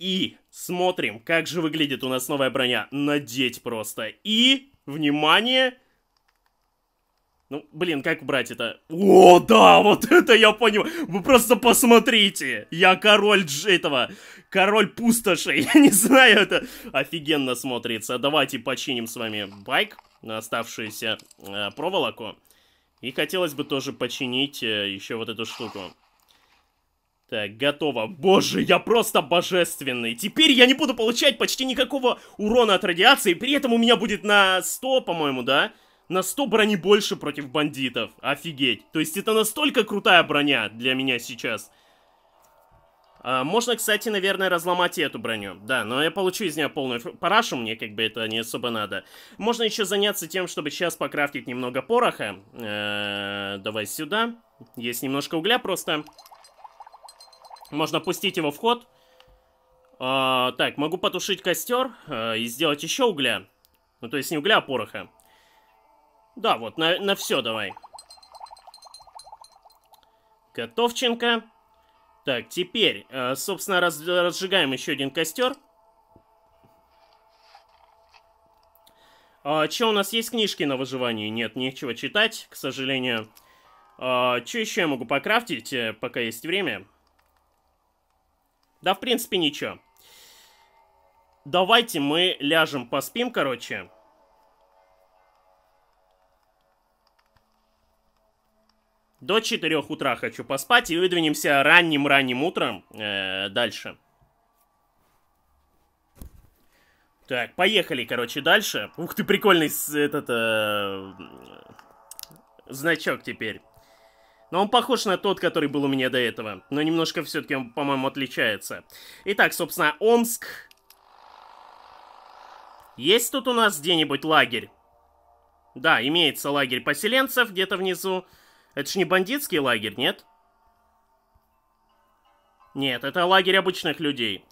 И смотрим, как же выглядит у нас новая броня. Надеть просто. И, внимание, ну, блин, как убрать это? О, да, вот <laughs> это я понял. Вы просто посмотрите. Я король дж этого. Король пустоши. <laughs> Я не знаю, это офигенно смотрится. Давайте починим с вами байк на оставшуюся э, проволоку. И хотелось бы тоже починить э, еще вот эту штуку. Так, готово. Боже, я просто божественный. Теперь я не буду получать почти никакого урона от радиации. При этом у меня будет на 100, по-моему, Да на 100 брони больше против бандитов. Офигеть. То есть это настолько крутая броня для меня сейчас. А, можно, кстати, наверное, разломать и эту броню. Да, но я получу из нее полную... Парашу мне как бы это не особо надо. Можно еще заняться тем, чтобы сейчас покрафтить немного пороха. Э -э давай сюда. Есть немножко угля просто. Можно пустить его в ход. Э так, могу потушить костер э, и сделать еще угля. Ну, то есть не угля, а пороха. Да, вот, на, на все давай. Готовченко. Так, теперь, э, собственно, раз, разжигаем еще один костер. А Че у нас есть книжки на выживание? Нет, нечего читать, к сожалению. А Че еще я могу покрафтить, э, пока есть время? Да, в принципе, ничего. Давайте мы ляжем, поспим, короче. До 4 утра хочу поспать и выдвинемся ранним-ранним утром э, дальше. Так, поехали, короче, дальше. Ух ты, прикольный этот э, значок теперь. Но он похож на тот, который был у меня до этого. Но немножко все-таки по-моему, отличается. Итак, собственно, Омск. Есть тут у нас где-нибудь лагерь? Да, имеется лагерь поселенцев где-то внизу. Это ж не бандитский лагерь, нет? Нет, это лагерь обычных людей.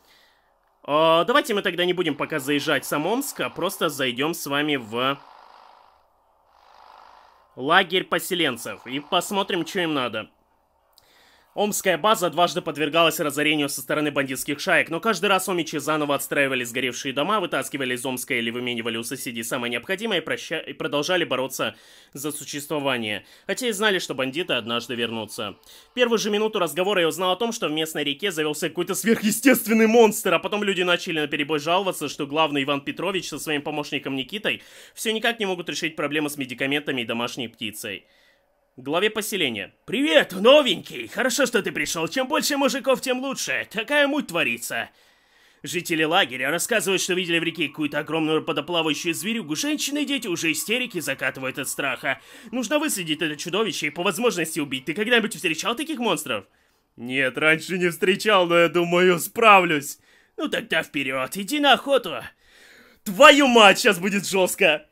О, а, давайте мы тогда не будем пока заезжать в сам Омск, а просто зайдем с вами в лагерь поселенцев и посмотрим, что им надо. Омская база дважды подвергалась разорению со стороны бандитских шаек, но каждый раз омичи заново отстраивали сгоревшие дома, вытаскивали из Омска или выменивали у соседей самое необходимое и, проща... и продолжали бороться за существование. Хотя и знали, что бандиты однажды вернутся. В первую же минуту разговора я узнал о том, что в местной реке завелся какой-то сверхъестественный монстр, а потом люди начали на перебой жаловаться, что главный Иван Петрович со своим помощником Никитой все никак не могут решить проблемы с медикаментами и домашней птицей. Главе поселения. «Привет, новенький! Хорошо, что ты пришел. Чем больше мужиков, тем лучше. Такая муть творится!» Жители лагеря рассказывают, что видели в реке какую-то огромную подоплавающую зверюгу. Женщины и дети уже истерики закатывают от страха. Нужно выследить это чудовище и по возможности убить. Ты когда-нибудь встречал таких монстров? Нет, раньше не встречал, но я думаю, справлюсь. Ну тогда вперед, иди на охоту. Твою мать, сейчас будет жестко.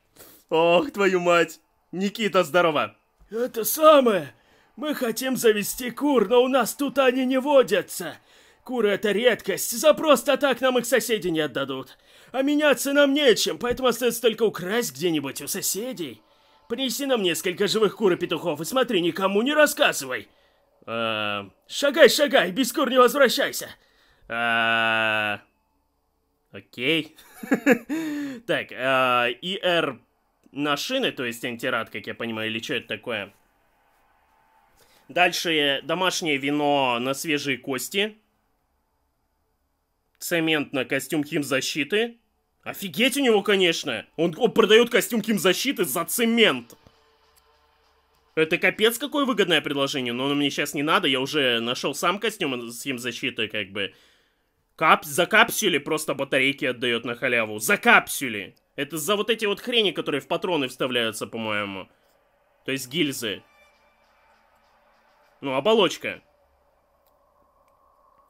Ох, твою мать. Никита, здорово. Это самое! Мы хотим завести кур, но у нас тут они не водятся. Куры это редкость, за просто так нам их соседи не отдадут. А меняться нам нечем, поэтому остается только украсть где-нибудь у соседей. Принеси нам несколько живых кур и петухов и смотри, никому не рассказывай. Эээ... А, шагай, шагай, без кур не возвращайся. Эээ... А, окей. <laughs> Так, а, и Р на шины, то есть антирад, как я понимаю, или что это такое. Дальше домашнее вино на свежие кости. Цемент на костюм химзащиты. Офигеть у него, конечно! Он, он продает костюм химзащиты за цемент! Это капец какое выгодное предложение, но оно мне сейчас не надо, я уже нашел сам костюм с химзащиты, как бы. Кап за капсюли просто батарейки отдает на халяву. За капсюли! Это за вот эти вот хрени, которые в патроны вставляются, по-моему. То есть гильзы. Ну, оболочка.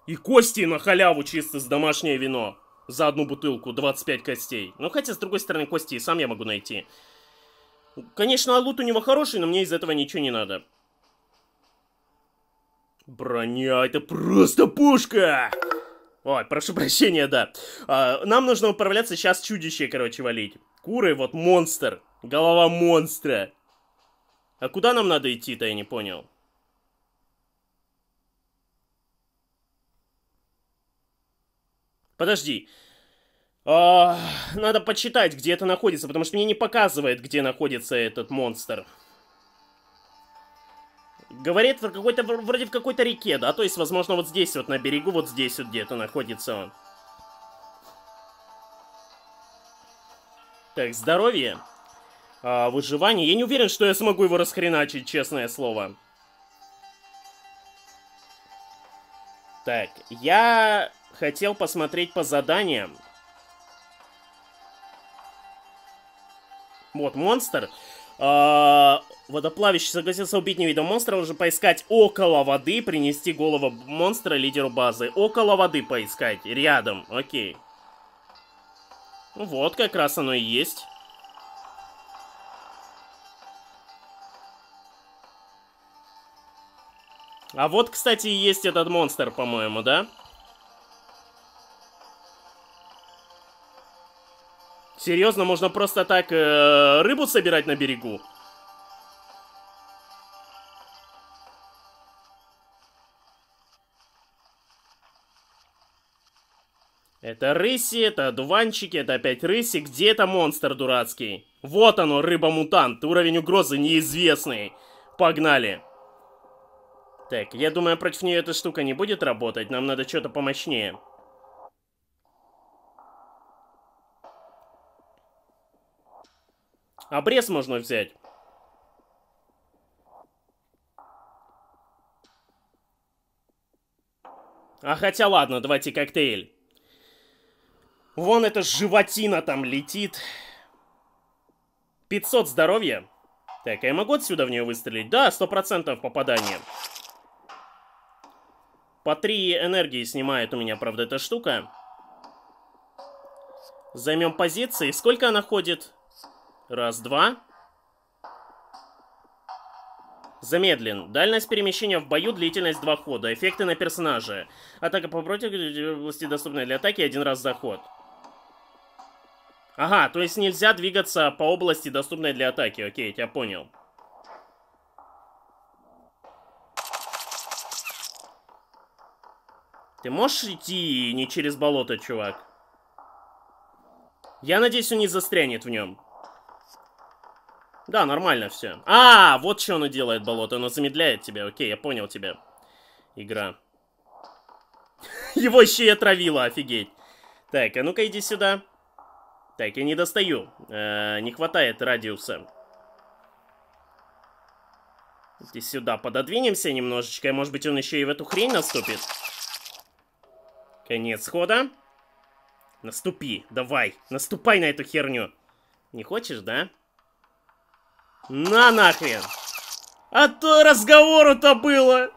И кости на халяву чисто с домашнее вино. За одну бутылку 25 костей. Ну, хотя, с другой стороны, кости и сам я могу найти. Конечно, лут у него хороший, но мне из этого ничего не надо. Броня, это просто пушка! Ой, прошу прощения, да. А, нам нужно управляться сейчас чудище, короче, валить. Куры, вот монстр. Голова монстра. А куда нам надо идти-то, я не понял. Подожди. А, надо почитать, где это находится, потому что мне не показывает, где находится этот монстр. Говорит, в какой-то, вроде в какой-то реке, да? То есть, возможно, вот здесь вот на берегу, вот здесь вот где-то находится он. Так, здоровье. А, выживание. Я не уверен, что я смогу его расхреначить, честное слово. Так, я хотел посмотреть по заданиям. Вот, монстр. А, Водоплавящий согласился убить невидимого монстра, нужно поискать около воды, принести голову монстра лидеру базы. Около воды поискать, рядом, окей. Ну вот, как раз оно и есть. А вот, кстати, и есть этот монстр, по-моему, Да. Серьезно, можно просто так э, рыбу собирать на берегу? Это рыси, это дуванчики, это опять рыси. Где это монстр дурацкий? Вот оно, рыба-мутант. Уровень угрозы неизвестный. Погнали. Так, я думаю, против нее эта штука не будет работать. Нам надо что-то помощнее. Обрез можно взять. А хотя ладно, давайте коктейль. Вон эта животина там летит. 500 здоровья. Так, а я могу отсюда в нее выстрелить? Да, 100% попадание. По 3 энергии снимает у меня, правда, эта штука. Займем позиции. Сколько она ходит? Раз, два. Замедлен. Дальность перемещения в бою, длительность два хода. Эффекты на персонажа. Атака по противнику, области доступная для атаки, один раз за ход. Ага, то есть нельзя двигаться по области, доступной для атаки. Окей, я понял. Ты можешь идти не через болото, чувак? Я надеюсь, он не застрянет в нем. Да, нормально все. А, вот что оно делает, болото. Оно замедляет тебя. Окей, я понял тебя. Игра. Его еще и отравило, офигеть. Так, а ну-ка иди сюда. Так, я не достаю. Э не хватает радиуса. Иди сюда, пододвинемся немножечко. А может быть, он еще и в эту хрень наступит. Конец хода. Наступи, давай. Наступай на эту херню. Не хочешь, да? Да. На нахрен! А то разговору-то было!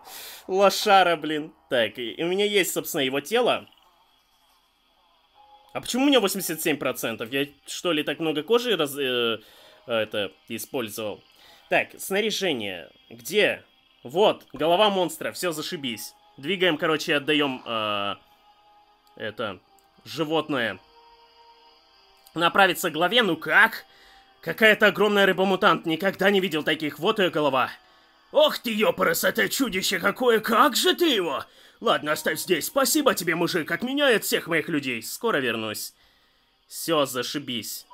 Лошара, блин. Так, и, у меня есть, собственно, его тело. А почему у меня 87%? Я, что ли, так много кожи раз... Э, э, это... использовал? Так, снаряжение. Где? Вот, голова монстра, все, зашибись. Двигаем, короче, отдаем... Э, это... Животное. Направиться к главе, ну как? Как? Какая-то огромная рыба-мутант, никогда не видел таких, вот ее голова. Ох ты, ёпарас, это чудище какое, как же ты его? Ладно, оставь здесь, спасибо тебе, мужик, от меня всех моих людей, скоро вернусь. Все, зашибись.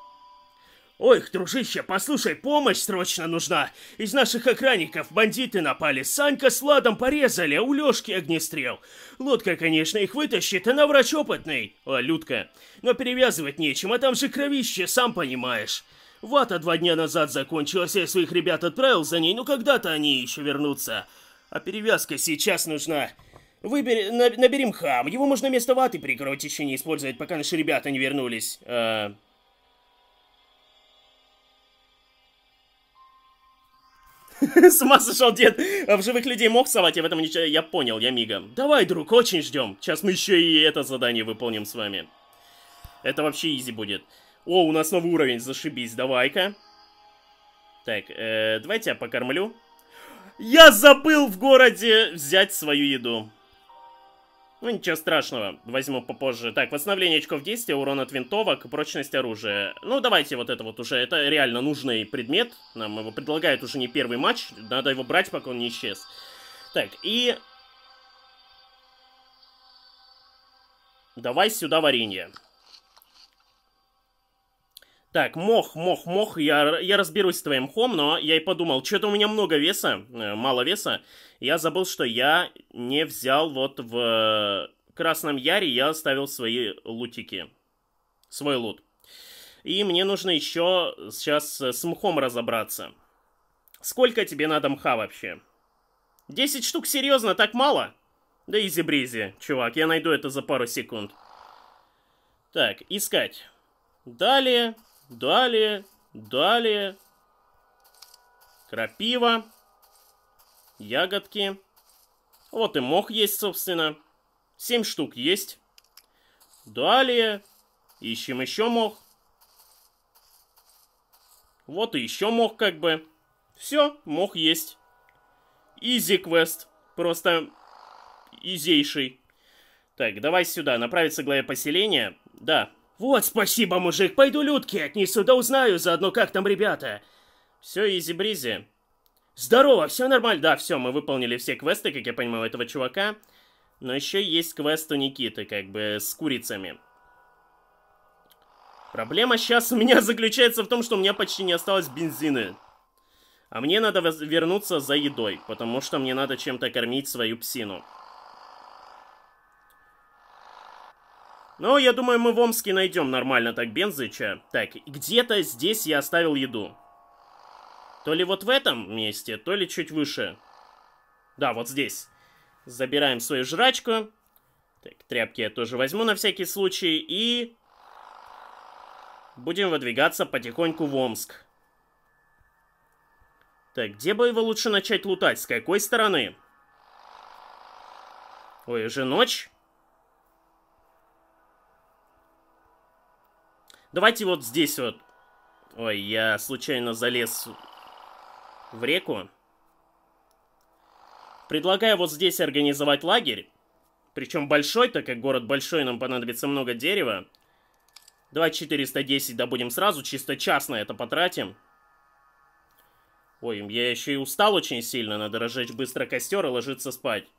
Ой, дружище, послушай, помощь срочно нужна. Из наших охранников бандиты напали, Санька с Ладом порезали, а у Лёшки огнестрел. Лодка, конечно, их вытащит, она врач опытный. О, Людка. Но перевязывать нечем, а там же кровище, сам понимаешь. Вата два дня назад закончилась, я своих ребят отправил за ней, но когда-то они еще вернутся. А перевязка сейчас нужна. Выбери, на, наберем хам, его можно вместо ваты прикрывать еще не использовать, пока наши ребята не вернулись. А... <laughs> С ума сошел дед. В живых людей мог совать, я в этом ничего... Я понял, я мигом. Давай, друг, очень ждем. Сейчас мы еще и это задание выполним с вами. Это вообще изи будет. О, у нас новый уровень, зашибись, давай-ка. Так, э, давайте я покормлю. Я забыл в городе взять свою еду. Ну, ничего страшного, возьму попозже. Так, восстановление очков действия, урон от винтовок, прочность оружия. Ну, давайте вот это вот уже, это реально нужный предмет. Нам его предлагают уже не первый матч, надо его брать, пока он не исчез. Так, и... Давай сюда варенье. Так, мох, мох, мох, я, я разберусь с твоим хом, но я и подумал, что-то у меня много веса, э, мало веса. Я забыл, что я не взял вот в э, красном яре, я оставил свои лутики. Свой лут. И мне нужно еще сейчас э, с мхом разобраться. Сколько тебе надо мха вообще? 10 штук, серьезно, так мало? Да изи-бризи, чувак, я найду это за пару секунд. Так, искать. Далее, Далее, далее. Крапива. Ягодки. Вот и мох есть, собственно. Семь штук есть. Далее. Ищем еще мох. Вот и еще мох как бы. Все, мох есть. Изи квест. Просто изейший. Так, давай сюда. Направиться к главе поселения. Да, «Вот спасибо, мужик, пойду людки отнесу, да узнаю заодно, как там ребята». «Все изи-бризи». «Здорово, все нормально, да, все, мы выполнили все квесты, как я понимаю, этого чувака». Но еще есть квест у Никиты, как бы, с курицами. Проблема сейчас у меня <laughs> заключается в том, что у меня почти не осталось бензина. А мне надо вернуться за едой, потому что мне надо чем-то кормить свою псину. Но я думаю, мы в Омске найдем нормально так бензыча. Так, где-то здесь я оставил еду. То ли вот в этом месте, то ли чуть выше. Да, вот здесь. Забираем свою жрачку. Так, тряпки я тоже возьму на всякий случай. И... Будем выдвигаться потихоньку в Омск. Так, где бы его лучше начать лутать? С какой стороны? Ой, уже ночь? Давайте вот здесь вот. Ой, я случайно залез в реку. Предлагаю вот здесь организовать лагерь. Причем большой, так как город большой, нам понадобится много дерева. Давай 410 добудем сразу, чисто частно это потратим. Ой, я еще и устал очень сильно, надо разжечь быстро костер и ложиться спать.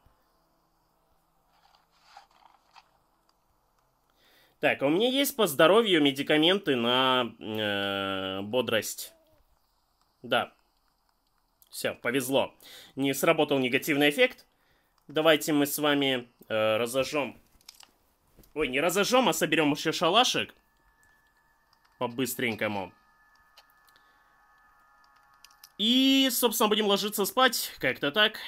Так, а у меня есть по здоровью медикаменты на э, бодрость. Да. Все, повезло. Не сработал негативный эффект. Давайте мы с вами э, разожжем. Ой, не разожжем, а соберем еще шалашик. По-быстренькому. И, собственно, будем ложиться спать. Как-то так.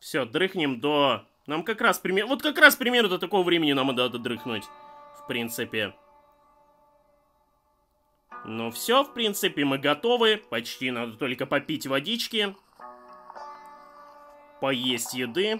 Все, дрыхнем до нам как раз пример... Вот как раз примерно до такого времени нам надо дрыхнуть. В принципе. Ну все, в принципе, мы готовы. Почти надо только попить водички. Поесть еды.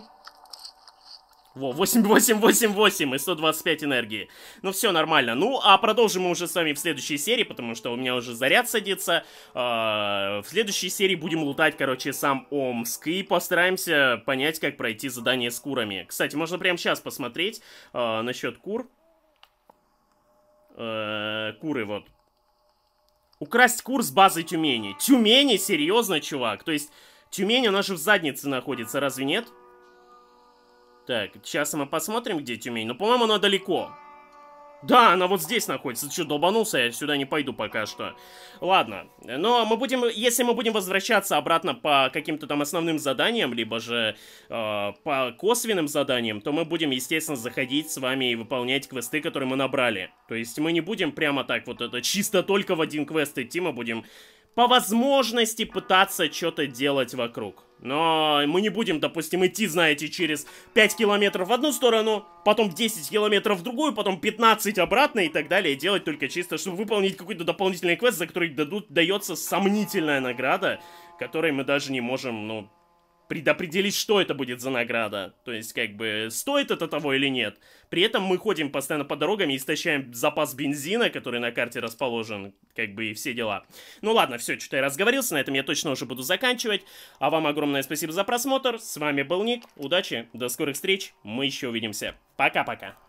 Во, 8888 и 125 энергии. Ну, все нормально. Ну, а продолжим мы уже с вами в следующей серии, потому что у меня уже заряд садится. Э в следующей серии будем лутать, короче, сам Омск. И постараемся понять, как пройти задание с курами. Кстати, можно прямо сейчас посмотреть а, э насчет кур. Куры, вот. Украсть кур с базой Тюмени. Тюмени? Серьезно, чувак? То есть, Тюмень, она же в заднице находится, разве нет? Нет. Так, сейчас мы посмотрим, где Тюмень. Но, по-моему, она далеко. Да, она вот здесь находится. Ты что, долбанулся? Я сюда не пойду пока что. Ладно. Но мы будем... Если мы будем возвращаться обратно по каким-то там основным заданиям, либо же э, по косвенным заданиям, то мы будем, естественно, заходить с вами и выполнять квесты, которые мы набрали. То есть мы не будем прямо так вот это чисто только в один квест идти, мы будем по возможности пытаться что-то делать вокруг. Но мы не будем, допустим, идти, знаете, через 5 километров в одну сторону, потом 10 километров в другую, потом 15 обратно и так далее. Делать только чисто, чтобы выполнить какой-то дополнительный квест, за который дадут, дается сомнительная награда, которой мы даже не можем, ну, предопределить, что это будет за награда. То есть, как бы, стоит это того или нет. При этом мы ходим постоянно по дорогам и истощаем запас бензина, который на карте расположен, как бы, и все дела. Ну ладно, все, что-то я разговорился, на этом я точно уже буду заканчивать. А вам огромное спасибо за просмотр, с вами был Ник, удачи, до скорых встреч, мы еще увидимся. Пока-пока.